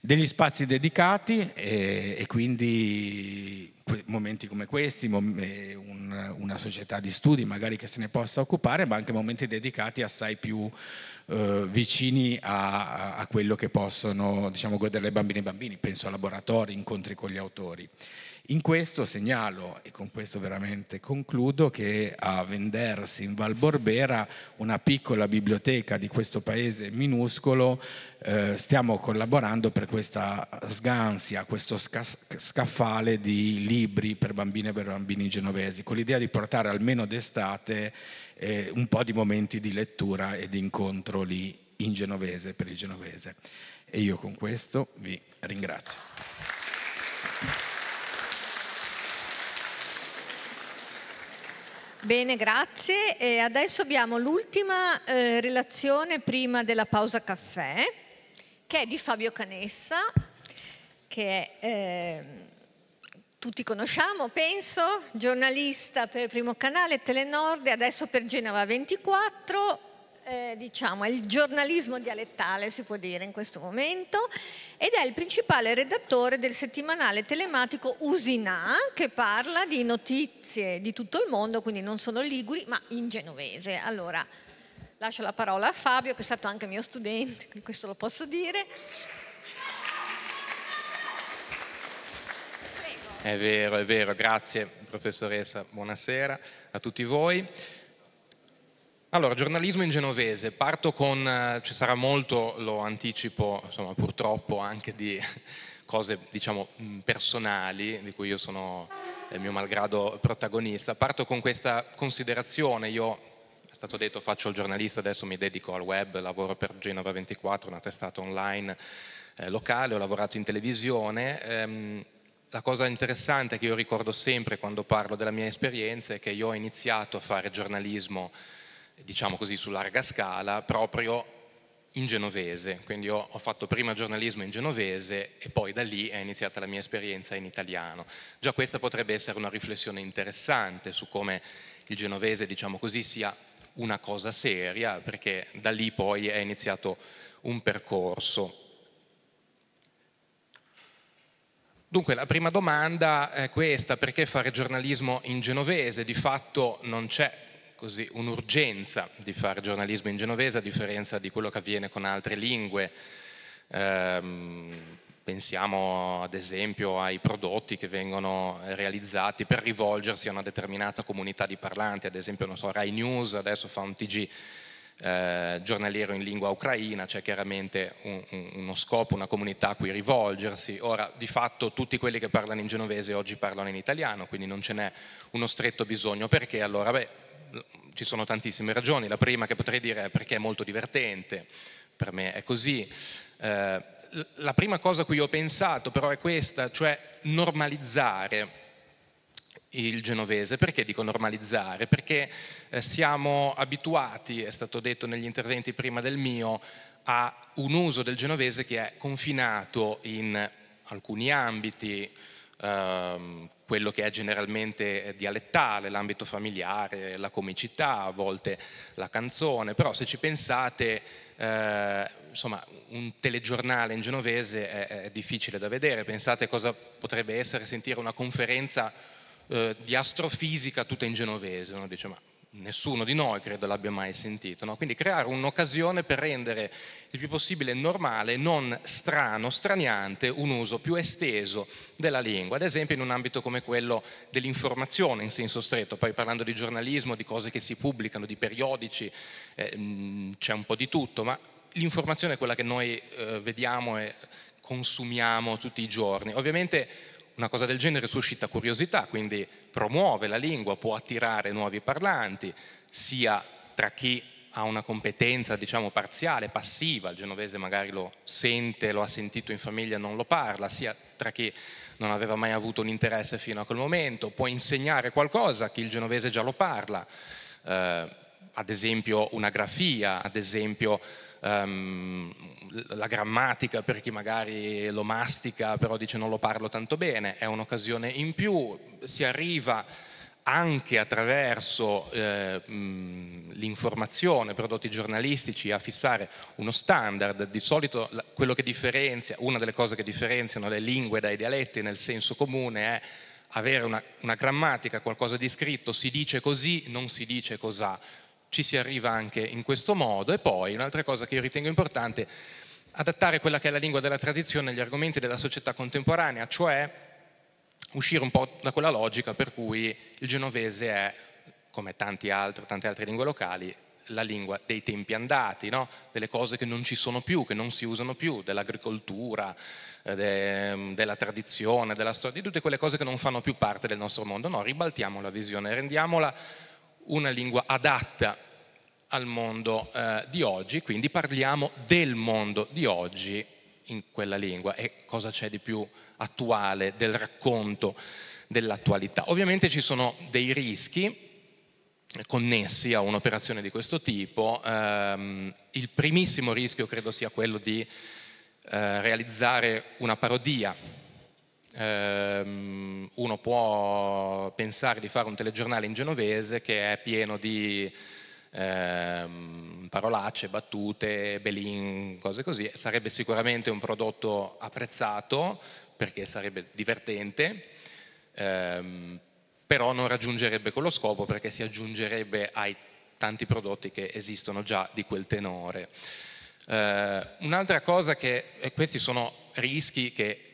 degli spazi dedicati e, eh, e, quindi momenti come questi, un, una società di studi magari che se ne possa occupare, ma anche momenti dedicati assai più eh, vicini a, a, quello che possono diciamo, godere le bambine e i bambini, penso a laboratori, incontri con gli autori. In questo segnalo, e con questo veramente concludo, che a vendersi in Val Borbera, una piccola biblioteca di questo paese minuscolo, eh, stiamo collaborando per questa sgansia, questo sca- scaffale di libri per bambine e per bambini genovesi, con l'idea di portare almeno d'estate eh, un po' di momenti di lettura e di incontro lì in genovese per il genovese. E io con questo vi ringrazio. Bene, grazie. E adesso abbiamo l'ultima eh, relazione prima della pausa caffè, che è di Fabio Canessa, che è... Eh, tutti conosciamo, penso, giornalista per Primo Canale, Telenord e adesso per Genova 24, eh, diciamo, è il giornalismo dialettale, si può dire in questo momento, ed è il principale redattore del settimanale telematico Usinà, che parla di notizie di tutto il mondo, quindi non solo liguri, ma in genovese. Allora, lascio la parola a Fabio, che è stato anche mio studente, questo lo posso dire. È vero, è vero, grazie professoressa, buonasera a tutti voi. Allora, giornalismo in genovese, parto con, eh, ci sarà molto, lo anticipo, insomma purtroppo anche di cose diciamo mm, personali di cui io sono il mio malgrado protagonista. Parto con questa considerazione, io è stato detto faccio il giornalista, adesso mi dedico al web, lavoro per Genova 24, una testata online eh, locale, ho lavorato in televisione. Ehm, la cosa interessante che io ricordo sempre quando parlo della mia esperienza è che io ho iniziato a fare giornalismo, diciamo così, su larga scala, proprio in genovese, quindi io ho fatto prima giornalismo in genovese e poi da lì è iniziata la mia esperienza in italiano. Già questa potrebbe essere una riflessione interessante su come il genovese, diciamo così, sia una cosa seria, perché da lì poi è iniziato un percorso. Dunque, la prima domanda è questa, perché fare giornalismo in genovese? Di fatto non c'è così un'urgenza di fare giornalismo in genovese a differenza di quello che avviene con altre lingue. Ehm, pensiamo ad esempio ai prodotti che vengono realizzati per rivolgersi a una determinata comunità di parlanti, ad esempio, non so, Rai News adesso fa un TG eh, giornaliero in lingua ucraina, c'è chiaramente un, un, uno scopo, una comunità a cui rivolgersi. Ora, di fatto, tutti quelli che parlano in genovese oggi parlano in italiano, quindi non ce n'è uno stretto bisogno. Perché allora? Beh, ci sono tantissime ragioni. La prima che potrei dire è perché è molto divertente, per me è così. Eh, la prima cosa a cui ho pensato però è questa, cioè normalizzare il genovese. Perché dico normalizzare? Perché eh, siamo abituati, è stato detto negli interventi prima del mio, a un uso del genovese che è confinato in alcuni ambiti, ehm, quello che è generalmente dialettale, l'ambito familiare, la comicità, a volte la canzone, però se ci pensate, eh, insomma, un telegiornale in genovese è, è difficile da vedere, pensate cosa potrebbe essere sentire una conferenza eh, di astrofisica tutta in genovese, uno dice ma nessuno di noi credo l'abbia mai sentito, no? quindi creare un'occasione per rendere il più possibile normale, non strano, straniante, un uso più esteso della lingua, ad esempio in un ambito come quello dell'informazione in senso stretto, poi parlando di giornalismo, di cose che si pubblicano, di periodici, eh, mm, c'è un po' di tutto, ma l'informazione è quella che noi eh, vediamo e consumiamo tutti i giorni. Ovviamente una cosa del genere suscita curiosità, quindi promuove la lingua, può attirare nuovi parlanti, sia tra chi ha una competenza diciamo parziale, passiva, il genovese magari lo sente, lo ha sentito in famiglia e non lo parla, sia tra chi non aveva mai avuto un interesse fino a quel momento, può insegnare qualcosa a chi il genovese già lo parla, eh, ad esempio una grafia, ad esempio um, la grammatica per chi magari lo mastica, però dice non lo parlo tanto bene, è un'occasione in più, si arriva anche attraverso eh, mm, l'informazione, prodotti giornalistici, a fissare uno standard. Di solito una delle cose che differenziano le lingue dai dialetti nel senso comune è avere una, una grammatica, qualcosa di scritto, si dice così, non si dice cos'ha ci si arriva anche in questo modo e poi un'altra cosa che io ritengo importante adattare quella che è la lingua della tradizione agli argomenti della società contemporanea, cioè uscire un po' da quella logica per cui il genovese è, come tanti altri, tante altre lingue locali, la lingua dei tempi andati, no? delle cose che non ci sono più, che non si usano più, dell'agricoltura, eh, de, della tradizione, della storia, di tutte quelle cose che non fanno più parte del nostro mondo. No, ribaltiamo la visione, rendiamola una lingua adatta al mondo eh, di oggi, quindi parliamo del mondo di oggi in quella lingua e cosa c'è di più attuale del racconto dell'attualità. Ovviamente ci sono dei rischi connessi a un'operazione di questo tipo. Ehm, il primissimo rischio credo sia quello di eh, realizzare una parodia ehm, uno può pensare di fare un telegiornale in genovese che è pieno di ehm, parolacce, battute, belin, cose così. Sarebbe sicuramente un prodotto apprezzato perché sarebbe divertente, ehm, però non raggiungerebbe quello scopo perché si aggiungerebbe ai tanti prodotti che esistono già di quel tenore. Uh, un'altra cosa che, e questi sono rischi che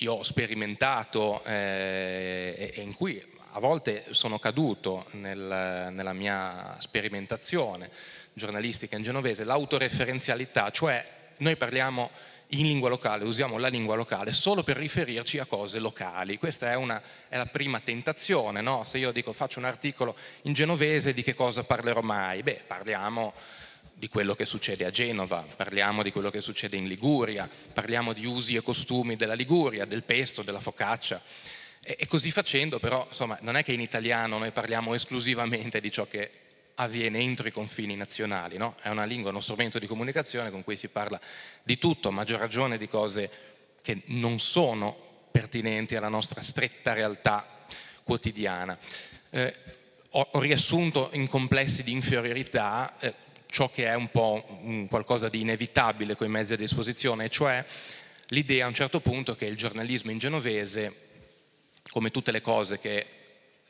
io ho sperimentato eh, e in cui a volte sono caduto nel, nella mia sperimentazione giornalistica in genovese, l'autoreferenzialità, cioè noi parliamo in lingua locale, usiamo la lingua locale solo per riferirci a cose locali. Questa è, una, è la prima tentazione, no? se io dico faccio un articolo in genovese di che cosa parlerò mai? Beh, parliamo di quello che succede a Genova, parliamo di quello che succede in Liguria, parliamo di usi e costumi della Liguria, del pesto, della focaccia. E, e così facendo però, insomma, non è che in italiano noi parliamo esclusivamente di ciò che avviene entro i confini nazionali, no? È una lingua, uno strumento di comunicazione con cui si parla di tutto, a maggior ragione di cose che non sono pertinenti alla nostra stretta realtà quotidiana. Eh, ho, riassunto in complessi di inferiorità eh, ciò che è un po' qualcosa di inevitabile con i mezzi a disposizione, cioè l'idea a un certo punto che il giornalismo in genovese, come tutte le cose che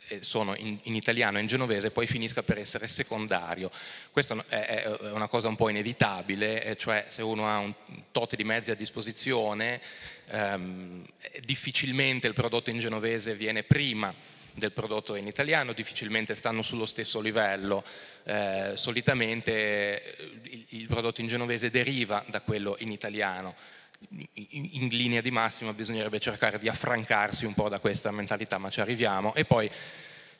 eh, sono in, in, italiano e in genovese poi finisca per essere secondario. Questa è, è una cosa un po' inevitabile, cioè se uno ha un tot di mezzi a disposizione, ehm, difficilmente il prodotto in genovese viene prima del prodotto in italiano difficilmente stanno sullo stesso livello, eh, solitamente eh, il, il prodotto in genovese deriva da quello in italiano in linea di massima bisognerebbe cercare di affrancarsi un po' da questa mentalità, ma ci arriviamo. E poi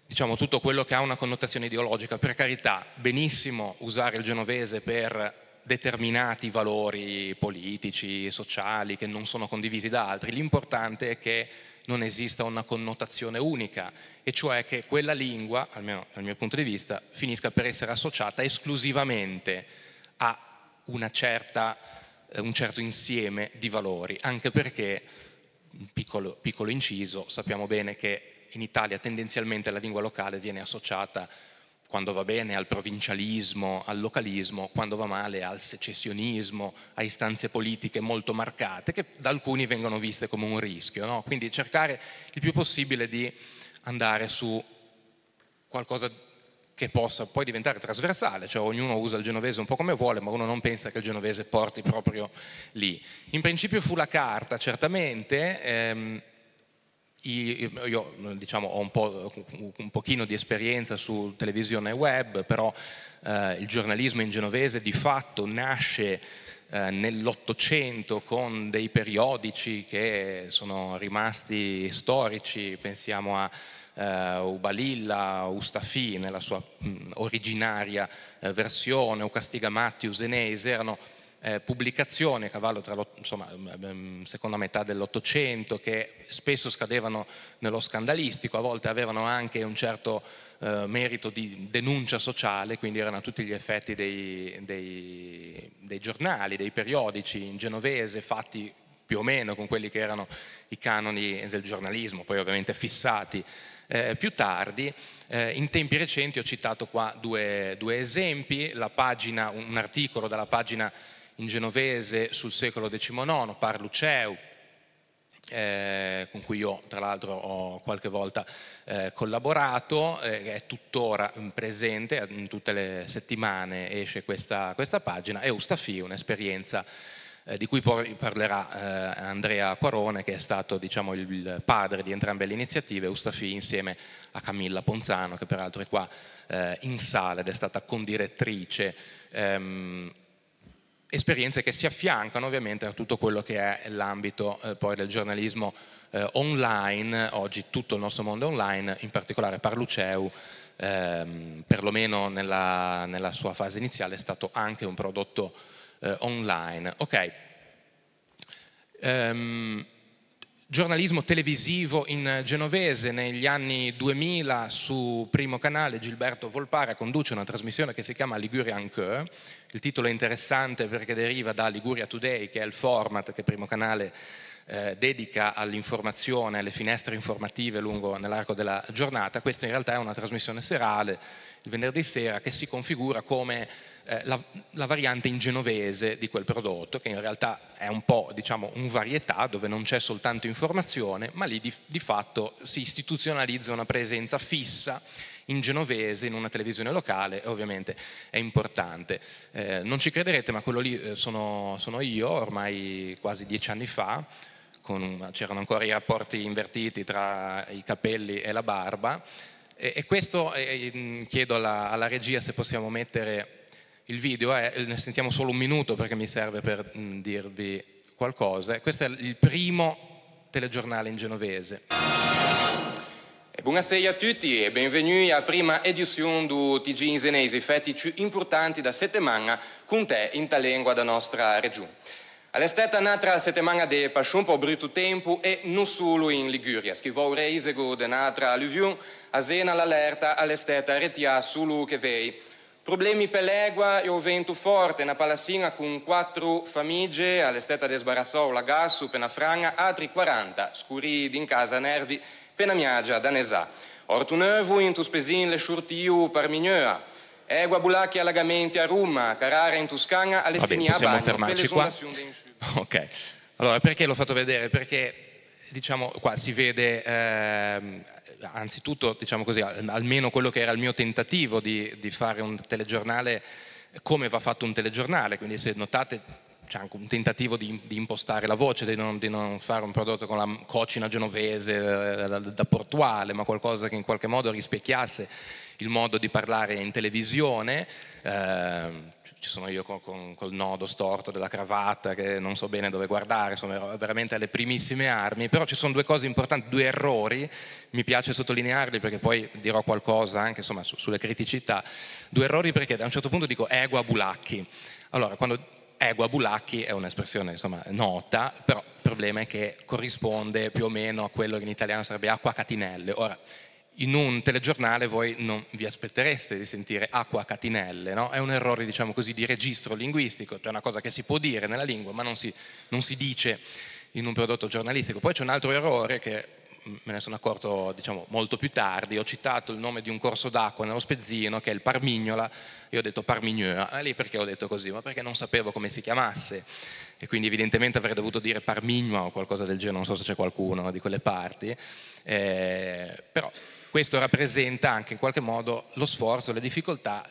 diciamo tutto quello che ha una connotazione ideologica, per carità, benissimo usare il genovese per determinati valori politici, sociali che non sono condivisi da altri, l'importante è che non esista una connotazione unica, e cioè che quella lingua, almeno dal mio punto di vista, finisca per essere associata esclusivamente a certa, eh, un certo insieme di valori, anche perché, piccolo, piccolo inciso, sappiamo bene che in Italia tendenzialmente la lingua locale viene associata a quando va bene al provincialismo, al localismo, quando va male al secessionismo, a istanze politiche molto marcate, che da alcuni vengono viste come un rischio. No? Quindi cercare il più possibile di andare su qualcosa che possa poi diventare trasversale, cioè ognuno usa il genovese un po' come vuole, ma uno non pensa che il genovese porti proprio lì. In principio fu la carta, certamente, ehm, io diciamo, ho un, po', un pochino di esperienza su televisione web, però eh, il giornalismo in genovese di fatto nasce eh, nell'Ottocento con dei periodici che sono rimasti storici, pensiamo a eh, Ubalilla, Ustafi nella sua mh, mm, originaria eh, versione, o Castigamatti usenese, erano eh, pubblicazioni a cavallo tra insomma, ehm, ehm, seconda metà dell'Ottocento che spesso scadevano nello scandalistico, a volte avevano anche un certo eh, merito di denuncia sociale, quindi erano a tutti gli effetti dei, dei, dei giornali, dei periodici in genovese fatti più o meno con quelli che erano i canoni del giornalismo, poi ovviamente fissati eh, più tardi. Eh, in tempi recenti ho citato qua due, due esempi, pagina, un articolo dalla pagina in genovese sul secolo XIX, Parluceu, eh, con cui io tra l'altro ho qualche volta eh, collaborato, eh, è tuttora presente, tutte le settimane esce questa, questa pagina, e Eustafi, un'esperienza eh, di cui poi parlerà eh, Andrea Quarone, che è stato diciamo, il padre di entrambe le iniziative, Eustafi insieme a Camilla Ponzano, che peraltro è qua eh, in sala ed è stata condirettrice ehm, esperienze che si affiancano ovviamente a tutto quello che è l'ambito eh, poi del giornalismo eh, online, oggi tutto il nostro mondo è online, in particolare Parluceu ehm, perlomeno nella, nella, sua fase iniziale è stato anche un prodotto eh, online. Ok, ehm, giornalismo televisivo in eh, genovese negli anni 2000 su Primo Canale Gilberto Volpara conduce una trasmissione che si chiama Liguria Encore il titolo è interessante perché deriva da Liguria Today che è il format che Primo Canale eh, dedica all'informazione, alle finestre informative lungo, nell'arco della giornata questa in realtà è una trasmissione serale il venerdì sera che si configura come eh, la, la, variante in genovese di quel prodotto, che in realtà è un po' diciamo, un varietà dove non c'è soltanto informazione, ma lì di, di fatto si istituzionalizza una presenza fissa in genovese, in una televisione locale, ovviamente è importante. Eh, non ci crederete, ma quello lì eh, sono, sono io, ormai quasi dieci anni fa, con, c'erano ancora i rapporti invertiti tra i capelli e la barba, e, e questo eh, chiedo alla, alla regia se possiamo mettere il video è, eh, eh, ne sentiamo solo un minuto perché mi serve per mh, mm, dirvi qualcosa. Questo è il primo telegiornale in genovese. Buonasera a tutti e benvenuti alla prima edizione del TG in Senese, fatti più importanti da settimana con te in lingua da nostra regione. All'estate È un'altra settimana di passion per brutto tempo e non solo in Liguria. Schivo reisego di un'altra alluvione, a Sena l'allerta all'estate stata retia solo che vei Problemi per l'egua e o vento forte, una palassina con quattro famiglie all'estetta di Sbarassò, la Gassu, pena frana, altri 40, scuri in casa nervi, pena miagia, danesà. Ortu neuvu in tuspesin le sciurtiu parmignoa. Egua bulacchi allagamenti a Rumma, Carrara in Toscana, alle fini finia a bagno. fermarci qua. Ok. Allora, perché l'ho fatto vedere? Perché, diciamo, qua si vede... Ehm, anzitutto, diciamo così, almeno quello che era il mio tentativo di, di fare un telegiornale come va fatto un telegiornale, quindi se notate c'è anche un tentativo di, di impostare la voce, di non, di non, fare un prodotto con la cocina genovese eh, da, da, portuale, ma qualcosa che in qualche modo rispecchiasse il modo di parlare in televisione. Eh, ci sono io con, con, col nodo storto della cravatta che non so bene dove guardare, sono veramente alle primissime armi, però ci sono due cose importanti, due errori, mi piace sottolinearli perché poi dirò qualcosa anche insomma, su, sulle criticità, due errori perché da un certo punto dico egua Bulacchi, allora quando egua Bulacchi è un'espressione insomma, nota, però il problema è che corrisponde più o meno a quello che in italiano sarebbe acqua catinelle, ora in un telegiornale voi non vi aspettereste di sentire acqua a catinelle, no? è un errore diciamo così, di registro linguistico, cioè una cosa che si può dire nella lingua ma non si, non si dice in un prodotto giornalistico. Poi c'è un altro errore che mm, me ne sono accorto diciamo, molto più tardi, ho citato il nome di un corso d'acqua nello Spezzino che è il Parmignola, e ho detto Parmignola, ah, lì perché ho detto così? Ma perché non sapevo come si chiamasse e quindi evidentemente avrei dovuto dire Parmignola o qualcosa del genere, non so se c'è qualcuno di quelle parti, eh, però questo rappresenta anche in qualche modo lo sforzo, le difficoltà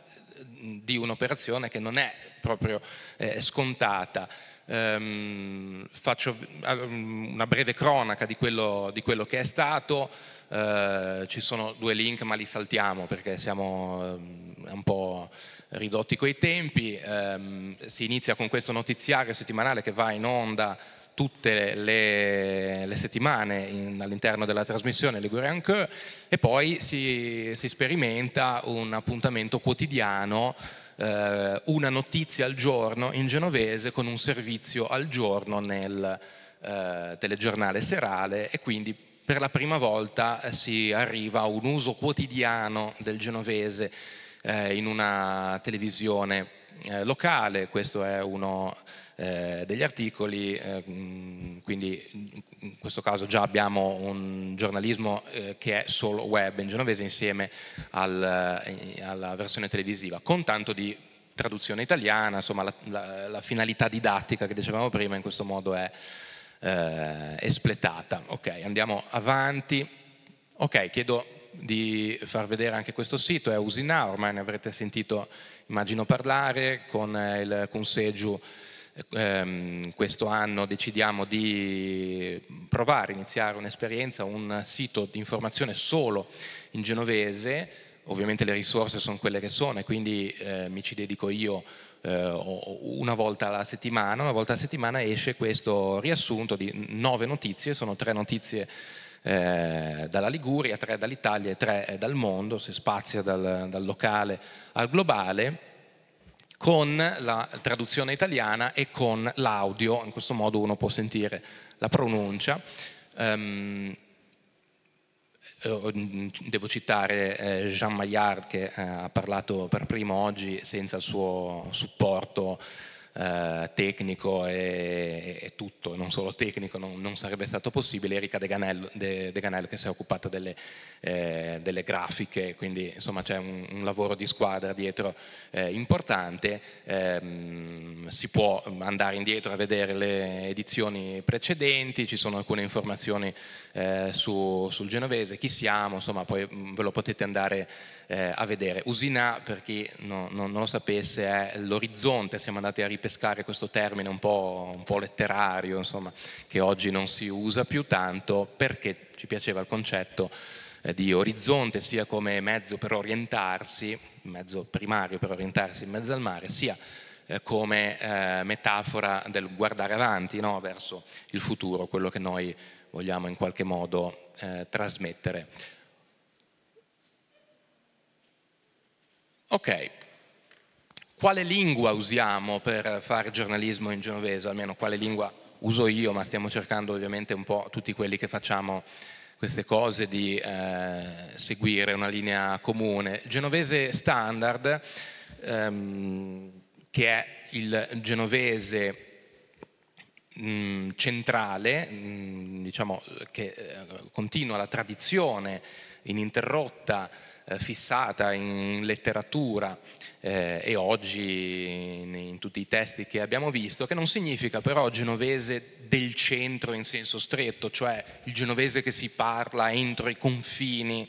mm, di un'operazione che non è proprio eh, scontata. Um, faccio mm, una breve cronaca di quello, di quello che è stato, uh, ci sono due link ma li saltiamo perché siamo um, un po' ridotti coi tempi, um, si inizia con questo notiziario settimanale che va in onda tutte le, le settimane in, all'interno della trasmissione Liguria Coeur e poi si, si sperimenta un appuntamento quotidiano eh, una notizia al giorno in genovese con un servizio al giorno nel eh, telegiornale serale e quindi per la prima volta eh, si arriva a un uso quotidiano del genovese eh, in una televisione eh, locale, questo è uno eh, degli articoli, eh, quindi in questo caso già abbiamo un giornalismo eh, che è solo web in genovese insieme al, eh, alla versione televisiva, con tanto di traduzione italiana, insomma la, la, la finalità didattica che dicevamo prima in questo modo è espletata. Eh, ok, andiamo avanti. Ok, chiedo di far vedere anche questo sito, è Usina, ormai ne avrete sentito immagino parlare, con eh, il Conseggio ehm, questo anno decidiamo di provare iniziare un'esperienza, un sito di informazione solo in genovese, ovviamente le risorse sono quelle che sono e quindi eh, mi ci dedico io eh, una volta alla settimana, una volta alla settimana esce questo riassunto di nove notizie, sono tre notizie eh, dalla Liguria, tre dall'Italia e tre eh, dal mondo, si spazia dal, dal locale al globale con la traduzione italiana e con l'audio, in questo modo uno può sentire la pronuncia. Um, devo citare eh, Jean Maillard che eh, ha parlato per primo oggi senza il suo supporto eh, tecnico e, e, tutto, non solo tecnico, non, non sarebbe stato possibile. Erika De Ganello, De, De Ganello che si è occupata delle, eh, delle grafiche, quindi insomma c'è un, un lavoro di squadra dietro eh, importante. Ehm, si può andare indietro a vedere le edizioni precedenti, ci sono alcune informazioni eh, su, sul genovese, chi siamo, insomma poi mm, ve lo potete andare eh, a vedere. Usina, per chi no, no, non lo sapesse, è l'orizzonte, siamo andati a ripetere ripescare questo termine un po', un po letterario, insomma, che oggi non si usa più tanto, perché ci piaceva il concetto eh, di orizzonte sia come mezzo per orientarsi, mezzo primario per orientarsi in mezzo al mare, sia eh, come eh, metafora del guardare avanti no? verso il futuro, quello che noi vogliamo in qualche modo eh, trasmettere. Ok, quale lingua usiamo per fare giornalismo in genovese, almeno quale lingua uso io, ma stiamo cercando ovviamente un po' tutti quelli che facciamo queste cose di eh, seguire una linea comune. Genovese standard, ehm, che è il genovese mh, centrale, mh, diciamo che eh, continua la tradizione ininterrotta, eh, fissata in letteratura eh, e oggi in, in, tutti i testi che abbiamo visto, che non significa però genovese del centro in senso stretto, cioè il genovese che si parla entro i confini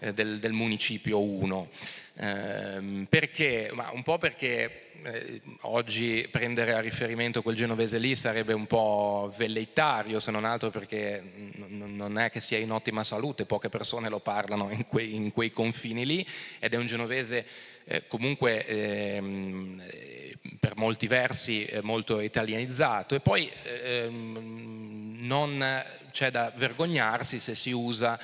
eh, del, del municipio 1. Ehm, perché? Ma un po' perché eh, oggi prendere a riferimento quel genovese lì sarebbe un po' velleitario, se non altro perché n- non è che sia in ottima salute, poche persone lo parlano in, que- in quei confini lì ed è un genovese eh, comunque ehm, eh, per molti versi eh, molto italianizzato e poi ehm, non c'è da vergognarsi se si usa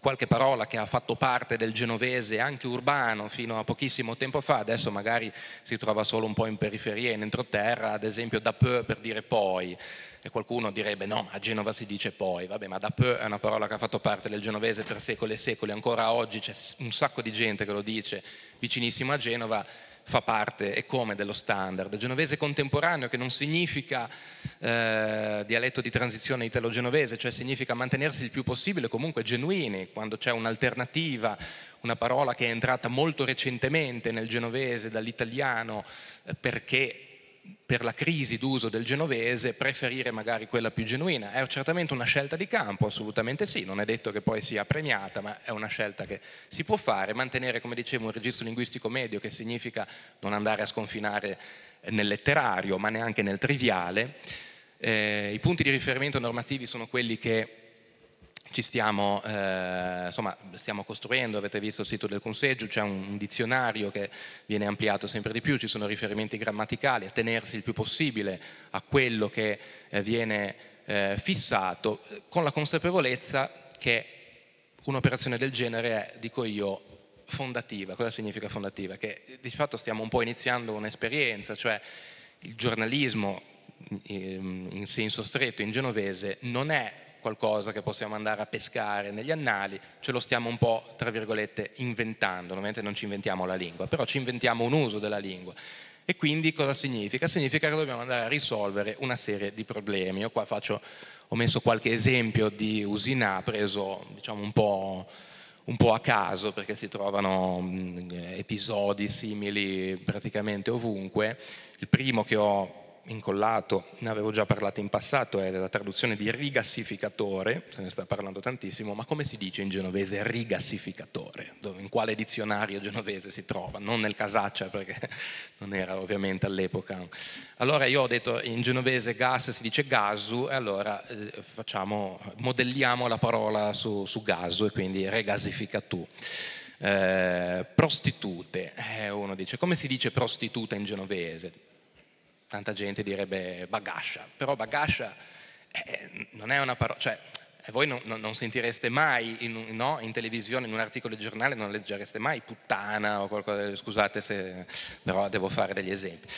qualche parola che ha fatto parte del genovese anche urbano fino a pochissimo tempo fa, adesso magari si trova solo un po' in periferia, in entroterra, ad esempio da peu per dire poi. E qualcuno direbbe no, a Genova si dice poi, vabbè ma da peu è una parola che ha fatto parte del genovese per secoli e secoli, ancora oggi c'è un sacco di gente che lo dice vicinissimo a Genova, fa parte e come dello standard. Genovese contemporaneo che non significa eh, dialetto di transizione italo-genovese, cioè significa mantenersi il più possibile comunque genuini quando c'è un'alternativa, una parola che è entrata molto recentemente nel genovese dall'italiano eh, perché per la crisi d'uso del genovese preferire magari quella più genuina. È certamente una scelta di campo, assolutamente sì, non è detto che poi sia premiata, ma è una scelta che si può fare, mantenere come dicevo un registro linguistico medio che significa non andare a sconfinare nel letterario ma neanche nel triviale. Eh, I punti di riferimento normativi sono quelli che ci stiamo, eh, insomma, stiamo costruendo, avete visto il sito del conseggio, c'è un dizionario che viene ampliato sempre di più, ci sono riferimenti grammaticali, attenersi il più possibile a quello che eh, viene eh, fissato, con la consapevolezza che un'operazione del genere è, dico io, fondativa. Cosa significa fondativa? Che di fatto stiamo un po' iniziando un'esperienza, cioè il giornalismo ehm, in senso stretto, in genovese, non è qualcosa che possiamo andare a pescare negli annali, ce lo stiamo un po', tra virgolette, inventando, ovviamente non ci inventiamo la lingua, però ci inventiamo un uso della lingua. E quindi cosa significa? Significa che dobbiamo andare a risolvere una serie di problemi. Io qua faccio, ho messo qualche esempio di usina, preso diciamo, un, po', un po' a caso perché si trovano mm, episodi simili praticamente ovunque. Il primo che ho incollato, ne avevo già parlato in passato, è la traduzione di rigassificatore, se ne sta parlando tantissimo, ma come si dice in genovese rigassificatore? In quale dizionario genovese si trova? Non nel casaccia perché non era ovviamente all'epoca. Allora io ho detto in genovese gas si dice gasu e allora eh, facciamo, modelliamo la parola su, su gasu e quindi regasificatù. Eh, prostitute, eh, uno dice come si dice prostituta in genovese? tanta gente direbbe bagascia, però bagascia eh, non è una parola, cioè eh, voi non, non, non sentireste mai in, no, in, televisione, in un articolo di giornale, non leggereste mai puttana o qualcosa, scusate se però devo fare degli esempi.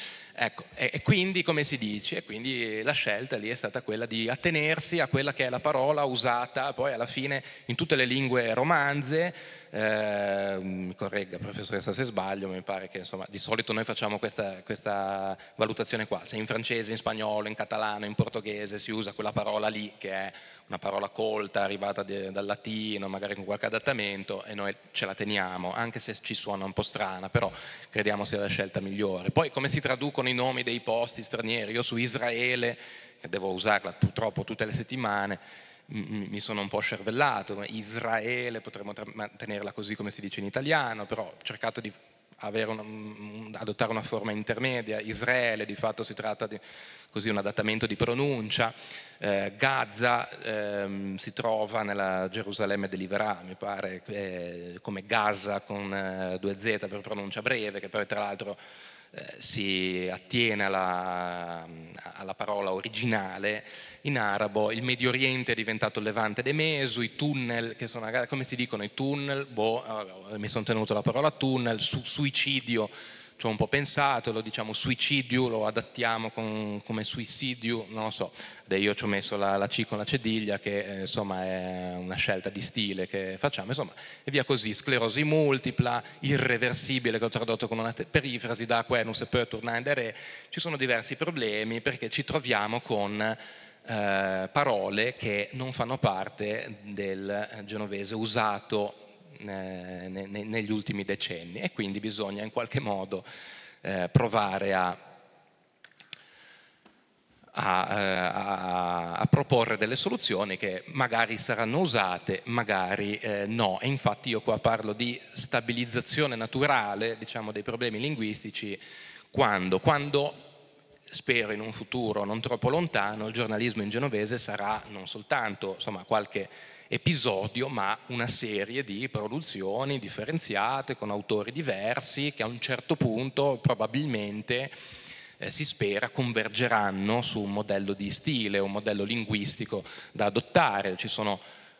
Ecco, e, e, quindi come si dice? quindi la scelta lì è stata quella di attenersi a quella che è la parola usata poi alla fine in tutte le lingue romanze, eh, mi corregga professoressa se sbaglio, ma mi pare che insomma, di solito noi facciamo questa, questa, valutazione qua, se in francese, in spagnolo, in catalano, in portoghese si usa quella parola lì che è una parola colta, arrivata de, dal latino, magari con qualche adattamento e noi ce la teniamo, anche se ci suona un po' strana, però crediamo sia la scelta migliore. Poi come si traducono i nomi dei posti stranieri? Io su Israele, che devo usarla purtroppo tutte le settimane, mi sono un po' scervellato, Israele, potremmo tenerla così come si dice in italiano, però ho cercato di una, adottare una forma intermedia, Israele di fatto si tratta di così, un adattamento di pronuncia, eh, Gaza ehm, si trova nella Gerusalemme dell'Iverà, mi pare, eh, come Gaza con eh, due Z per pronuncia breve, che poi tra l'altro eh, si attiene alla, alla, parola originale, in arabo il Medio Oriente è diventato il Levante dei Meso, i tunnel, che sono, come si dicono i tunnel, boh, mi sono tenuto la parola tunnel, su, suicidio, ci ho un po' pensato, lo diciamo suicidio, lo adattiamo con, come suicidio, non lo so. Beh, io ci ho messo la, la, C con la cediglia, che eh, insomma è una scelta di stile che facciamo, insomma, e via così, sclerosi multipla, irreversibile, che ho tradotto con una perifrasi, da qua non si può tornare da re, ci sono diversi problemi perché ci troviamo con... Eh, parole che non fanno parte del genovese usato eh, negli ultimi decenni e quindi bisogna in qualche modo eh, provare a a, eh, a, a, proporre delle soluzioni che magari saranno usate, magari no. E infatti io qua parlo di stabilizzazione naturale diciamo, dei problemi linguistici quando, quando, spero in un futuro non troppo lontano, il giornalismo in genovese sarà non soltanto insomma, qualche episodio, ma una serie di produzioni differenziate con autori diversi che a un certo punto probabilmente eh, si spera convergeranno su un modello di stile, un modello linguistico da adottare. Ci sono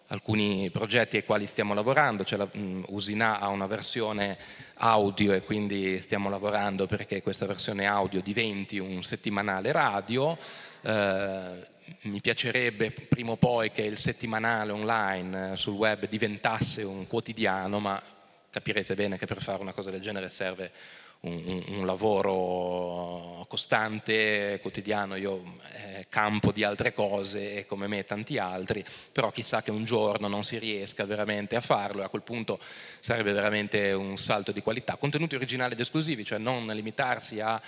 alcuni progetti ai quali stiamo lavorando, cioè la, mh, mm, Usina ha una versione audio e quindi stiamo lavorando perché questa versione audio diventi un settimanale radio. Eh, mi piacerebbe prima o poi che il settimanale online eh, sul web diventasse un quotidiano, ma capirete bene che per fare una cosa del genere serve un, un, un lavoro costante, quotidiano, io eh, campo di altre cose come me e tanti altri, però chissà che un giorno non si riesca veramente a farlo e a quel punto sarebbe veramente un salto di qualità. Contenuti originali ed esclusivi, cioè non limitarsi a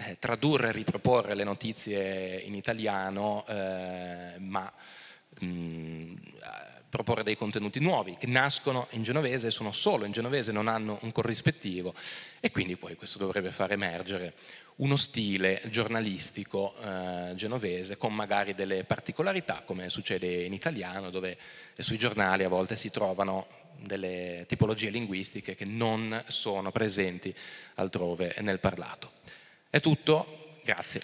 eh, tradurre e riproporre le notizie in italiano, eh, ma mh, mm, eh, proporre dei contenuti nuovi che nascono in genovese, sono solo in genovese, non hanno un corrispettivo e quindi poi questo dovrebbe far emergere uno stile giornalistico eh, genovese con magari delle particolarità come succede in italiano dove sui giornali a volte si trovano delle tipologie linguistiche che non sono presenti altrove nel parlato. È tutto, grazie.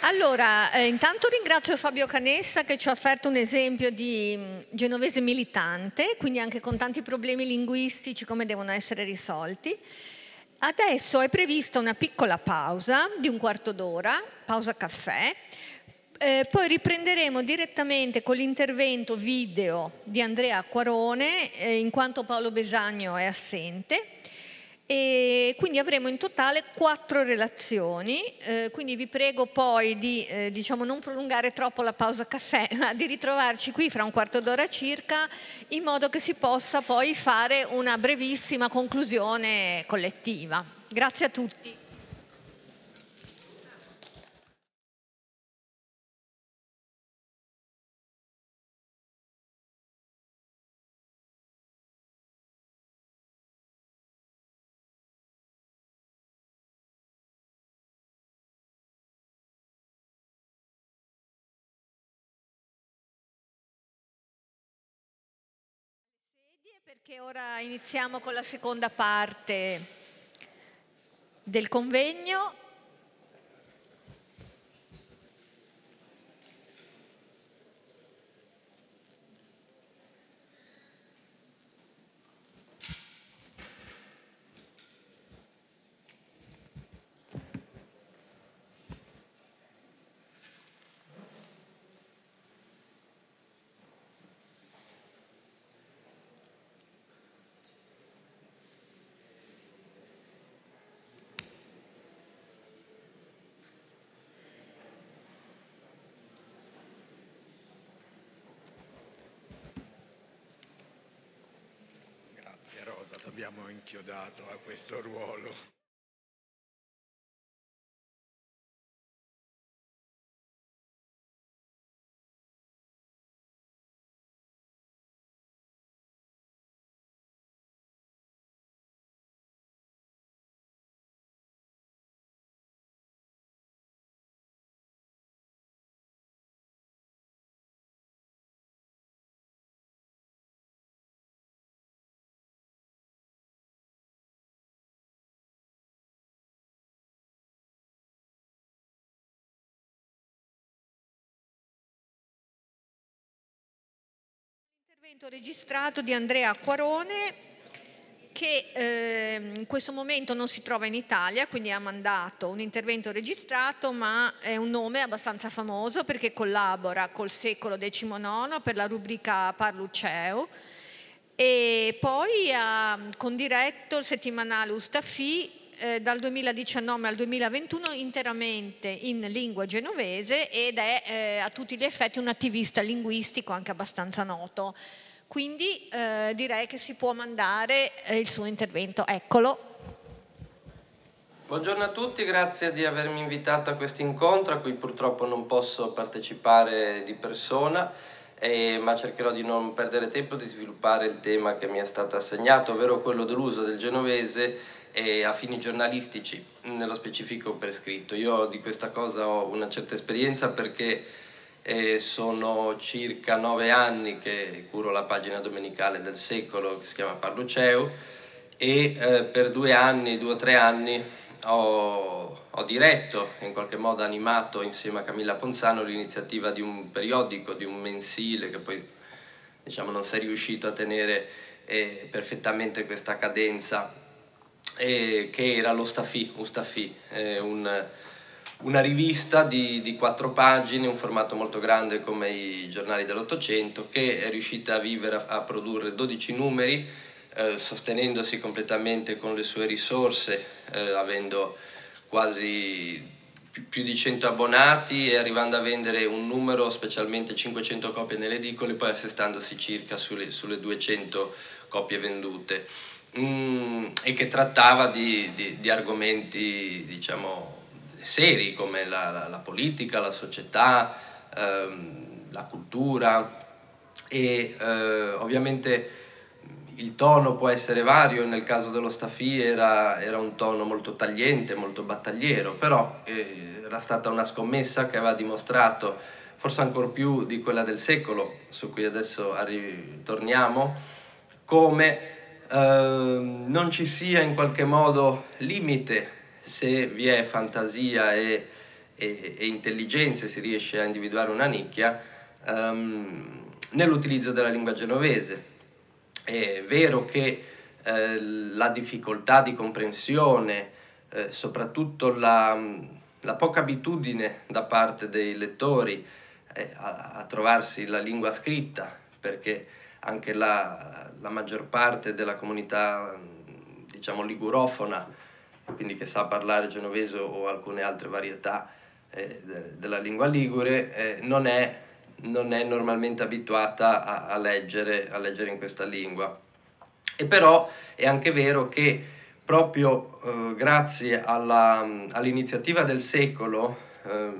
Allora, eh, intanto ringrazio Fabio Canessa che ci ha offerto un esempio di mh, mm, genovese militante, quindi anche con tanti problemi linguistici come devono essere risolti. Adesso è prevista una piccola pausa di un quarto d'ora, pausa caffè, eh, poi riprenderemo direttamente con l'intervento video di Andrea Acquarone, eh, in quanto Paolo Besagno è assente. E quindi avremo in totale quattro relazioni, eh, quindi vi prego poi di eh, diciamo non prolungare troppo la pausa caffè, ma di ritrovarci qui fra un quarto d'ora circa, in modo che si possa poi fare una brevissima conclusione collettiva. Grazie a tutti. perché ora iniziamo con la seconda parte del convegno abbiamo inchiodato a questo ruolo. intervento registrato di Andrea Quarone che eh, in questo momento non si trova in Italia, quindi ha mandato un intervento registrato, ma è un nome abbastanza famoso perché collabora col secolo XIX per la rubrica Parluceo e poi ha condiretto il settimanale Ustafi eh, dal 2019 al 2021 interamente in lingua genovese ed è eh, a tutti gli effetti un attivista linguistico anche abbastanza noto. Quindi eh, direi che si può mandare eh, il suo intervento. Eccolo. Buongiorno a tutti, grazie di avermi invitato a questo incontro a cui purtroppo non posso partecipare di persona, eh, ma cercherò di non perdere tempo di sviluppare il tema che mi è stato assegnato, ovvero quello dell'uso del genovese e a fini giornalistici, nello specifico per scritto. Io di questa cosa ho una certa esperienza perché eh, sono circa nove anni che curo la pagina domenicale del secolo che si chiama Parduceo e eh, per due anni, due o tre anni ho, ho diretto, in qualche modo animato insieme a Camilla Ponzano l'iniziativa di un periodico, di un mensile che poi diciamo, non sei riuscito a tenere eh, perfettamente questa cadenza eh, che era lo Staffì, un, una rivista di, di, quattro pagine, un formato molto grande come i giornali dell'Ottocento, che è riuscita a vivere, a, a produrre 12 numeri, eh, sostenendosi completamente con le sue risorse, eh, avendo quasi più di 100 abbonati e arrivando a vendere un numero, specialmente 500 copie nelle edicole, poi assestandosi circa sulle, sulle 200 copie vendute. Mm, e che trattava di, di, di argomenti diciamo, seri come la, la, la, politica, la società, ehm, la cultura e eh, ovviamente il tono può essere vario, nel caso dello Staffì era, era un tono molto tagliente, molto battagliero, però eh, era stata una scommessa che aveva dimostrato, forse ancor più di quella del secolo, su cui adesso torniamo, come Ehm, non ci sia in qualche modo limite se vi è fantasia e, e, e intelligenza, si riesce a individuare una nicchia, um, nell'utilizzo della lingua genovese. È vero che eh, la difficoltà di comprensione, eh, soprattutto la, la, poca abitudine da parte dei lettori eh, a, a, trovarsi la lingua scritta, perché anche la, la maggior parte della comunità diciamo ligurofona, quindi che sa parlare genovese o alcune altre varietà eh, della lingua ligure, eh, non, è, non, è, normalmente abituata a, a, leggere, a leggere in questa lingua. E però è anche vero che proprio eh, grazie all'iniziativa del secolo, eh,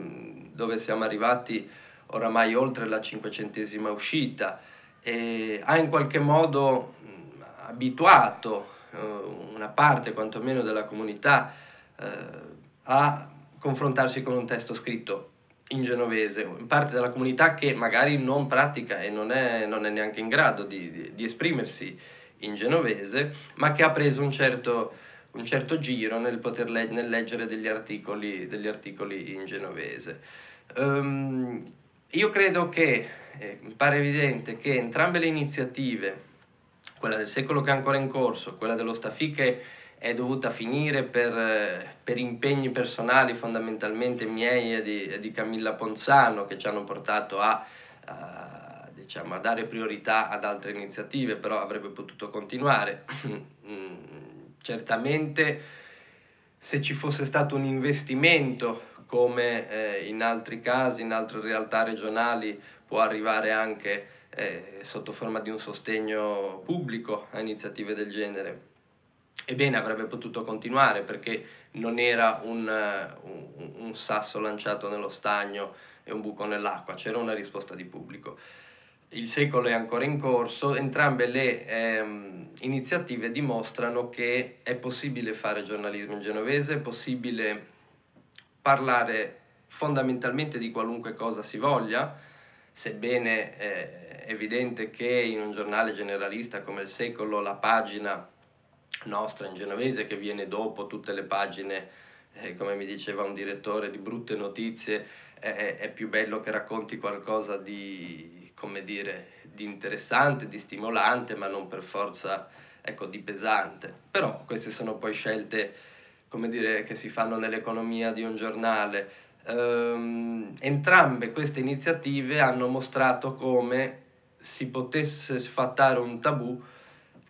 dove siamo arrivati oramai oltre la cinquecentesima uscita, eh, ha in qualche modo abituato eh, una parte quantomeno della comunità eh, a confrontarsi con un testo scritto in genovese, parte della comunità che magari non pratica e non è, non è neanche in grado di, di, di, esprimersi in genovese, ma che ha preso un certo, un certo giro nel, poter le- nel leggere degli articoli, degli articoli in genovese. Um, io credo che eh, mi pare evidente che entrambe le iniziative, quella del secolo che è ancora in corso, quella dello Stafi che è dovuta finire per, eh, per impegni personali fondamentalmente miei e di, e di, Camilla Ponzano che ci hanno portato a, a, diciamo, a dare priorità ad altre iniziative, però avrebbe potuto continuare. Mm, certamente se ci fosse stato un investimento come eh, in altri casi, in altre realtà regionali, può arrivare anche eh, sotto forma di un sostegno pubblico a iniziative del genere. Ebbene, avrebbe potuto continuare perché non era un, un, un sasso lanciato nello stagno e un buco nell'acqua, c'era una risposta di pubblico il secolo è ancora in corso, entrambe le ehm, iniziative dimostrano che è possibile fare giornalismo in genovese, è possibile parlare fondamentalmente di qualunque cosa si voglia, sebbene eh, è evidente che in un giornale generalista come il secolo la pagina nostra in genovese che viene dopo tutte le pagine, eh, come mi diceva un direttore, di brutte notizie, eh, è più bello che racconti qualcosa di, come dire, di interessante, di stimolante, ma non per forza ecco, di pesante. Però queste sono poi scelte come dire, che si fanno nell'economia di un giornale, ehm, entrambe queste iniziative hanno mostrato come si potesse sfatare un tabù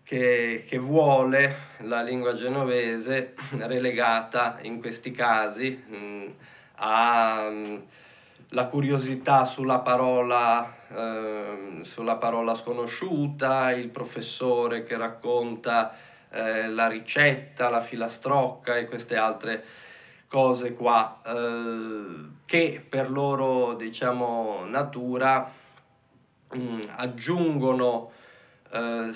che, che, vuole la lingua genovese relegata in questi casi mm, alla mm, curiosità sulla parola, eh, sulla parola, sconosciuta, il professore che racconta eh, la ricetta, la filastrocca e queste altre cose qua eh, che per loro diciamo natura mh, mm, aggiungono eh,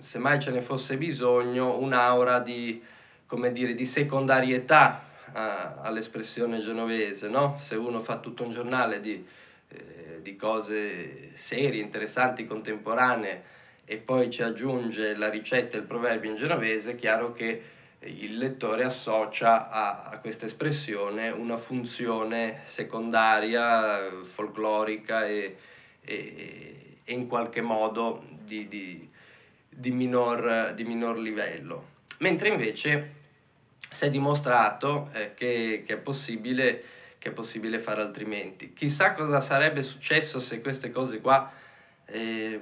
se mai ce ne fosse bisogno un'aura di come dire di secondarietà eh, all'espressione genovese no? se uno fa tutto un giornale di, eh, di cose serie interessanti contemporanee e poi ci aggiunge la ricetta e il proverbio in genovese è chiaro che il lettore associa a, a questa espressione una funzione secondaria, folclorica e, e, e in qualche modo di, di, di, minor, di, minor, livello. Mentre invece si è dimostrato eh, che, che, è possibile, che è possibile fare altrimenti. Chissà cosa sarebbe successo se queste cose qua eh,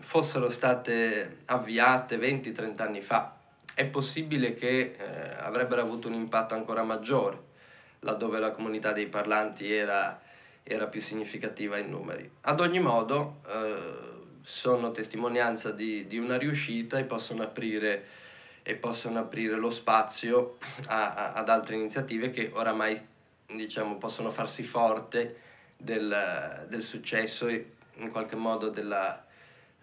fossero state avviate 20-30 anni fa è possibile che eh, avrebbero avuto un impatto ancora maggiore laddove la comunità dei parlanti era, era più significativa in numeri. Ad ogni modo eh, sono testimonianza di, di, una riuscita e possono aprire, e possono aprire lo spazio a, a, ad altre iniziative che oramai diciamo, possono farsi forte del, del successo e in qualche modo della,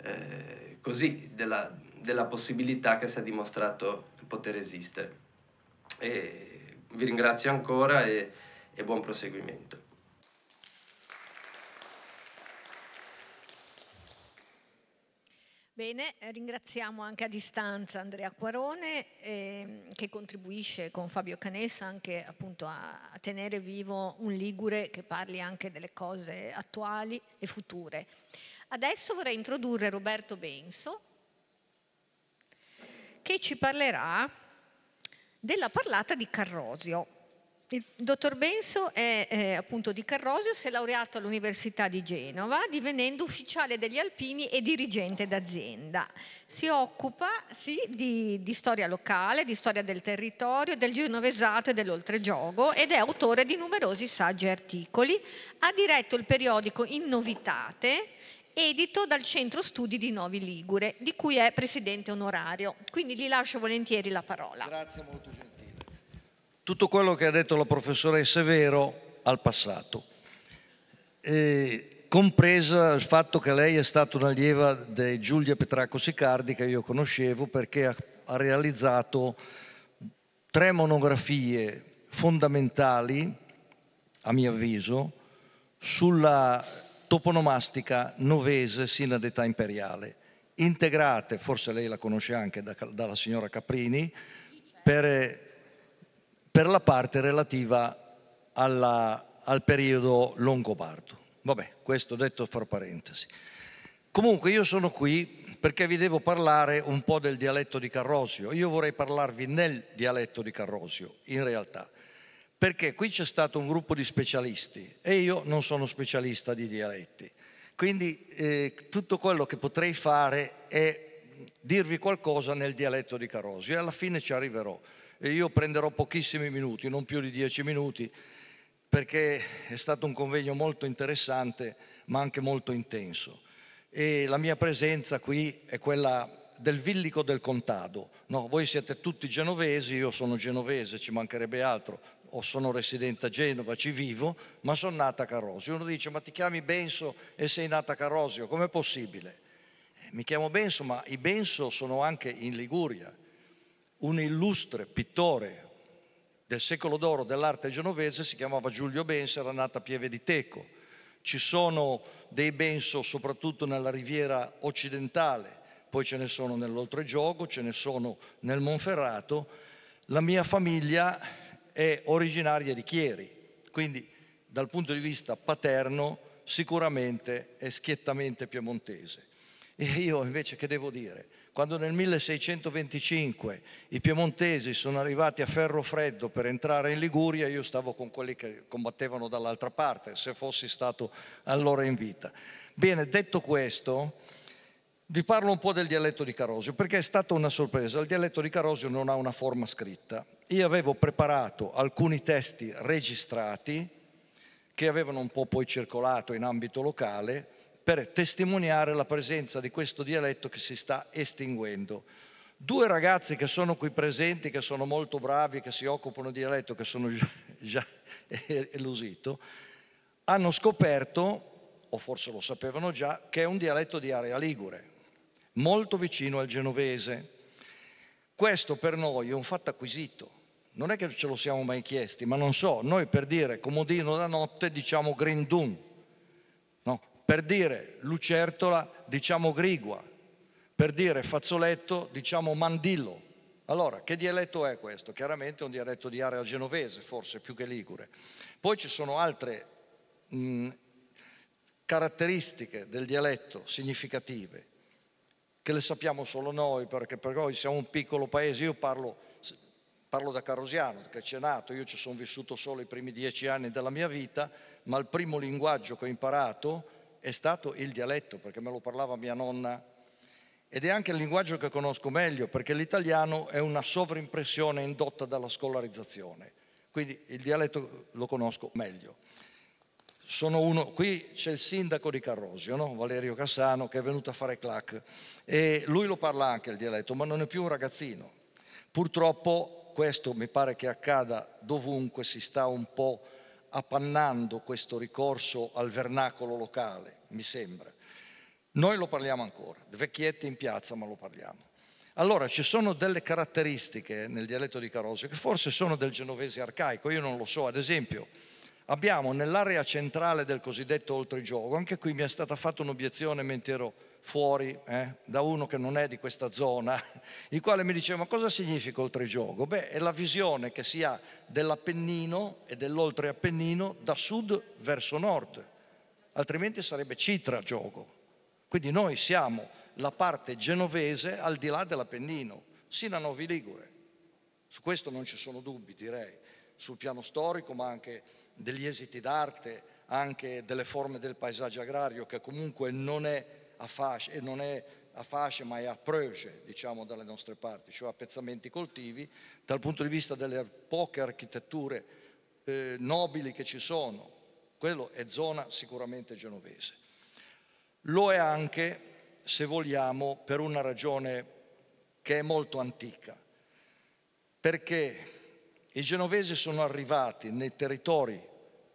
eh, così, della, della possibilità che si è dimostrato poter esistere. E vi ringrazio ancora e, e buon proseguimento. Bene, ringraziamo anche a distanza Andrea Quarone eh, che contribuisce con Fabio Canessa anche appunto a, a, tenere vivo un Ligure che parli anche delle cose attuali e future. Adesso vorrei introdurre Roberto Benso che ci parlerà della parlata di Carrosio. Il dottor Benso è eh, appunto di Carrosio, si è laureato all'Università di Genova, divenendo ufficiale degli alpini e dirigente d'azienda. Si occupa sì, di, di, storia locale, di storia del territorio, del genovesato e dell'oltregiogo ed è autore di numerosi saggi e articoli. Ha diretto il periodico Innovitate, edito dal Centro Studi di Novi Ligure, di cui è presidente onorario. Quindi gli lascio volentieri la parola. Grazie, molto gentile. Tutto quello che ha detto la professoressa è vero al passato, eh, compresa il fatto che lei è stata un'allieva di Giulia Petracco Sicardi, che io conoscevo perché ha, ha realizzato tre monografie fondamentali, a mio avviso, sulla toponomastica novese sino ad età imperiale. Integrate, forse lei la conosce anche da, dalla signora Caprini, per, per la parte relativa alla, al periodo longobardo. Vabbè, questo detto fra parentesi. Comunque io sono qui perché vi devo parlare un po' del dialetto di Carrosio. Io vorrei parlarvi nel dialetto di Carrosio, in realtà perché qui c'è stato un gruppo di specialisti e io non sono specialista di dialetti. Quindi eh, tutto quello che potrei fare è dirvi qualcosa nel dialetto di Carosio e alla fine ci arriverò. E io prenderò pochissimi minuti, non più di dieci minuti, perché è stato un convegno molto interessante ma anche molto intenso. E la mia presenza qui è quella del villico del contado. No, voi siete tutti genovesi, io sono genovese, ci mancherebbe altro, o sono residente a Genova, ci vivo, ma sono nata a Carosio. Uno dice, ma ti chiami Benso e sei nata a Carosio, com'è possibile? Eh, mi chiamo Benso, ma i Benso sono anche in Liguria. Un illustre pittore del secolo d'oro dell'arte genovese si chiamava Giulio Benso, era nata a Pieve di Teco. Ci sono dei Benso soprattutto nella riviera occidentale, poi ce ne sono nell'Oltregiogo, ce ne sono nel Monferrato. La mia famiglia è originaria di Chieri, quindi dal punto di vista paterno sicuramente è schiettamente piemontese. E io invece che devo dire? Quando nel 1625 i piemontesi sono arrivati a ferro freddo per entrare in Liguria, io stavo con quelli che combattevano dall'altra parte, se fossi stato allora in vita. Bene, detto questo, vi parlo un po' del dialetto di Carosio, perché è stata una sorpresa. Il dialetto di Carosio non ha una forma scritta. Io avevo preparato alcuni testi registrati che avevano un po' poi circolato in ambito locale per testimoniare la presenza di questo dialetto che si sta estinguendo. Due ragazzi che sono qui presenti, che sono molto bravi, che si occupano di dialetto, che sono già e Lusito, hanno scoperto, o forse lo sapevano già, che è un dialetto di area ligure molto vicino al genovese. Questo per noi è un fatto acquisito, non è che ce lo siamo mai chiesti, ma non so, noi per dire comodino da notte diciamo grindun, no? per dire lucertola diciamo grigua, per dire fazzoletto diciamo mandillo. Allora, che dialetto è questo? Chiaramente è un dialetto di area genovese, forse più che ligure. Poi ci sono altre mh, caratteristiche del dialetto significative che le sappiamo solo noi, perché per noi siamo un piccolo paese, io parlo, parlo da carosiano, che c'è nato, io ci sono vissuto solo i primi dieci anni della mia vita, ma il primo linguaggio che ho imparato è stato il dialetto, perché me lo parlava mia nonna. Ed è anche il linguaggio che conosco meglio, perché l'italiano è una sovrimpressione indotta dalla scolarizzazione. Quindi il dialetto lo conosco meglio. Uno, qui c'è il sindaco di Carrosio, no? Valerio Cassano, che è venuto a fare clac e lui lo parla anche il dialetto, ma non è più un ragazzino. Purtroppo questo mi pare che accada dovunque si sta un po' appannando questo ricorso al vernacolo locale, mi sembra. Noi lo parliamo ancora, vecchietti in piazza, ma lo parliamo. Allora ci sono delle caratteristiche nel dialetto di Carosio che forse sono del genovese arcaico, io non lo so, ad esempio Abbiamo nell'area centrale del cosiddetto oltrigioco, anche qui mi è stata fatta un'obiezione mentre ero fuori eh, da uno che non è di questa zona, il quale mi diceva ma cosa significa oltrigioco? Beh, è la visione che si ha dell'Appennino e dell'oltreappennino da sud verso nord, altrimenti sarebbe citragioco. Quindi noi siamo la parte genovese al di là dell'Appennino, sino a Novi Ligure. Su questo non ci sono dubbi, direi, sul piano storico, ma anche degli esiti d'arte, anche delle forme del paesaggio agrario che comunque non è a fasce, non è a fasce ma è a proce diciamo dalle nostre parti, cioè a pezzamenti coltivi, dal punto di vista delle poche architetture eh, nobili che ci sono, quello è zona sicuramente genovese. Lo è anche, se vogliamo, per una ragione che è molto antica, perché i genovesi sono arrivati nei territori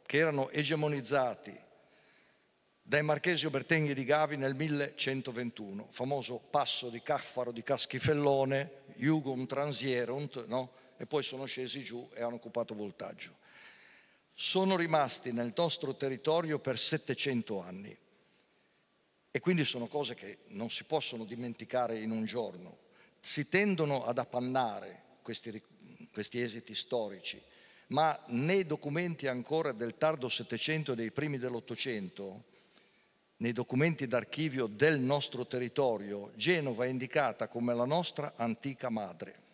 che erano egemonizzati dai marchesi Obertenghi di Gavi nel 1121, famoso passo di Caffaro di Caschifellone, Jugum Transierunt, no? e poi sono scesi giù e hanno occupato Voltaggio. Sono rimasti nel nostro territorio per 700 anni e quindi sono cose che non si possono dimenticare in un giorno. Si tendono ad appannare questi ricordi questi esiti storici, ma nei documenti ancora del tardo Settecento e dei primi dell'Ottocento, nei documenti d'archivio del nostro territorio, Genova è indicata come la nostra antica madre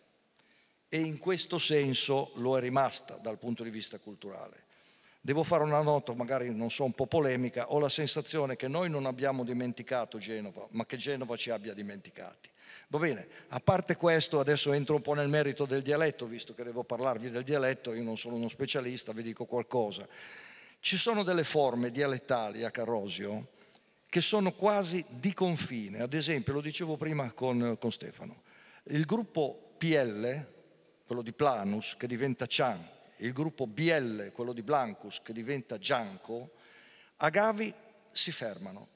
e in questo senso lo è rimasta dal punto di vista culturale. Devo fare una nota, magari non so, un po' polemica, ho la sensazione che noi non abbiamo dimenticato Genova, ma che Genova ci abbia dimenticati. Va bene, a parte questo, adesso entro un po' nel merito del dialetto, visto che devo parlarvi del dialetto, io non sono uno specialista, vi dico qualcosa. Ci sono delle forme dialettali a Carosio che sono quasi di confine, ad esempio, lo dicevo prima con, con Stefano, il gruppo PL, quello di Planus, che diventa Cian, il gruppo BL, quello di Blancus, che diventa Gianco, a Gavi si fermano,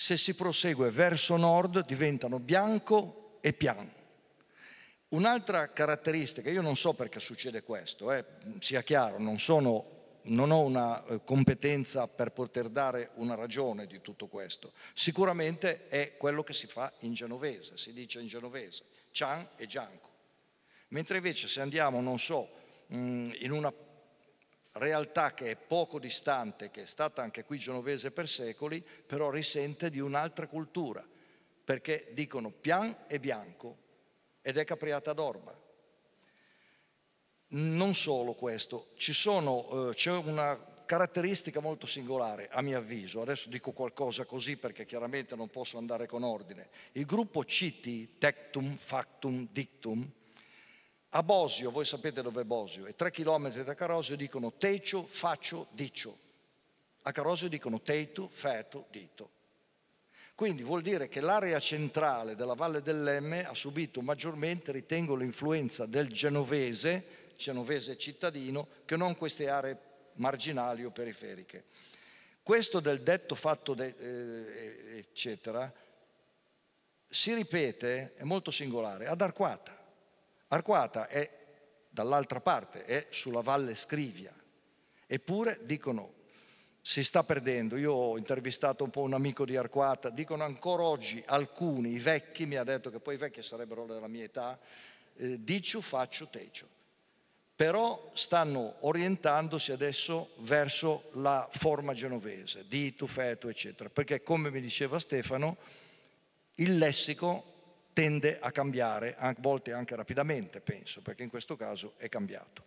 se si prosegue verso nord diventano bianco e piano. Un'altra caratteristica, io non so perché succede questo, eh, sia chiaro, non, sono, non ho una eh, competenza per poter dare una ragione di tutto questo, sicuramente è quello che si fa in genovese, si dice in genovese, Cian e Gianco. Mentre invece se andiamo, non so, mm, in una realtà che è poco distante, che è stata anche qui genovese per secoli, però risente di un'altra cultura, perché dicono pian e bianco ed è capriata d'orba. Non solo questo, sono, eh, c'è una caratteristica molto singolare, a mio avviso, adesso dico qualcosa così perché chiaramente non posso andare con ordine, il gruppo Citi, Tectum, Factum, Dictum, a Bosio, voi sapete dove è Bosio, è tre chilometri da Carosio, dicono tecio, faccio, diccio. A Carosio dicono teitu, Feto, dito. Quindi vuol dire che l'area centrale della Valle dell'Emme ha subito maggiormente, ritengo, l'influenza del genovese, genovese cittadino, che non queste aree marginali o periferiche. Questo del detto fatto, de, eh, eccetera, si ripete, è molto singolare, ad Arquata. Arquata è dall'altra parte, è sulla valle Scrivia. Eppure dicono si sta perdendo. Io ho intervistato un po' un amico di Arquata, dicono ancora oggi alcuni, i vecchi, mi ha detto che poi i vecchi sarebbero della mia età, eh, diciu faccio tecio. Però stanno orientandosi adesso verso la forma genovese, di tu, feto, eccetera, perché come mi diceva Stefano, il lessico tende a cambiare, a volte anche rapidamente, penso, perché in questo caso è cambiato.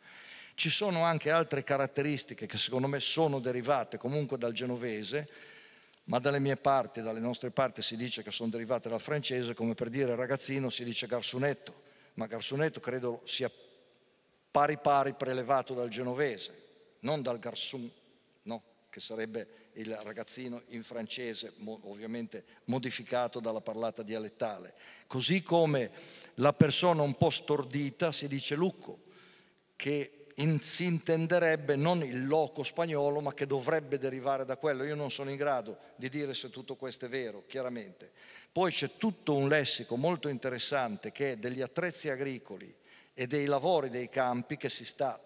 Ci sono anche altre caratteristiche che secondo me sono derivate comunque dal genovese, ma dalle mie parti, dalle nostre parti si dice che sono derivate dal francese, come per dire ragazzino si dice garsunetto, ma garsunetto credo sia pari pari prelevato dal genovese, non dal garsun, no, che sarebbe il ragazzino in francese, ovviamente modificato dalla parlata dialettale, così come la persona un po' stordita si dice lucco, che in, si intenderebbe non il loco spagnolo, ma che dovrebbe derivare da quello. Io non sono in grado di dire se tutto questo è vero, chiaramente. Poi c'è tutto un lessico molto interessante che è degli attrezzi agricoli e dei lavori dei campi che si sta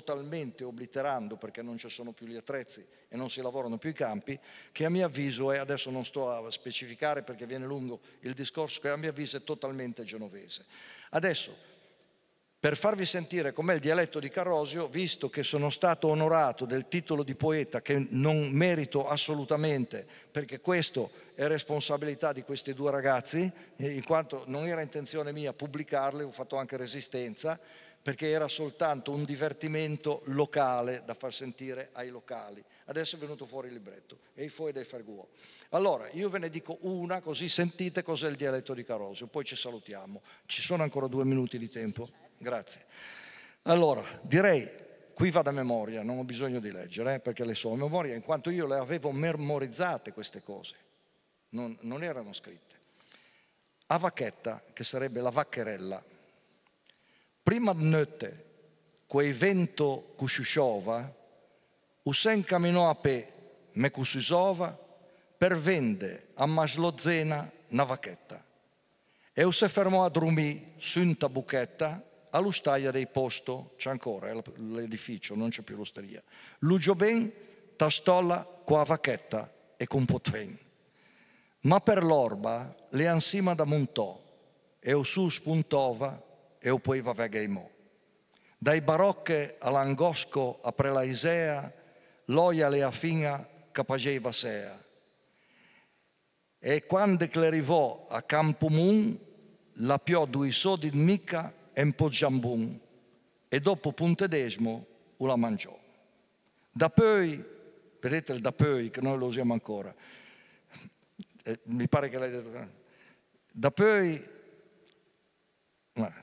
totalmente obliterando perché non ci sono più gli attrezzi e non si lavorano più i campi, che a mio avviso, è, adesso non sto a specificare perché viene lungo il discorso, che a mio avviso è totalmente genovese. Adesso, per farvi sentire com'è il dialetto di Carosio, visto che sono stato onorato del titolo di poeta che non merito assolutamente, perché questo è responsabilità di questi due ragazzi, in quanto non era intenzione mia pubblicarli, ho fatto anche resistenza, perché era soltanto un divertimento locale da far sentire ai locali. Adesso è venuto fuori il libretto, e i fuori dei Ferguo. Allora, io ve ne dico una, così sentite cos'è il dialetto di Carosio, poi ci salutiamo. Ci sono ancora due minuti di tempo? Grazie. Allora, direi, qui vado a memoria, non ho bisogno di leggere, eh, perché le so a memoria, in quanto io le avevo memorizzate queste cose, non, non erano scritte. A Vacchetta, che sarebbe la Vaccherella, Prima di notte, quei vento cusciusciova, usen camminò a pe, me cuscisova, per vende a maslozena una vacchetta. E se fermò a drumi su una buchetta all'ustaglia dei posto, c'è ancora l'edificio, non c'è più l'osteria. Lugio ben, tastolla qua vacchetta e con potven. Ma per l'orba le ansima da montò e o su spuntova e eu poiva veghemo. Dai barocche all'angosco a prelaisea, loia le affina capageva sea. E quando clerivò a Campomun, la piò due sodi mica e un po' giambun, e dopo Puntedesmo la mangiò. Da poi, vedete il da poi che noi lo usiamo ancora, eh, mi pare che l'hai detto, da poi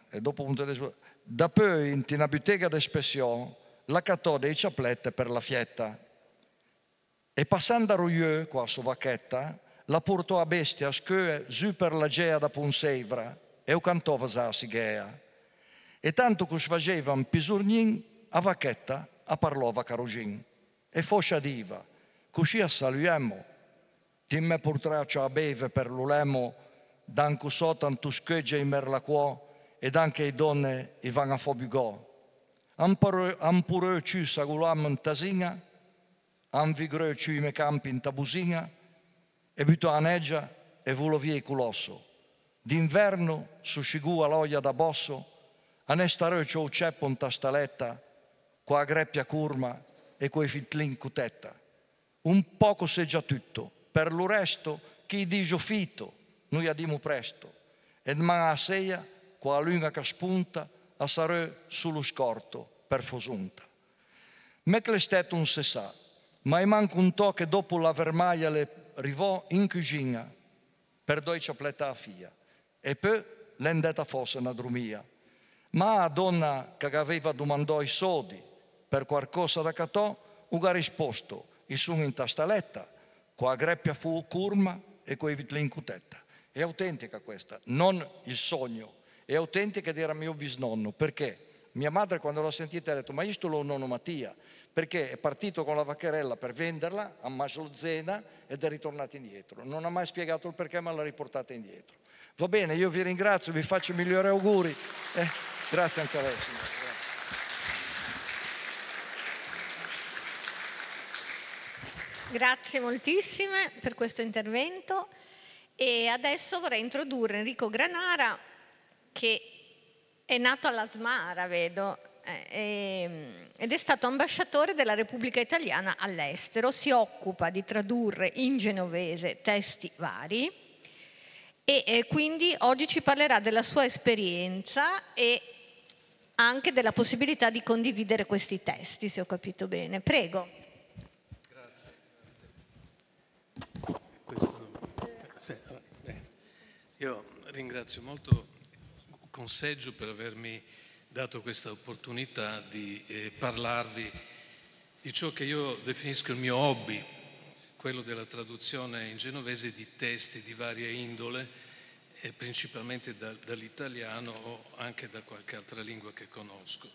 e dopo un su. Da poi in una bottega d'espressione la catò dei ciaplette per la fietta e passando a Ruglieu, qua su vacchetta, la portò a bestia scue giù per la gea da Ponseivra e o cantò a sigea. E tanto che svageva un pisurgnin a vacchetta a parlò a carugin e foscia diva, così a saluiamo, timme portraccia a beve per l'ulemo, danco sotan tuscheggia in merlacuo, ed anche le donne a Am pure ci sagulam in tasina, am vigore ci me campi in tabusina, e bito aneggia e volo via i culosso. D'inverno su scigu aloia da bosso, anestare ciò ceppo in tastaletta, qua greppia curma e coi fitlin cutetta. Un poco se già tutto, per lo resto chi digio fitto, noi adimo presto, ed ma a seia qualunga che spunta, a sarò sullo scorto per fosunta. Meclestet un se sa, ma è manco un to che dopo la vermaglia le rivò in cucina per due ciapletta a fia, e poi l'endetta fosse una drumia. Ma a donna che aveva domandò i soldi per qualcosa da catò, uga risposto, i sono in tastaletta, qua greppia fu curma e coi vitlin cutetta. È autentica questa, non il sogno è autentica ed era mio bisnonno. Perché? Mia madre quando l'ha sentita ha detto, ma questo è un'onomatia, perché è partito con la vaccherella per venderla a Maslozena ed è ritornato indietro. Non ha mai spiegato il perché, ma l'ha riportata indietro. Va bene, io vi ringrazio, vi faccio i migliori auguri. Eh, grazie anche a lei, signore. Grazie moltissime per questo intervento e adesso vorrei introdurre Enrico Granara che è nato all'Azmara, vedo, eh, ehm, ed è stato ambasciatore della Repubblica Italiana all'estero, si occupa di tradurre in genovese testi vari e eh, quindi oggi ci parlerà della sua esperienza e anche della possibilità di condividere questi testi, se ho capito bene. Prego. Grazie. grazie. Questo... Eh, sì, Io ringrazio molto conseggio per avermi dato questa opportunità di eh, parlarvi di ciò che io definisco il mio hobby, quello della traduzione in genovese di testi di varia indole, eh, principalmente da, dall'italiano o anche da qualche altra lingua che conosco.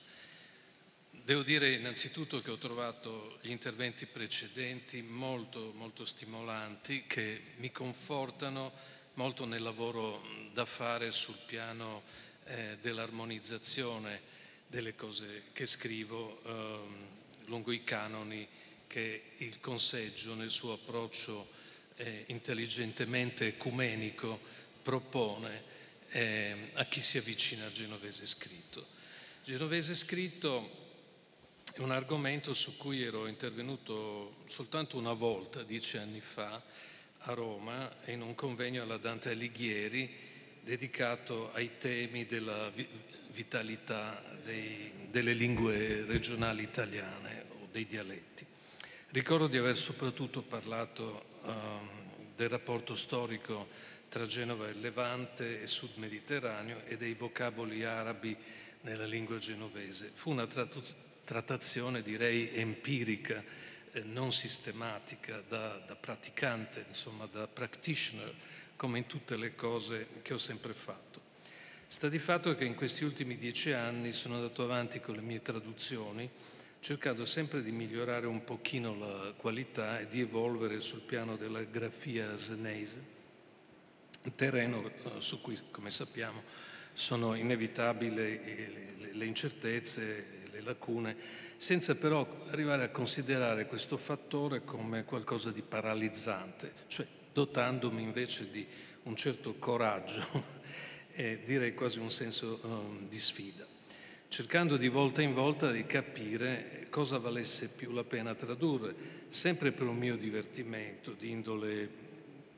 Devo dire innanzitutto che ho trovato gli interventi precedenti molto, molto stimolanti, che mi confortano molto nel lavoro da fare sul piano eh, dell'armonizzazione delle cose che scrivo ehm, lungo i canoni che il Conseggio nel suo approccio eh, intelligentemente ecumenico propone eh, a chi si avvicina al genovese scritto. Genovese scritto è un argomento su cui ero intervenuto soltanto una volta, dieci anni fa, a Roma, in un convegno alla Dante Alighieri, dedicato ai temi della vitalità dei, delle lingue regionali italiane o dei dialetti. Ricordo di aver soprattutto parlato um, del rapporto storico tra Genova e Levante e Sud Mediterraneo e dei vocaboli arabi nella lingua genovese. Fu una trattazione direi empirica, eh, non sistematica, da, da praticante, insomma da practitioner, come in tutte le cose che ho sempre fatto. Sta di fatto che in questi ultimi dieci anni sono andato avanti con le mie traduzioni, cercando sempre di migliorare un pochino la qualità e di evolvere sul piano della grafia snese, terreno eh, su cui, come sappiamo, sono inevitabili le incertezze, le lacune, senza però arrivare a considerare questo fattore come qualcosa di paralizzante, cioè dotandomi invece di un certo coraggio e direi quasi un senso um, di sfida, cercando di volta in volta di capire cosa valesse più la pena tradurre, sempre per un mio divertimento di indole,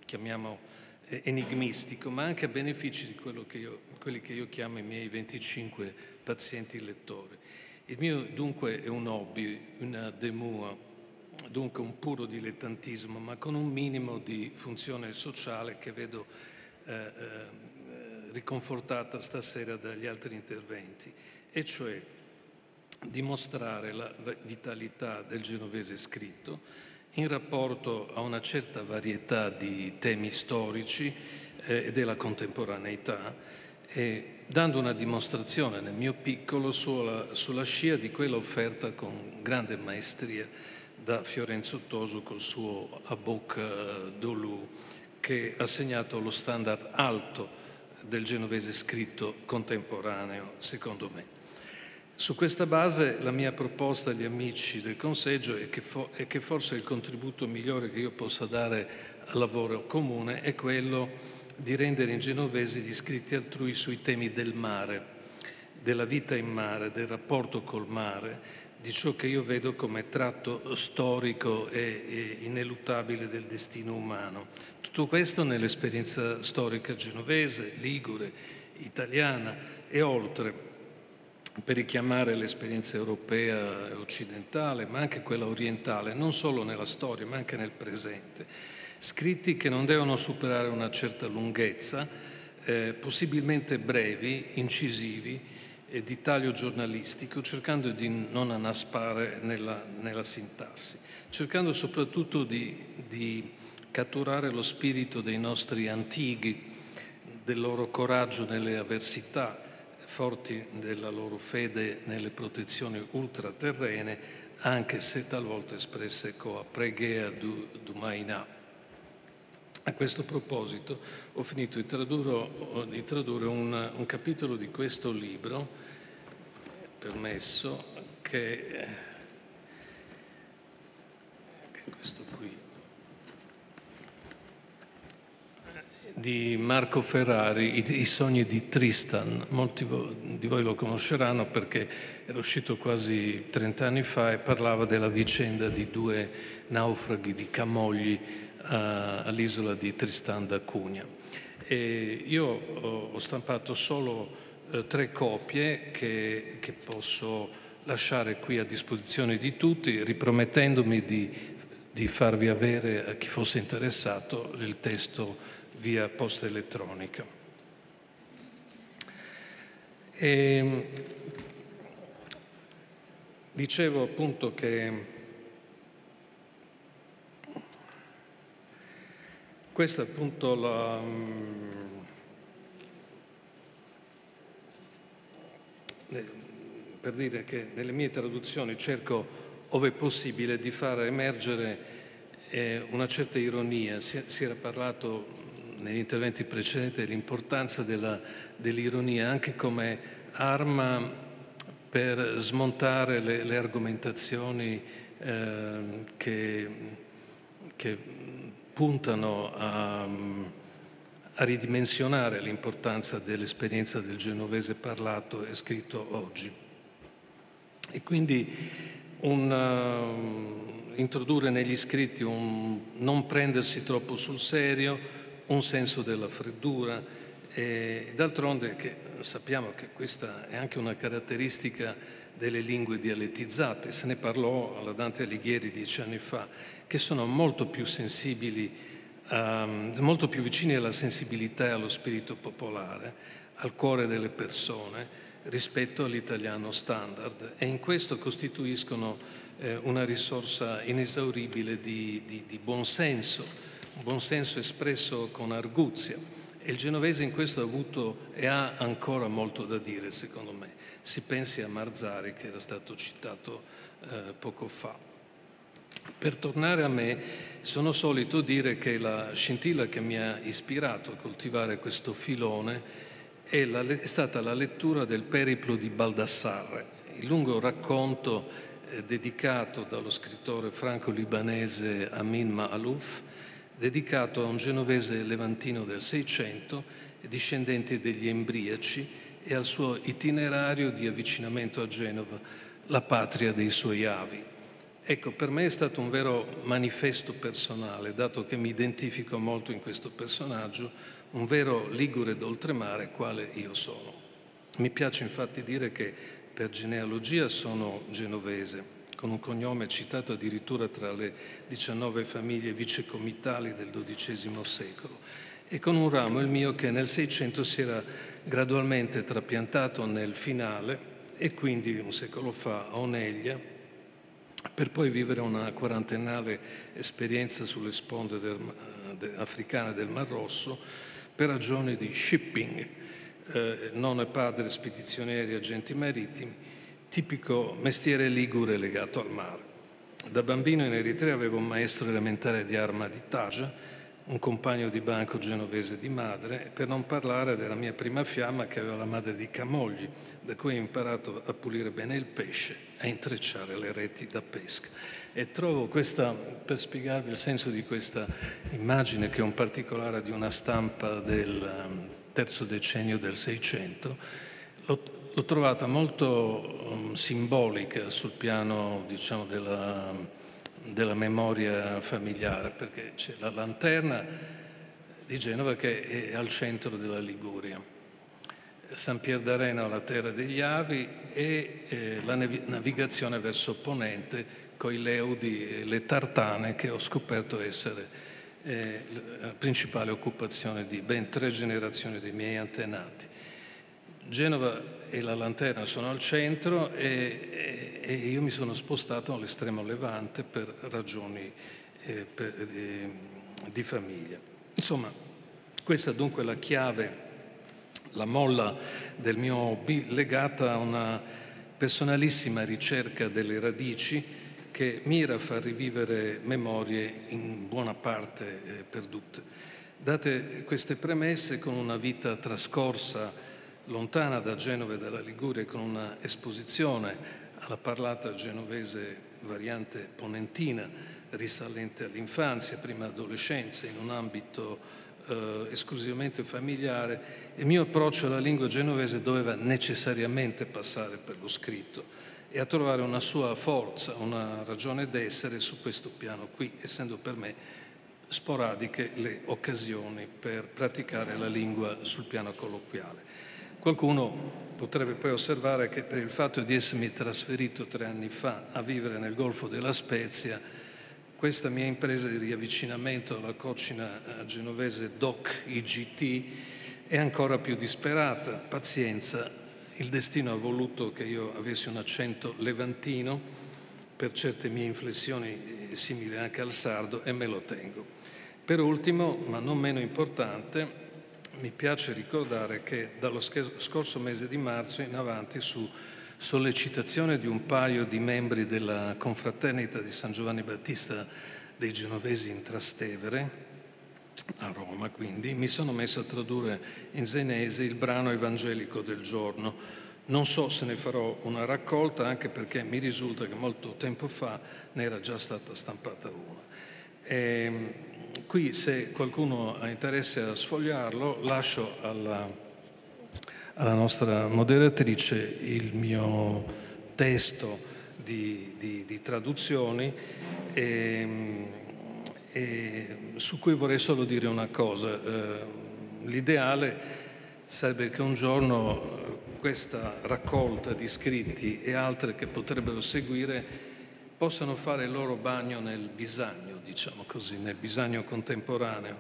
chiamiamo eh, enigmistico, ma anche a beneficio di che io, quelli che io chiamo i miei 25 pazienti lettori. Il mio dunque è un hobby, una demua, dunque un puro dilettantismo, ma con un minimo di funzione sociale che vedo eh, eh riconfortata stasera dagli altri interventi, e cioè dimostrare la vitalità del genovese scritto in rapporto a una certa varietà di temi storici eh, e della contemporaneità, e dando una dimostrazione nel mio piccolo sulla, sulla scia di quella offerta con grande maestria da Fiorenzo Toso col suo A Bocca d'Olu che ha segnato lo standard alto del genovese scritto contemporaneo, secondo me. Su questa base la mia proposta agli amici del Conseggio è che, fo è che forse il contributo migliore che io possa dare al lavoro comune è quello di rendere in genovese gli scritti altrui sui temi del mare, della vita in mare, del rapporto col mare, di ciò che io vedo come tratto storico e, e ineluttabile del destino umano. Tutto questo nell'esperienza storica genovese, ligure, italiana e oltre, per richiamare l'esperienza europea e occidentale, ma anche quella orientale, non solo nella storia, ma anche nel presente. Scritti che non devono superare una certa lunghezza, eh, possibilmente brevi, incisivi, e di taglio giornalistico, cercando di non annaspare nella, nella sintassi, cercando soprattutto di, di catturare lo spirito dei nostri antichi, del loro coraggio nelle avversità, forti della loro fede nelle protezioni ultraterrene, anche se talvolta espresse con a preghea du, du up. A questo proposito ho finito di, tradurro, di tradurre un, un, capitolo di questo libro, permesso, che, eh, che è questo qui, di Marco Ferrari, I, I sogni di Tristan. Molti di voi lo conosceranno perché era uscito quasi 30 anni fa e parlava della vicenda di due naufraghi di Camogli all'isola di Tristan da Cunha. E io ho stampato solo eh, tre copie che, che posso lasciare qui a disposizione di tutti, ripromettendomi di, di, farvi avere a chi fosse interessato il testo via posta elettronica. E, ehm, dicevo appunto che Questo è appunto la, mm, per dire che nelle mie traduzioni cerco, ove possibile, di far emergere eh, una certa ironia. Si, era parlato mm, negli interventi precedenti dell'importanza dell'ironia anche come arma per smontare le, le argomentazioni eh, che, che puntano a, a ridimensionare l'importanza dell'esperienza del genovese parlato e scritto oggi. E quindi un, uh, introdurre negli scritti un non prendersi troppo sul serio, un senso della freddura, d'altronde sappiamo che questa è anche una caratteristica delle lingue dialettizzate, se ne parlò alla Dante Alighieri dieci anni fa, che sono molto più sensibili, um, molto più vicini alla sensibilità e allo spirito popolare, al cuore delle persone rispetto all'italiano standard e in questo costituiscono eh, una risorsa inesauribile di, di, di buonsenso, un buonsenso espresso con arguzia. E il genovese in questo ha avuto e ha ancora molto da dire, secondo me. Si pensi a Marzari, che era stato citato eh, poco fa. Per tornare a me, sono solito dire che la scintilla che mi ha ispirato a coltivare questo filone è, la, è stata la lettura del Periplo di Baldassarre, il lungo racconto eh, dedicato dallo scrittore franco-libanese Amin Maalouf, dedicato a un genovese levantino del Seicento, discendente degli embriaci, e al suo itinerario di avvicinamento a Genova, la patria dei suoi avi. Ecco, per me è stato un vero manifesto personale, dato che mi identifico molto in questo personaggio, un vero ligure d'oltremare quale io sono. Mi piace infatti dire che per genealogia sono genovese, con un cognome citato addirittura tra le 19 famiglie vicecomitali del XII secolo, e con un ramo, il mio, che nel 600 si era gradualmente trapiantato nel finale e quindi un secolo fa a Oneglia, per poi vivere una quarantennale esperienza sulle sponde del, de, africane del Mar Rosso per ragioni di shipping, eh, non è padre spedizionieri e agenti marittimi, tipico mestiere ligure legato al mare. Da bambino in Eritrea avevo un maestro elementare di arma di Taja, un compagno di banco genovese di madre, per non parlare della mia prima fiamma che aveva la madre di Camogli, da cui ho imparato a pulire bene il pesce, a intrecciare le reti da pesca. E trovo questa, per spiegarvi il senso di questa immagine che è un particolare di una stampa del ehm, terzo decennio del Seicento, l'ho, trovata molto um, simbolica sul piano diciamo, della, della memoria familiare, perché c'è la lanterna di Genova che è al centro della Liguria San Pier d'Arena la terra degli avi e eh, la navigazione verso ponente con i leudi e eh, le tartane che ho scoperto essere eh, la principale occupazione di ben tre generazioni dei miei antenati. Genova e la lanterna sono al centro e, e, e io mi sono spostato all'estremo levante per ragioni eh, per, eh, di famiglia. Insomma, questa dunque è la chiave la molla del mio hobby legata a una personalissima ricerca delle radici che mira a far rivivere memorie in buona parte eh, perdute. Date queste premesse, con una vita trascorsa lontana da Genova e dalla Liguria, con una esposizione alla parlata genovese variante ponentina, risalente all'infanzia, prima adolescenza, in un ambito eh, esclusivamente familiare, il mio approccio alla lingua genovese doveva necessariamente passare per lo scritto e a trovare una sua forza, una ragione d'essere su questo piano qui, essendo per me sporadiche le occasioni per praticare la lingua sul piano colloquiale. Qualcuno potrebbe poi osservare che per il fatto di essermi trasferito tre anni fa a vivere nel Golfo della Spezia, questa mia impresa di riavvicinamento alla cocina eh, genovese DOC IGT e ancora più disperata. Pazienza, il destino ha voluto che io avessi un accento levantino per certe mie inflessioni eh, simili anche al sardo e me lo tengo. Per ultimo, ma non meno importante, mi piace ricordare che dallo scorso mese di marzo in avanti su sollecitazione di un paio di membri della confraternita di San Giovanni Battista dei Genovesi in Trastevere, a Roma quindi, mi sono messo a tradurre in senese il brano evangelico del giorno. Non so se ne farò una raccolta, anche perché mi risulta che molto tempo fa ne era già stata stampata una. E, ehm, qui, se qualcuno ha interesse a sfogliarlo, lascio alla, alla nostra moderatrice il mio testo di, di, di traduzioni. E, ehm, e su cui vorrei solo dire una cosa. Eh, l'ideale sarebbe che un giorno eh, questa raccolta di scritti e altre che potrebbero seguire possano fare il loro bagno nel bisagno, diciamo così, nel bisagno contemporaneo,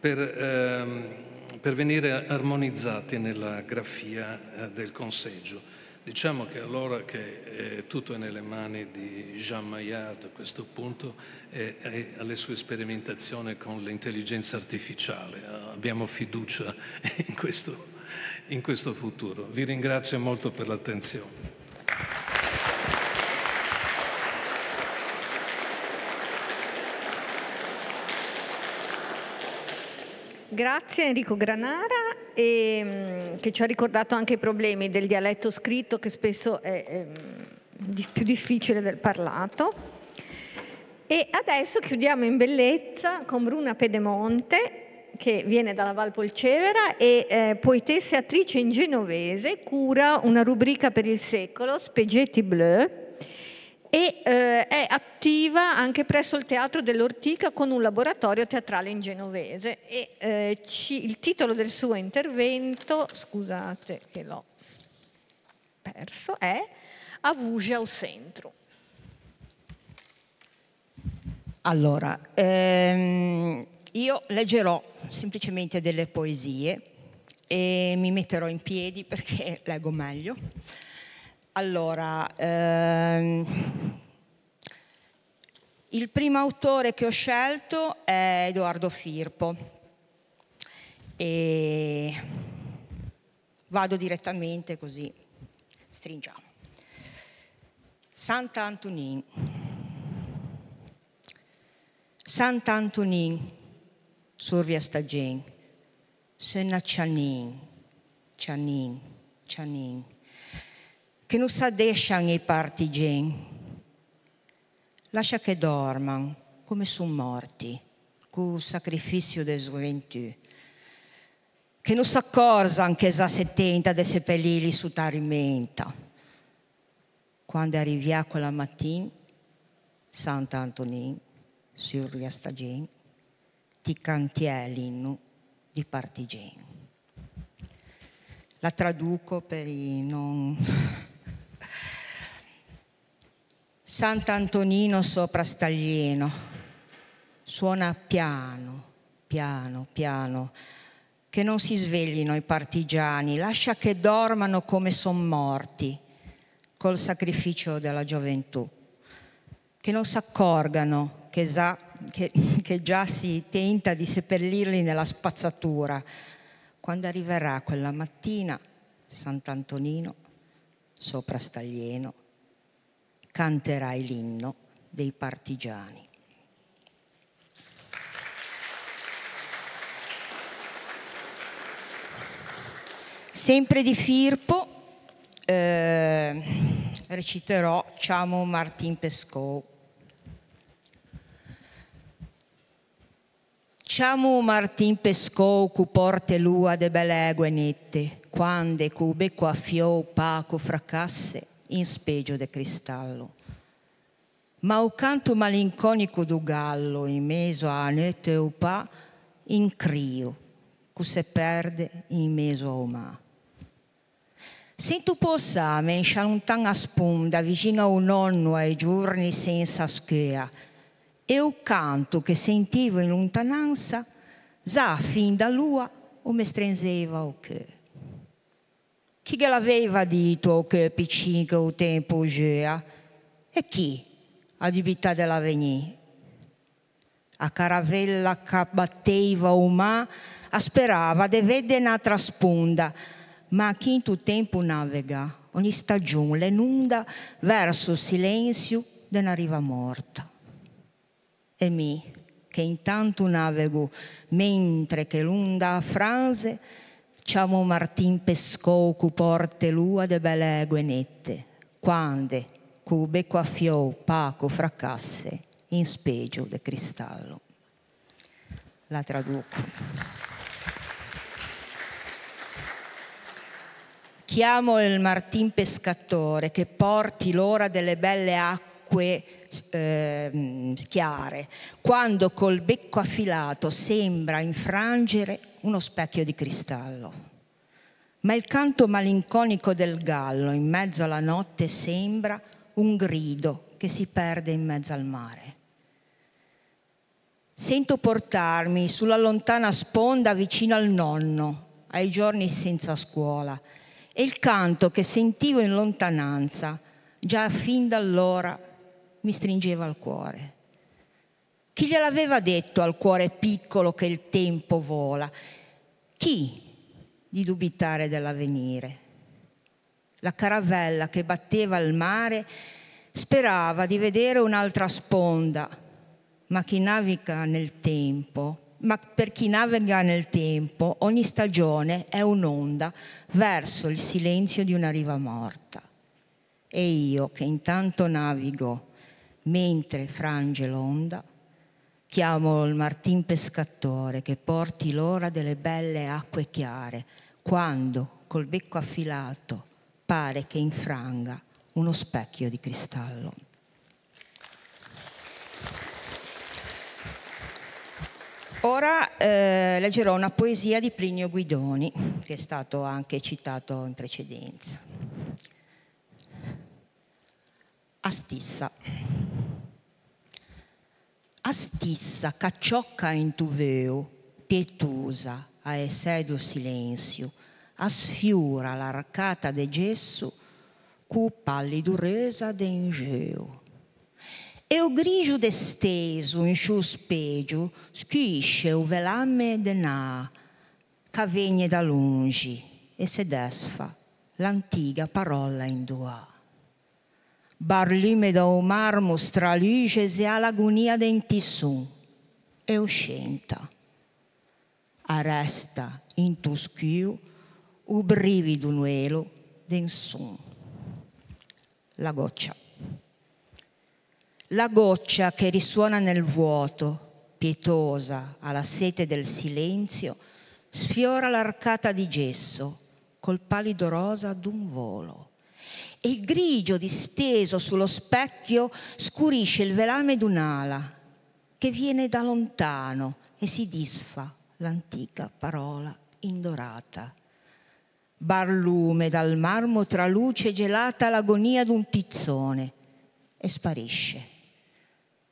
per, ehm, per venire armonizzati nella grafia eh, del conseggio. Diciamo che allora che eh, tutto è nelle mani di Jean Maillard a questo punto e, eh, alle sue sperimentazioni con l'intelligenza artificiale. Abbiamo fiducia in questo, in questo futuro. Vi ringrazio molto per l'attenzione. Grazie Enrico Granara e, mm, che ci ha ricordato anche i problemi del dialetto scritto che spesso è, è ehm, più difficile del parlato. E adesso chiudiamo in bellezza con Bruna Pedemonte che viene dalla Val Polcevera e eh, poetessa e attrice in genovese, cura una rubrica per il secolo, Spegetti Bleu, e eh, è attiva anche presso il Teatro dell'Ortica con un laboratorio teatrale in genovese e eh, ci, il titolo del suo intervento, scusate che l'ho perso, è Avugia o Centro. Allora, ehm, io leggerò semplicemente delle poesie e mi metterò in piedi perché leggo meglio. Allora, ehm, il primo autore che ho scelto è Edoardo Firpo e vado direttamente così, stringiamo. Sant'Antonin. Sant'Antonin survia sta gente, Senna Chanin, Chanin, Chanin che non sa descian i partigiani. Lascia che dormano come sono morti, con il sacrificio de gioventù. Che non s'accorsan che sa settenta de seppellili su tarimenta. Quando arrivia quella mattina, Sant'Antonin, sur gli astageni, ti cantiè l'inno di partigiani. La traduco per i non Sant'Antonino sopra Staglieno. Suona piano, piano, piano. Che non si sveglino i partigiani, lascia che dormano come son morti col sacrificio della gioventù. Che non s'accorgano che, che, che già si tenta di seppellirli nella spazzatura. Quando arriverà quella mattina, Sant'Antonino sopra Staglieno canterai l'inno dei partigiani. Sempre di Firpo eh, reciterò Ciamo Martin Pescou. Ciamo Martin Pescou cu porte lua de belle nette, quando cube qua fio paco fracasse, in specchio di cristallo. Ma il canto malinconico do gallo in mezzo a notte o pa in crio, che se perde in mezzo ao mar. Se tu possame tan a sponda vicino ao nonno ai giorni senza schea, e o canto che sentivo in lontananza, già fin da lua o me strenzeva o che. Chi che l'aveva dito che piccin che o tempo gea? E chi a dubità dell'avvenì? A caravella che batteva o ma asperava di vedere un'altra sponda, ma chi in tutto tempo navega, ogni stagione l'enunda verso il silenzio di una riva morta. E mi, che intanto navego, mentre che l'onda franze, Ciamo Martin Pescou cu porte lua de belle guenette, quande cube qua paco fracasse in spegio de cristallo. La traduco. Chiamo il Martin Pescatore che porti l'ora delle belle acque eh, chiare, quando col becco affilato sembra infrangere uno specchio di cristallo. Ma il canto malinconico del gallo in mezzo alla notte sembra un grido che si perde in mezzo al mare. Sento portarmi sulla lontana sponda vicino al nonno, ai giorni senza scuola, e il canto che sentivo in lontananza, già fin da allora, mi stringeva al cuore. Chi gliel'aveva detto al cuore piccolo che il tempo vola? Chi di dubitare dell'avvenire? La caravella che batteva il mare sperava di vedere un'altra sponda, ma chi naviga nel tempo ma per chi naviga nel tempo ogni stagione è un'onda verso il silenzio di una riva morta. E io che intanto navigo mentre frange l'onda, Chiamo il Martin pescatore che porti l'ora delle belle acque chiare, quando, col becco affilato, pare che infranga uno specchio di cristallo. Ora eh, leggerò una poesia di Plinio Guidoni, che è stato anche citato in precedenza. Astissa astissa stissa caciocca in tuveo, pietosa a essedio silenzio, a sfiura l'arcata de gesso, cu palliduresa de ingeo. E o grigio desteso in suo spegio schisce o velame denà, che venne da lungi e se desfa l'antiga parola in duà da un Barlimedo Omar mostralicese all'agonia del tissun e uscenta. Arresta in tuschiu u brivido nuelo del La goccia. La goccia che risuona nel vuoto, pietosa alla sete del silenzio, sfiora l'arcata di gesso col pallido rosa d'un volo e il grigio disteso sullo specchio scurisce il velame d'un'ala che viene da lontano e si disfa l'antica parola indorata. Barlume dal marmo traluce gelata l'agonia d'un tizzone e sparisce.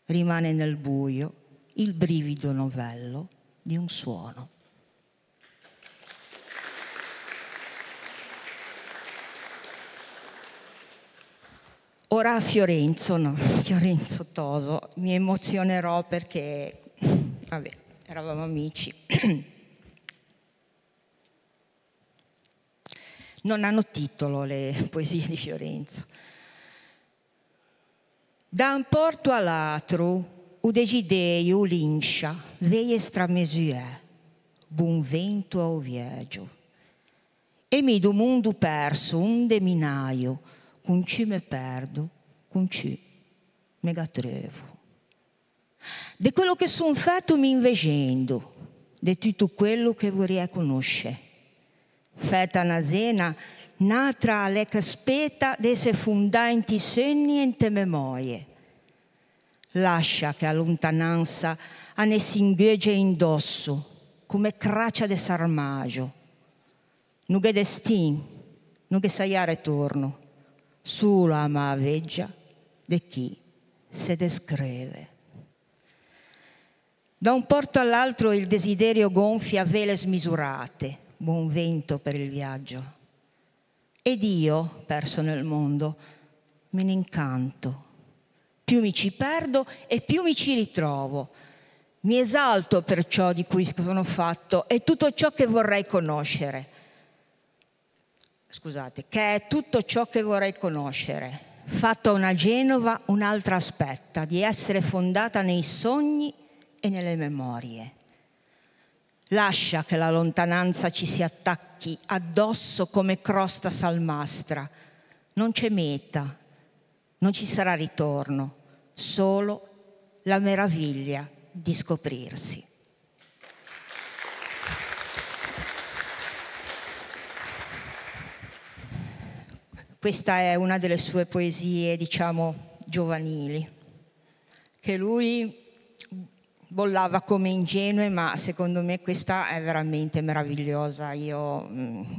Rimane nel buio il brivido novello di un suono. Ora a Fiorenzo, no, Fiorenzo Toso, mi emozionerò perché, vabbè, eravamo amici. Non hanno titolo le poesie di Fiorenzo. Da un porto all'altro, u u lincia, veie stramesue, buon vento ao viaggio. E mi do mondo perso, un deminaio, cunci me perdo, cunci me gatrevo. Di quello che sono fatto mi invegendo, di tutto quello che vorrei conoscere. Fetta nasena, natra alle caspeta dei se fondanti segni e te memorie. Lascia che a lontananza a ne s'ingegge indosso, come craccia di sarmaggio. Nughe destin, nughe saiare torno sulla maveggia di chi se descrive. Da un porto all'altro il desiderio gonfia vele smisurate, buon vento per il viaggio. Ed io, perso nel mondo, me ne incanto. Più mi ci perdo e più mi ci ritrovo. Mi esalto per ciò di cui sono fatto e tutto ciò che vorrei conoscere scusate, che è tutto ciò che vorrei conoscere. Fatta una Genova, un'altra aspetta, di essere fondata nei sogni e nelle memorie. Lascia che la lontananza ci si attacchi addosso come crosta salmastra. Non c'è meta, non ci sarà ritorno, solo la meraviglia di scoprirsi. Questa è una delle sue poesie, diciamo, giovanili, che lui bollava come ingenue, ma secondo me questa è veramente meravigliosa. Io... Mm,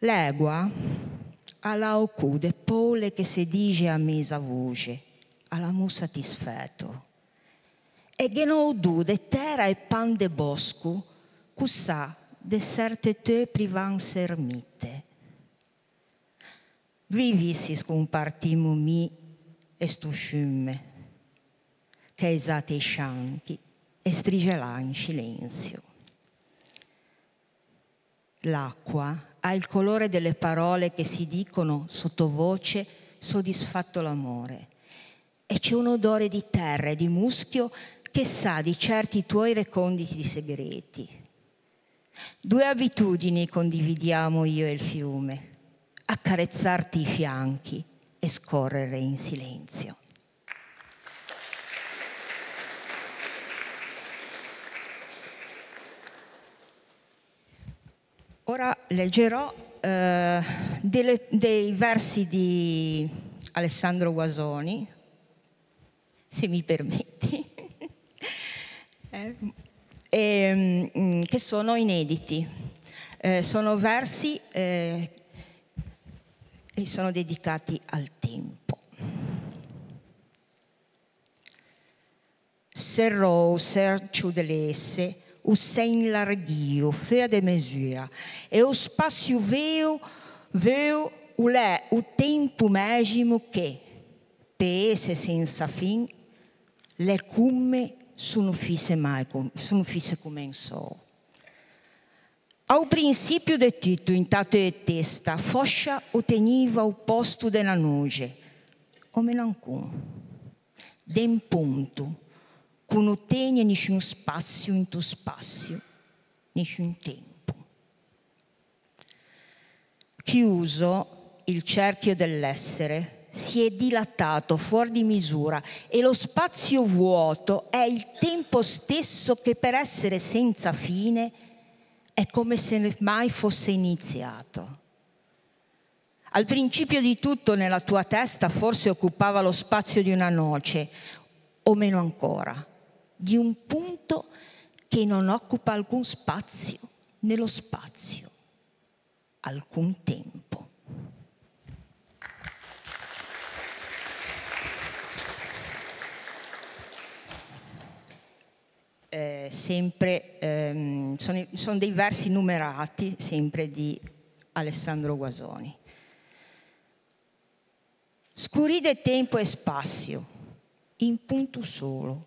legua alla ocude pole che si dice a mesa voce, alla mu satisfetto. E che non dude terra e pan de bosco, cussà deserteteux privans ermite. Vivisis cum partimumi scimme, che esate i scianti e strigelà in silenzio. L'acqua ha il colore delle parole che si dicono sottovoce soddisfatto l'amore e c'è un odore di terra e di muschio che sa di certi tuoi reconditi segreti Due abitudini condividiamo io e il fiume, accarezzarti i fianchi e scorrere in silenzio. Ora leggerò eh, delle, dei versi di Alessandro Guasoni, se mi permetti. eh e, ehm, mm, che sono inediti. Eh, sono versi eh, e sono dedicati al tempo. Serrou, ser ciudelesse, o sem lardio, fea de mesura, e o spazio veo, veo o lé, o tempo mesmo che, pese senza fin, le cumme su não fiz mais, su não fiz começou. Ao princípio de Tito, in tato de testa, Foscia otteniva o posto della noce, o melancum, d'un ponto, che non ottenne nessun spazio in tuo spazio, nessun tempo. Chiuso il cerchio dell'essere, si è dilatato fuori di misura e lo spazio vuoto è il tempo stesso che per essere senza fine è come se mai fosse iniziato. Al principio di tutto nella tua testa forse occupava lo spazio di una noce, o meno ancora, di un punto che non occupa alcun spazio nello spazio, alcun tempo. eh, sempre, ehm, sono, sono dei versi numerati sempre di Alessandro Guasoni. Scuride tempo e spazio, in punto solo.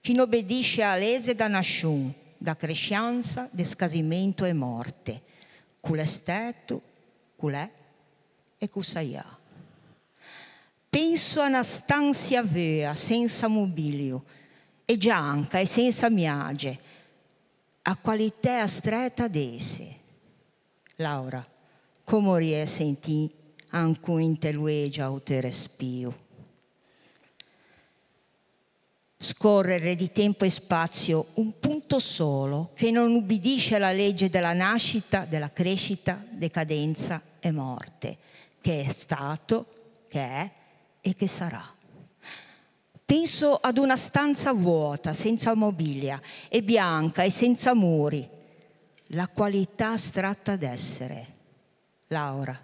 Chi non obbedisce a lese da nasciun, da crescianza, descasimento e morte. Culesteto, culè e cusaià. Penso a una stanza vera, senza mobilio, e gianca e senza miage, a qualità stretta d'esse. Laura, come riesce in ti anche in te luegia o te respiro? Scorrere di tempo e spazio un punto solo che non ubbidisce alla legge della nascita, della crescita, decadenza e morte, che è stato, che è e che sarà. Penso ad una stanza vuota, senza mobilia, e bianca e senza muri. La qualità astratta d'essere. Laura,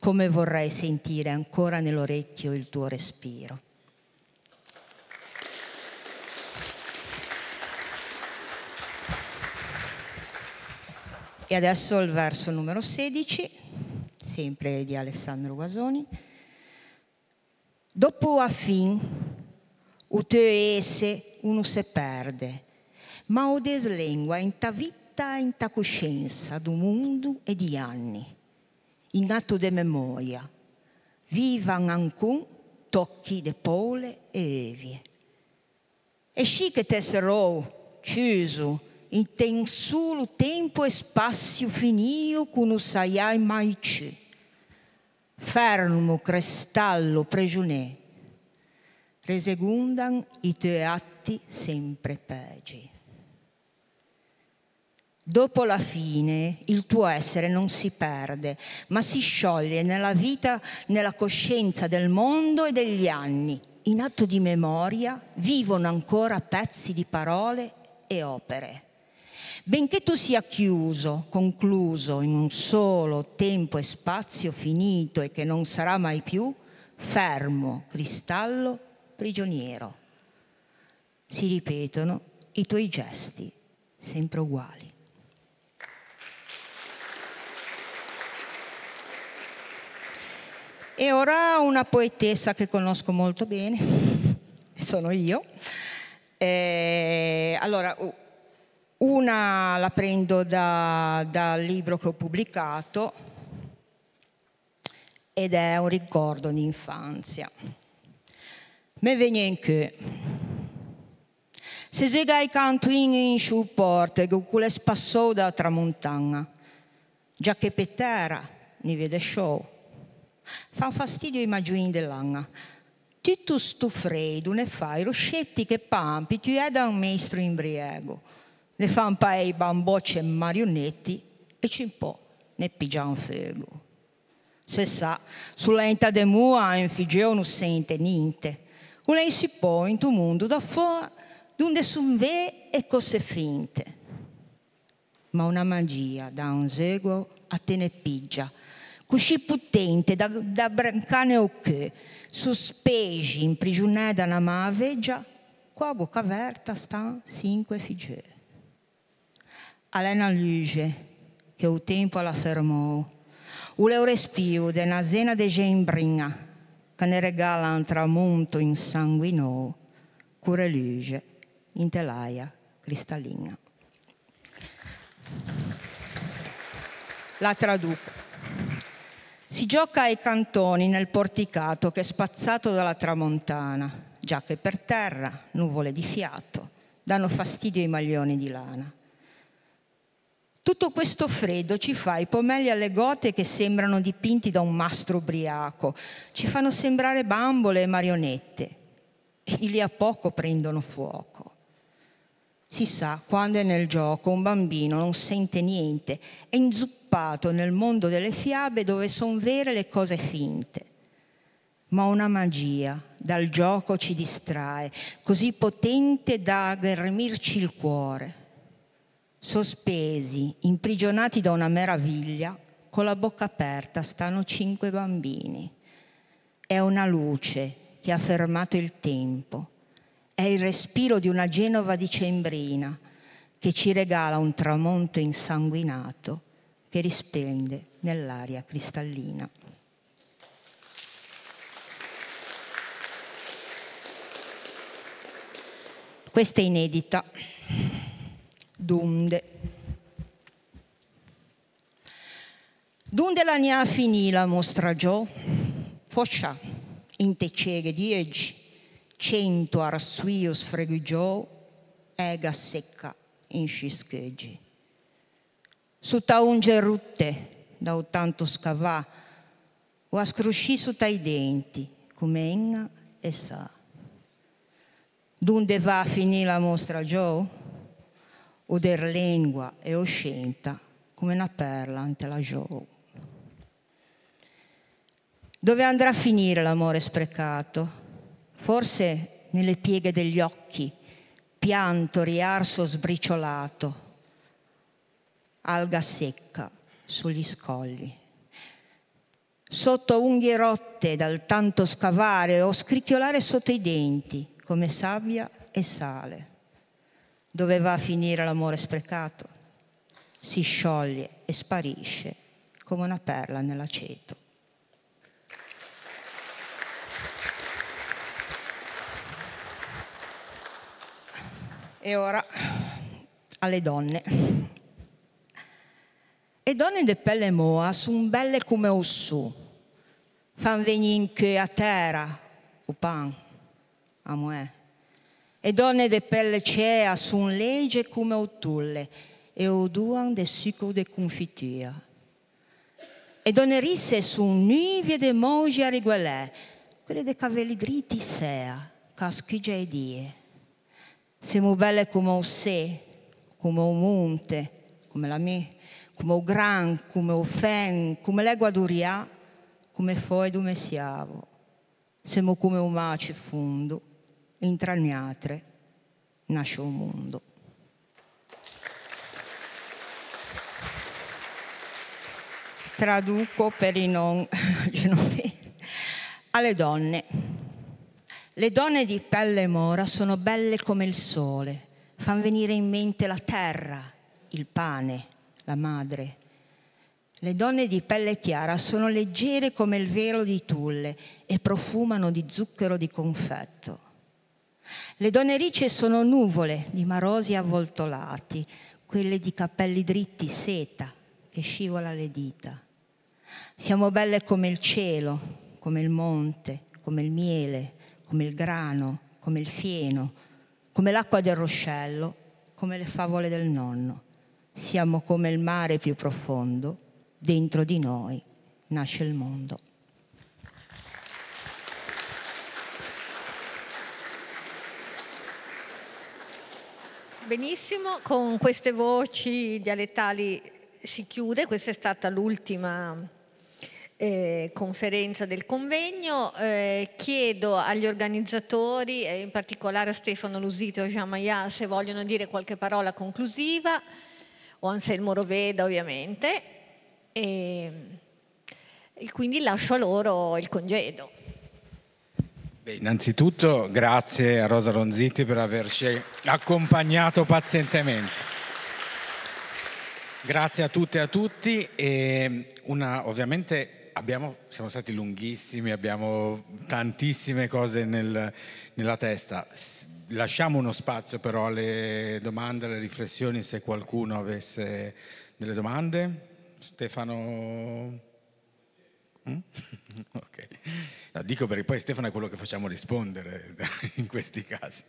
come vorrei sentire ancora nell'orecchio il tuo respiro. E adesso il verso numero 16, sempre di Alessandro Guasoni. Dopo affin Ute esse uno se perde, ma o deslengua in ta vita e in ta coscienza do mondo e di anni, in atto de memoria, vivan ancun tocchi de pole e evie. E sci che tesserò ciuso, in ten solo tempo e spazio finio con non saiai mai ci. Fermo crestallo, prigioniero resegundan i tuoi atti sempre peggi. Dopo la fine il tuo essere non si perde, ma si scioglie nella vita, nella coscienza del mondo e degli anni. In atto di memoria vivono ancora pezzi di parole e opere. Benché tu sia chiuso, concluso in un solo tempo e spazio finito e che non sarà mai più, fermo, cristallo prigioniero. Si ripetono i tuoi gesti, sempre uguali. E ora una poetessa che conosco molto bene, sono io. Eh, allora, una la prendo da, dal libro che ho pubblicato ed è un ricordo di infanzia me venien che. Se segai canto in in sciù porte, che quelle spassò da tramontana, già che per terra ne vede show. Fan fastidio i maggiuini dell'anna. Tutto sto freddo ne fai roscetti che pampi, tu è da un maestro imbriego. Ne fan paei bambocce e marionetti e ci un po' ne pigian fego. Se sa, sull'enta de mua infigeo non sente niente o lei si in do mondo da fuori, dove nessuno vê e cose finte. Ma una magia da un seguo a te ne pigia, così potente da, da brancane o che, sospesi prigione da una maveggia, qua a bocca aperta sta cinque figlie. Alena luce che o tempo la fermò, o leu respiro de una zena de gembrinha, che ne regala un tramonto insanguinò, cure luce in telaia cristallina. La traduco. Si gioca ai cantoni nel porticato che è spazzato dalla tramontana, giacche per terra, nuvole di fiato, danno fastidio ai maglioni di lana. Tutto questo freddo ci fa i pomelli alle gote che sembrano dipinti da un mastro ubriaco, ci fanno sembrare bambole e marionette e di lì a poco prendono fuoco. Si sa, quando è nel gioco un bambino non sente niente, è inzuppato nel mondo delle fiabe dove sono vere le cose finte. Ma una magia dal gioco ci distrae, così potente da aggermirci il cuore Sospesi, imprigionati da una meraviglia, con la bocca aperta stanno cinque bambini. È una luce che ha fermato il tempo. È il respiro di una Genova dicembrina che ci regala un tramonto insanguinato che risplende nell'aria cristallina. Questa è inedita. Dunde. Dunde la ne ha finì la mostra giò, foscia in tecere dieci, cento arsuio sfregigiò, ega secca in scischeggi. Su un gerutte, da tanto scavà, o a scrusci su tai denti, come enna e sa. Dunde va a finire la mostra giò? oder lingua e oscenta come una perla ante la giovane. Dove andrà a finire l'amore sprecato? Forse nelle pieghe degli occhi, pianto riarso sbriciolato, alga secca sugli scogli. Sotto unghie rotte dal tanto scavare o scricchiolare sotto i denti come sabbia e sale. Dove va a finire l'amore sprecato? Si scioglie e sparisce come una perla nell'aceto. E ora alle donne. E donne de pelle moa son belle come ossù, fan venin che a terra, o pan, a moè e donne de pelle cea sun legge come otulle e oduan de succo de confitia. E donne risse sun nuvie de mongi a riguelè, quelle de cavelli dritti sea, caschigia e die. Siamo belle come o sé, come o monte, come la me, come o gran, come o fen, come l'egua d'uria, come foi do messiavo. Siamo come un maci fondo. Entrarne altre, nasce un mondo. Traduco per i non genovesi. Alle donne. Le donne di pelle mora sono belle come il sole, fanno venire in mente la terra, il pane, la madre. Le donne di pelle chiara sono leggere come il velo di tulle e profumano di zucchero di confetto. Le donne ricce sono nuvole di marosi avvoltolati, quelle di capelli dritti, seta, che scivola le dita. Siamo belle come il cielo, come il monte, come il miele, come il grano, come il fieno, come l'acqua del roscello, come le favole del nonno. Siamo come il mare più profondo, dentro di noi nasce il mondo. Benissimo, con queste voci dialettali si chiude, questa è stata l'ultima eh, conferenza del convegno. Eh, chiedo agli organizzatori, eh, in particolare a Stefano Lusito e a Jean Maillard, se vogliono dire qualche parola conclusiva, o Anselmo Roveda ovviamente, e, e quindi lascio a loro il congedo. Beh, innanzitutto grazie a Rosa Ronziti per averci accompagnato pazientemente. Grazie a tutte e a tutti. E una, ovviamente abbiamo, siamo stati lunghissimi, abbiamo tantissime cose nel, nella testa. Lasciamo uno spazio però alle domande, alle riflessioni, se qualcuno avesse delle domande. Stefano Mm? ok. No, dico perché poi Stefano è quello che facciamo rispondere in questi casi.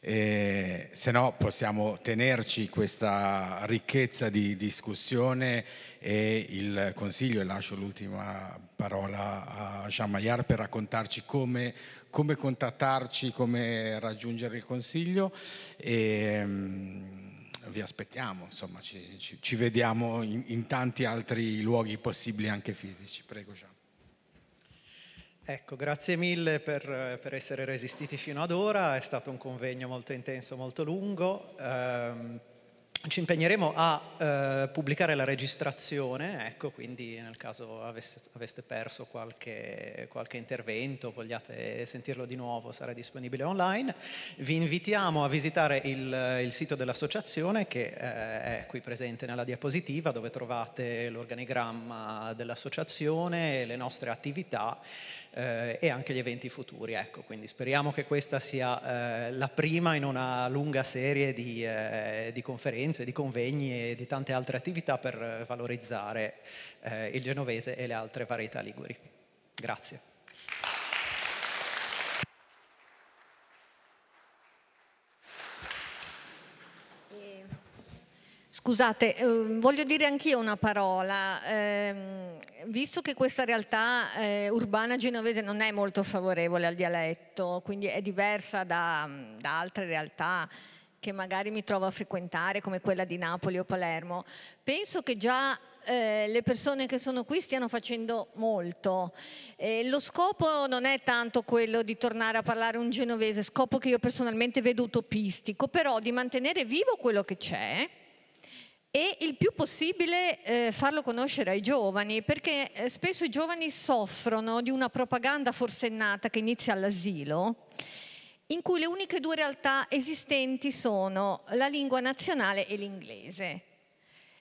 Eh, se no possiamo tenerci questa ricchezza di discussione e il consiglio, e lascio l'ultima parola a Jean Maillard per raccontarci come, come contattarci, come raggiungere il consiglio. E, ehm, vi aspettiamo, insomma, ci, ci, ci vediamo in, in, tanti altri luoghi possibili anche fisici. Prego Gian. Ecco, grazie mille per, per, essere resistiti fino ad ora, è stato un convegno molto intenso, molto lungo. Ehm, ci impegneremo a eh, pubblicare la registrazione, ecco, quindi nel caso avesse, aveste perso qualche, qualche, intervento, vogliate sentirlo di nuovo, sarà disponibile online. Vi invitiamo a visitare il, il sito dell'associazione che eh, è qui presente nella diapositiva dove trovate l'organigramma dell'associazione, le nostre attività eh, e anche gli eventi futuri. Ecco, quindi speriamo che questa sia eh, la prima in una lunga serie di, eh, di, conferenze, di convegni e di tante altre attività per valorizzare eh, il genovese e le altre varietà liguri. Grazie. Scusate, eh, voglio dire anch'io una parola. Eh, visto che questa realtà eh, urbana genovese non è molto favorevole al dialetto, quindi è diversa da, da altre realtà che magari mi trovo a frequentare, come quella di Napoli o Palermo, penso che già eh, le persone che sono qui stiano facendo molto. Eh, lo scopo non è tanto quello di tornare a parlare un genovese, scopo che io personalmente vedo utopistico, però di mantenere vivo quello che c'è, e il più possibile eh, farlo conoscere ai giovani, perché eh, spesso i giovani soffrono di una propaganda forsennata che inizia all'asilo, in cui le uniche due realtà esistenti sono la lingua nazionale e l'inglese.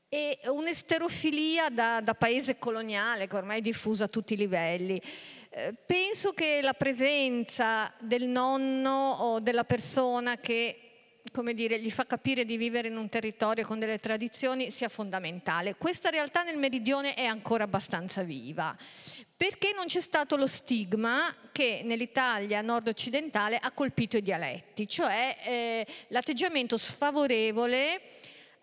E un'esterofilia da, da paese coloniale che ormai è diffusa a tutti i livelli. Eh, penso che la presenza del nonno o della persona che come dire, gli fa capire di vivere in un territorio con delle tradizioni sia fondamentale. Questa realtà nel meridione è ancora abbastanza viva perché non c'è stato lo stigma che nell'Italia nord-occidentale ha colpito i dialetti, cioè eh, l'atteggiamento sfavorevole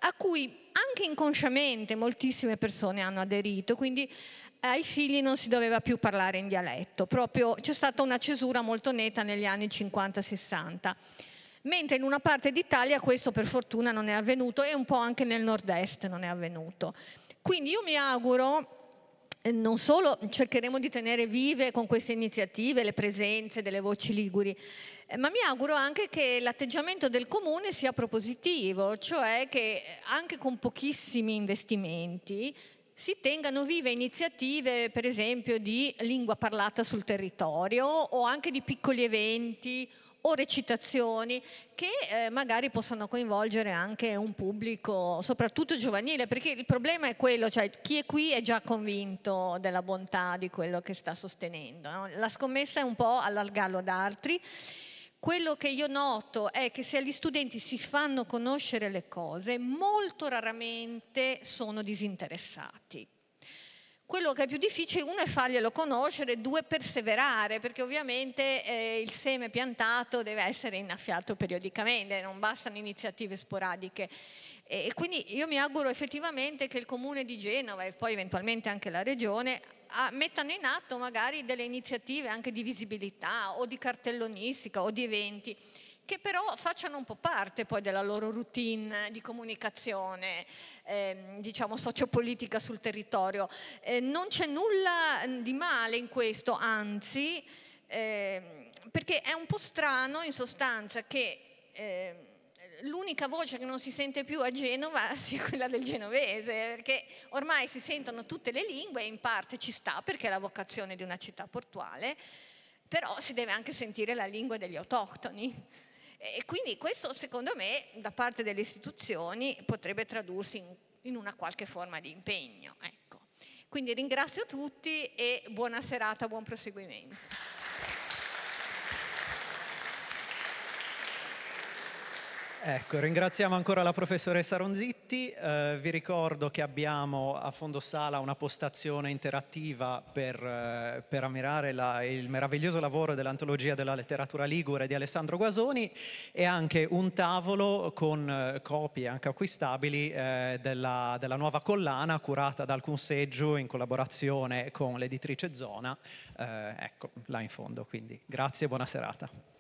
a cui anche inconsciamente moltissime persone hanno aderito, quindi ai figli non si doveva più parlare in dialetto, proprio c'è stata una cesura molto netta negli anni 50-60 mentre in una parte d'Italia questo per fortuna non è avvenuto e un po' anche nel nord-est non è avvenuto. Quindi io mi auguro eh, non solo cercheremo di tenere vive con queste iniziative le presenze delle voci liguri, eh, ma mi auguro anche che l'atteggiamento del comune sia propositivo, cioè che anche con pochissimi investimenti si tengano vive iniziative per esempio di lingua parlata sul territorio o anche di piccoli eventi o recitazioni che eh, magari possano coinvolgere anche un pubblico, soprattutto giovanile, perché il problema è quello, cioè chi è qui è già convinto della bontà di quello che sta sostenendo. No? La scommessa è un po' allargarlo ad altri. Quello che io noto è che se agli studenti si fanno conoscere le cose, molto raramente sono disinteressati. Quello che è più difficile, uno è farglielo conoscere, due perseverare, perché ovviamente eh, il seme piantato deve essere innaffiato periodicamente, non bastano iniziative sporadiche. E, e quindi io mi auguro effettivamente che il comune di Genova e poi eventualmente anche la regione a, ah, mettano in atto magari delle iniziative anche di visibilità o di cartellonistica o di eventi che però facciano un po' parte poi della loro routine di comunicazione, ehm, diciamo sociopolitica sul territorio. Eh, non c'è nulla di male in questo, anzi, ehm, perché è un po' strano in sostanza che... Ehm, l'unica voce che non si sente più a Genova sia quella del genovese, perché ormai si sentono tutte le lingue e in parte ci sta perché è la vocazione di una città portuale, però si deve anche sentire la lingua degli autoctoni. E quindi questo secondo me da parte delle istituzioni potrebbe tradursi in, in una qualche forma di impegno. Ecco. Quindi ringrazio tutti e buona serata, buon proseguimento. Ecco, ringraziamo ancora la professoressa Ronzitti, eh, vi ricordo che abbiamo a fondo sala una postazione interattiva per, eh, per ammirare la, il meraviglioso lavoro dell'antologia della letteratura ligure di Alessandro Guasoni e anche un tavolo con eh, copie anche acquistabili eh, della, della, nuova collana curata dal Conseggio in collaborazione con l'editrice Zona, eh, ecco là in fondo, quindi grazie e buona serata.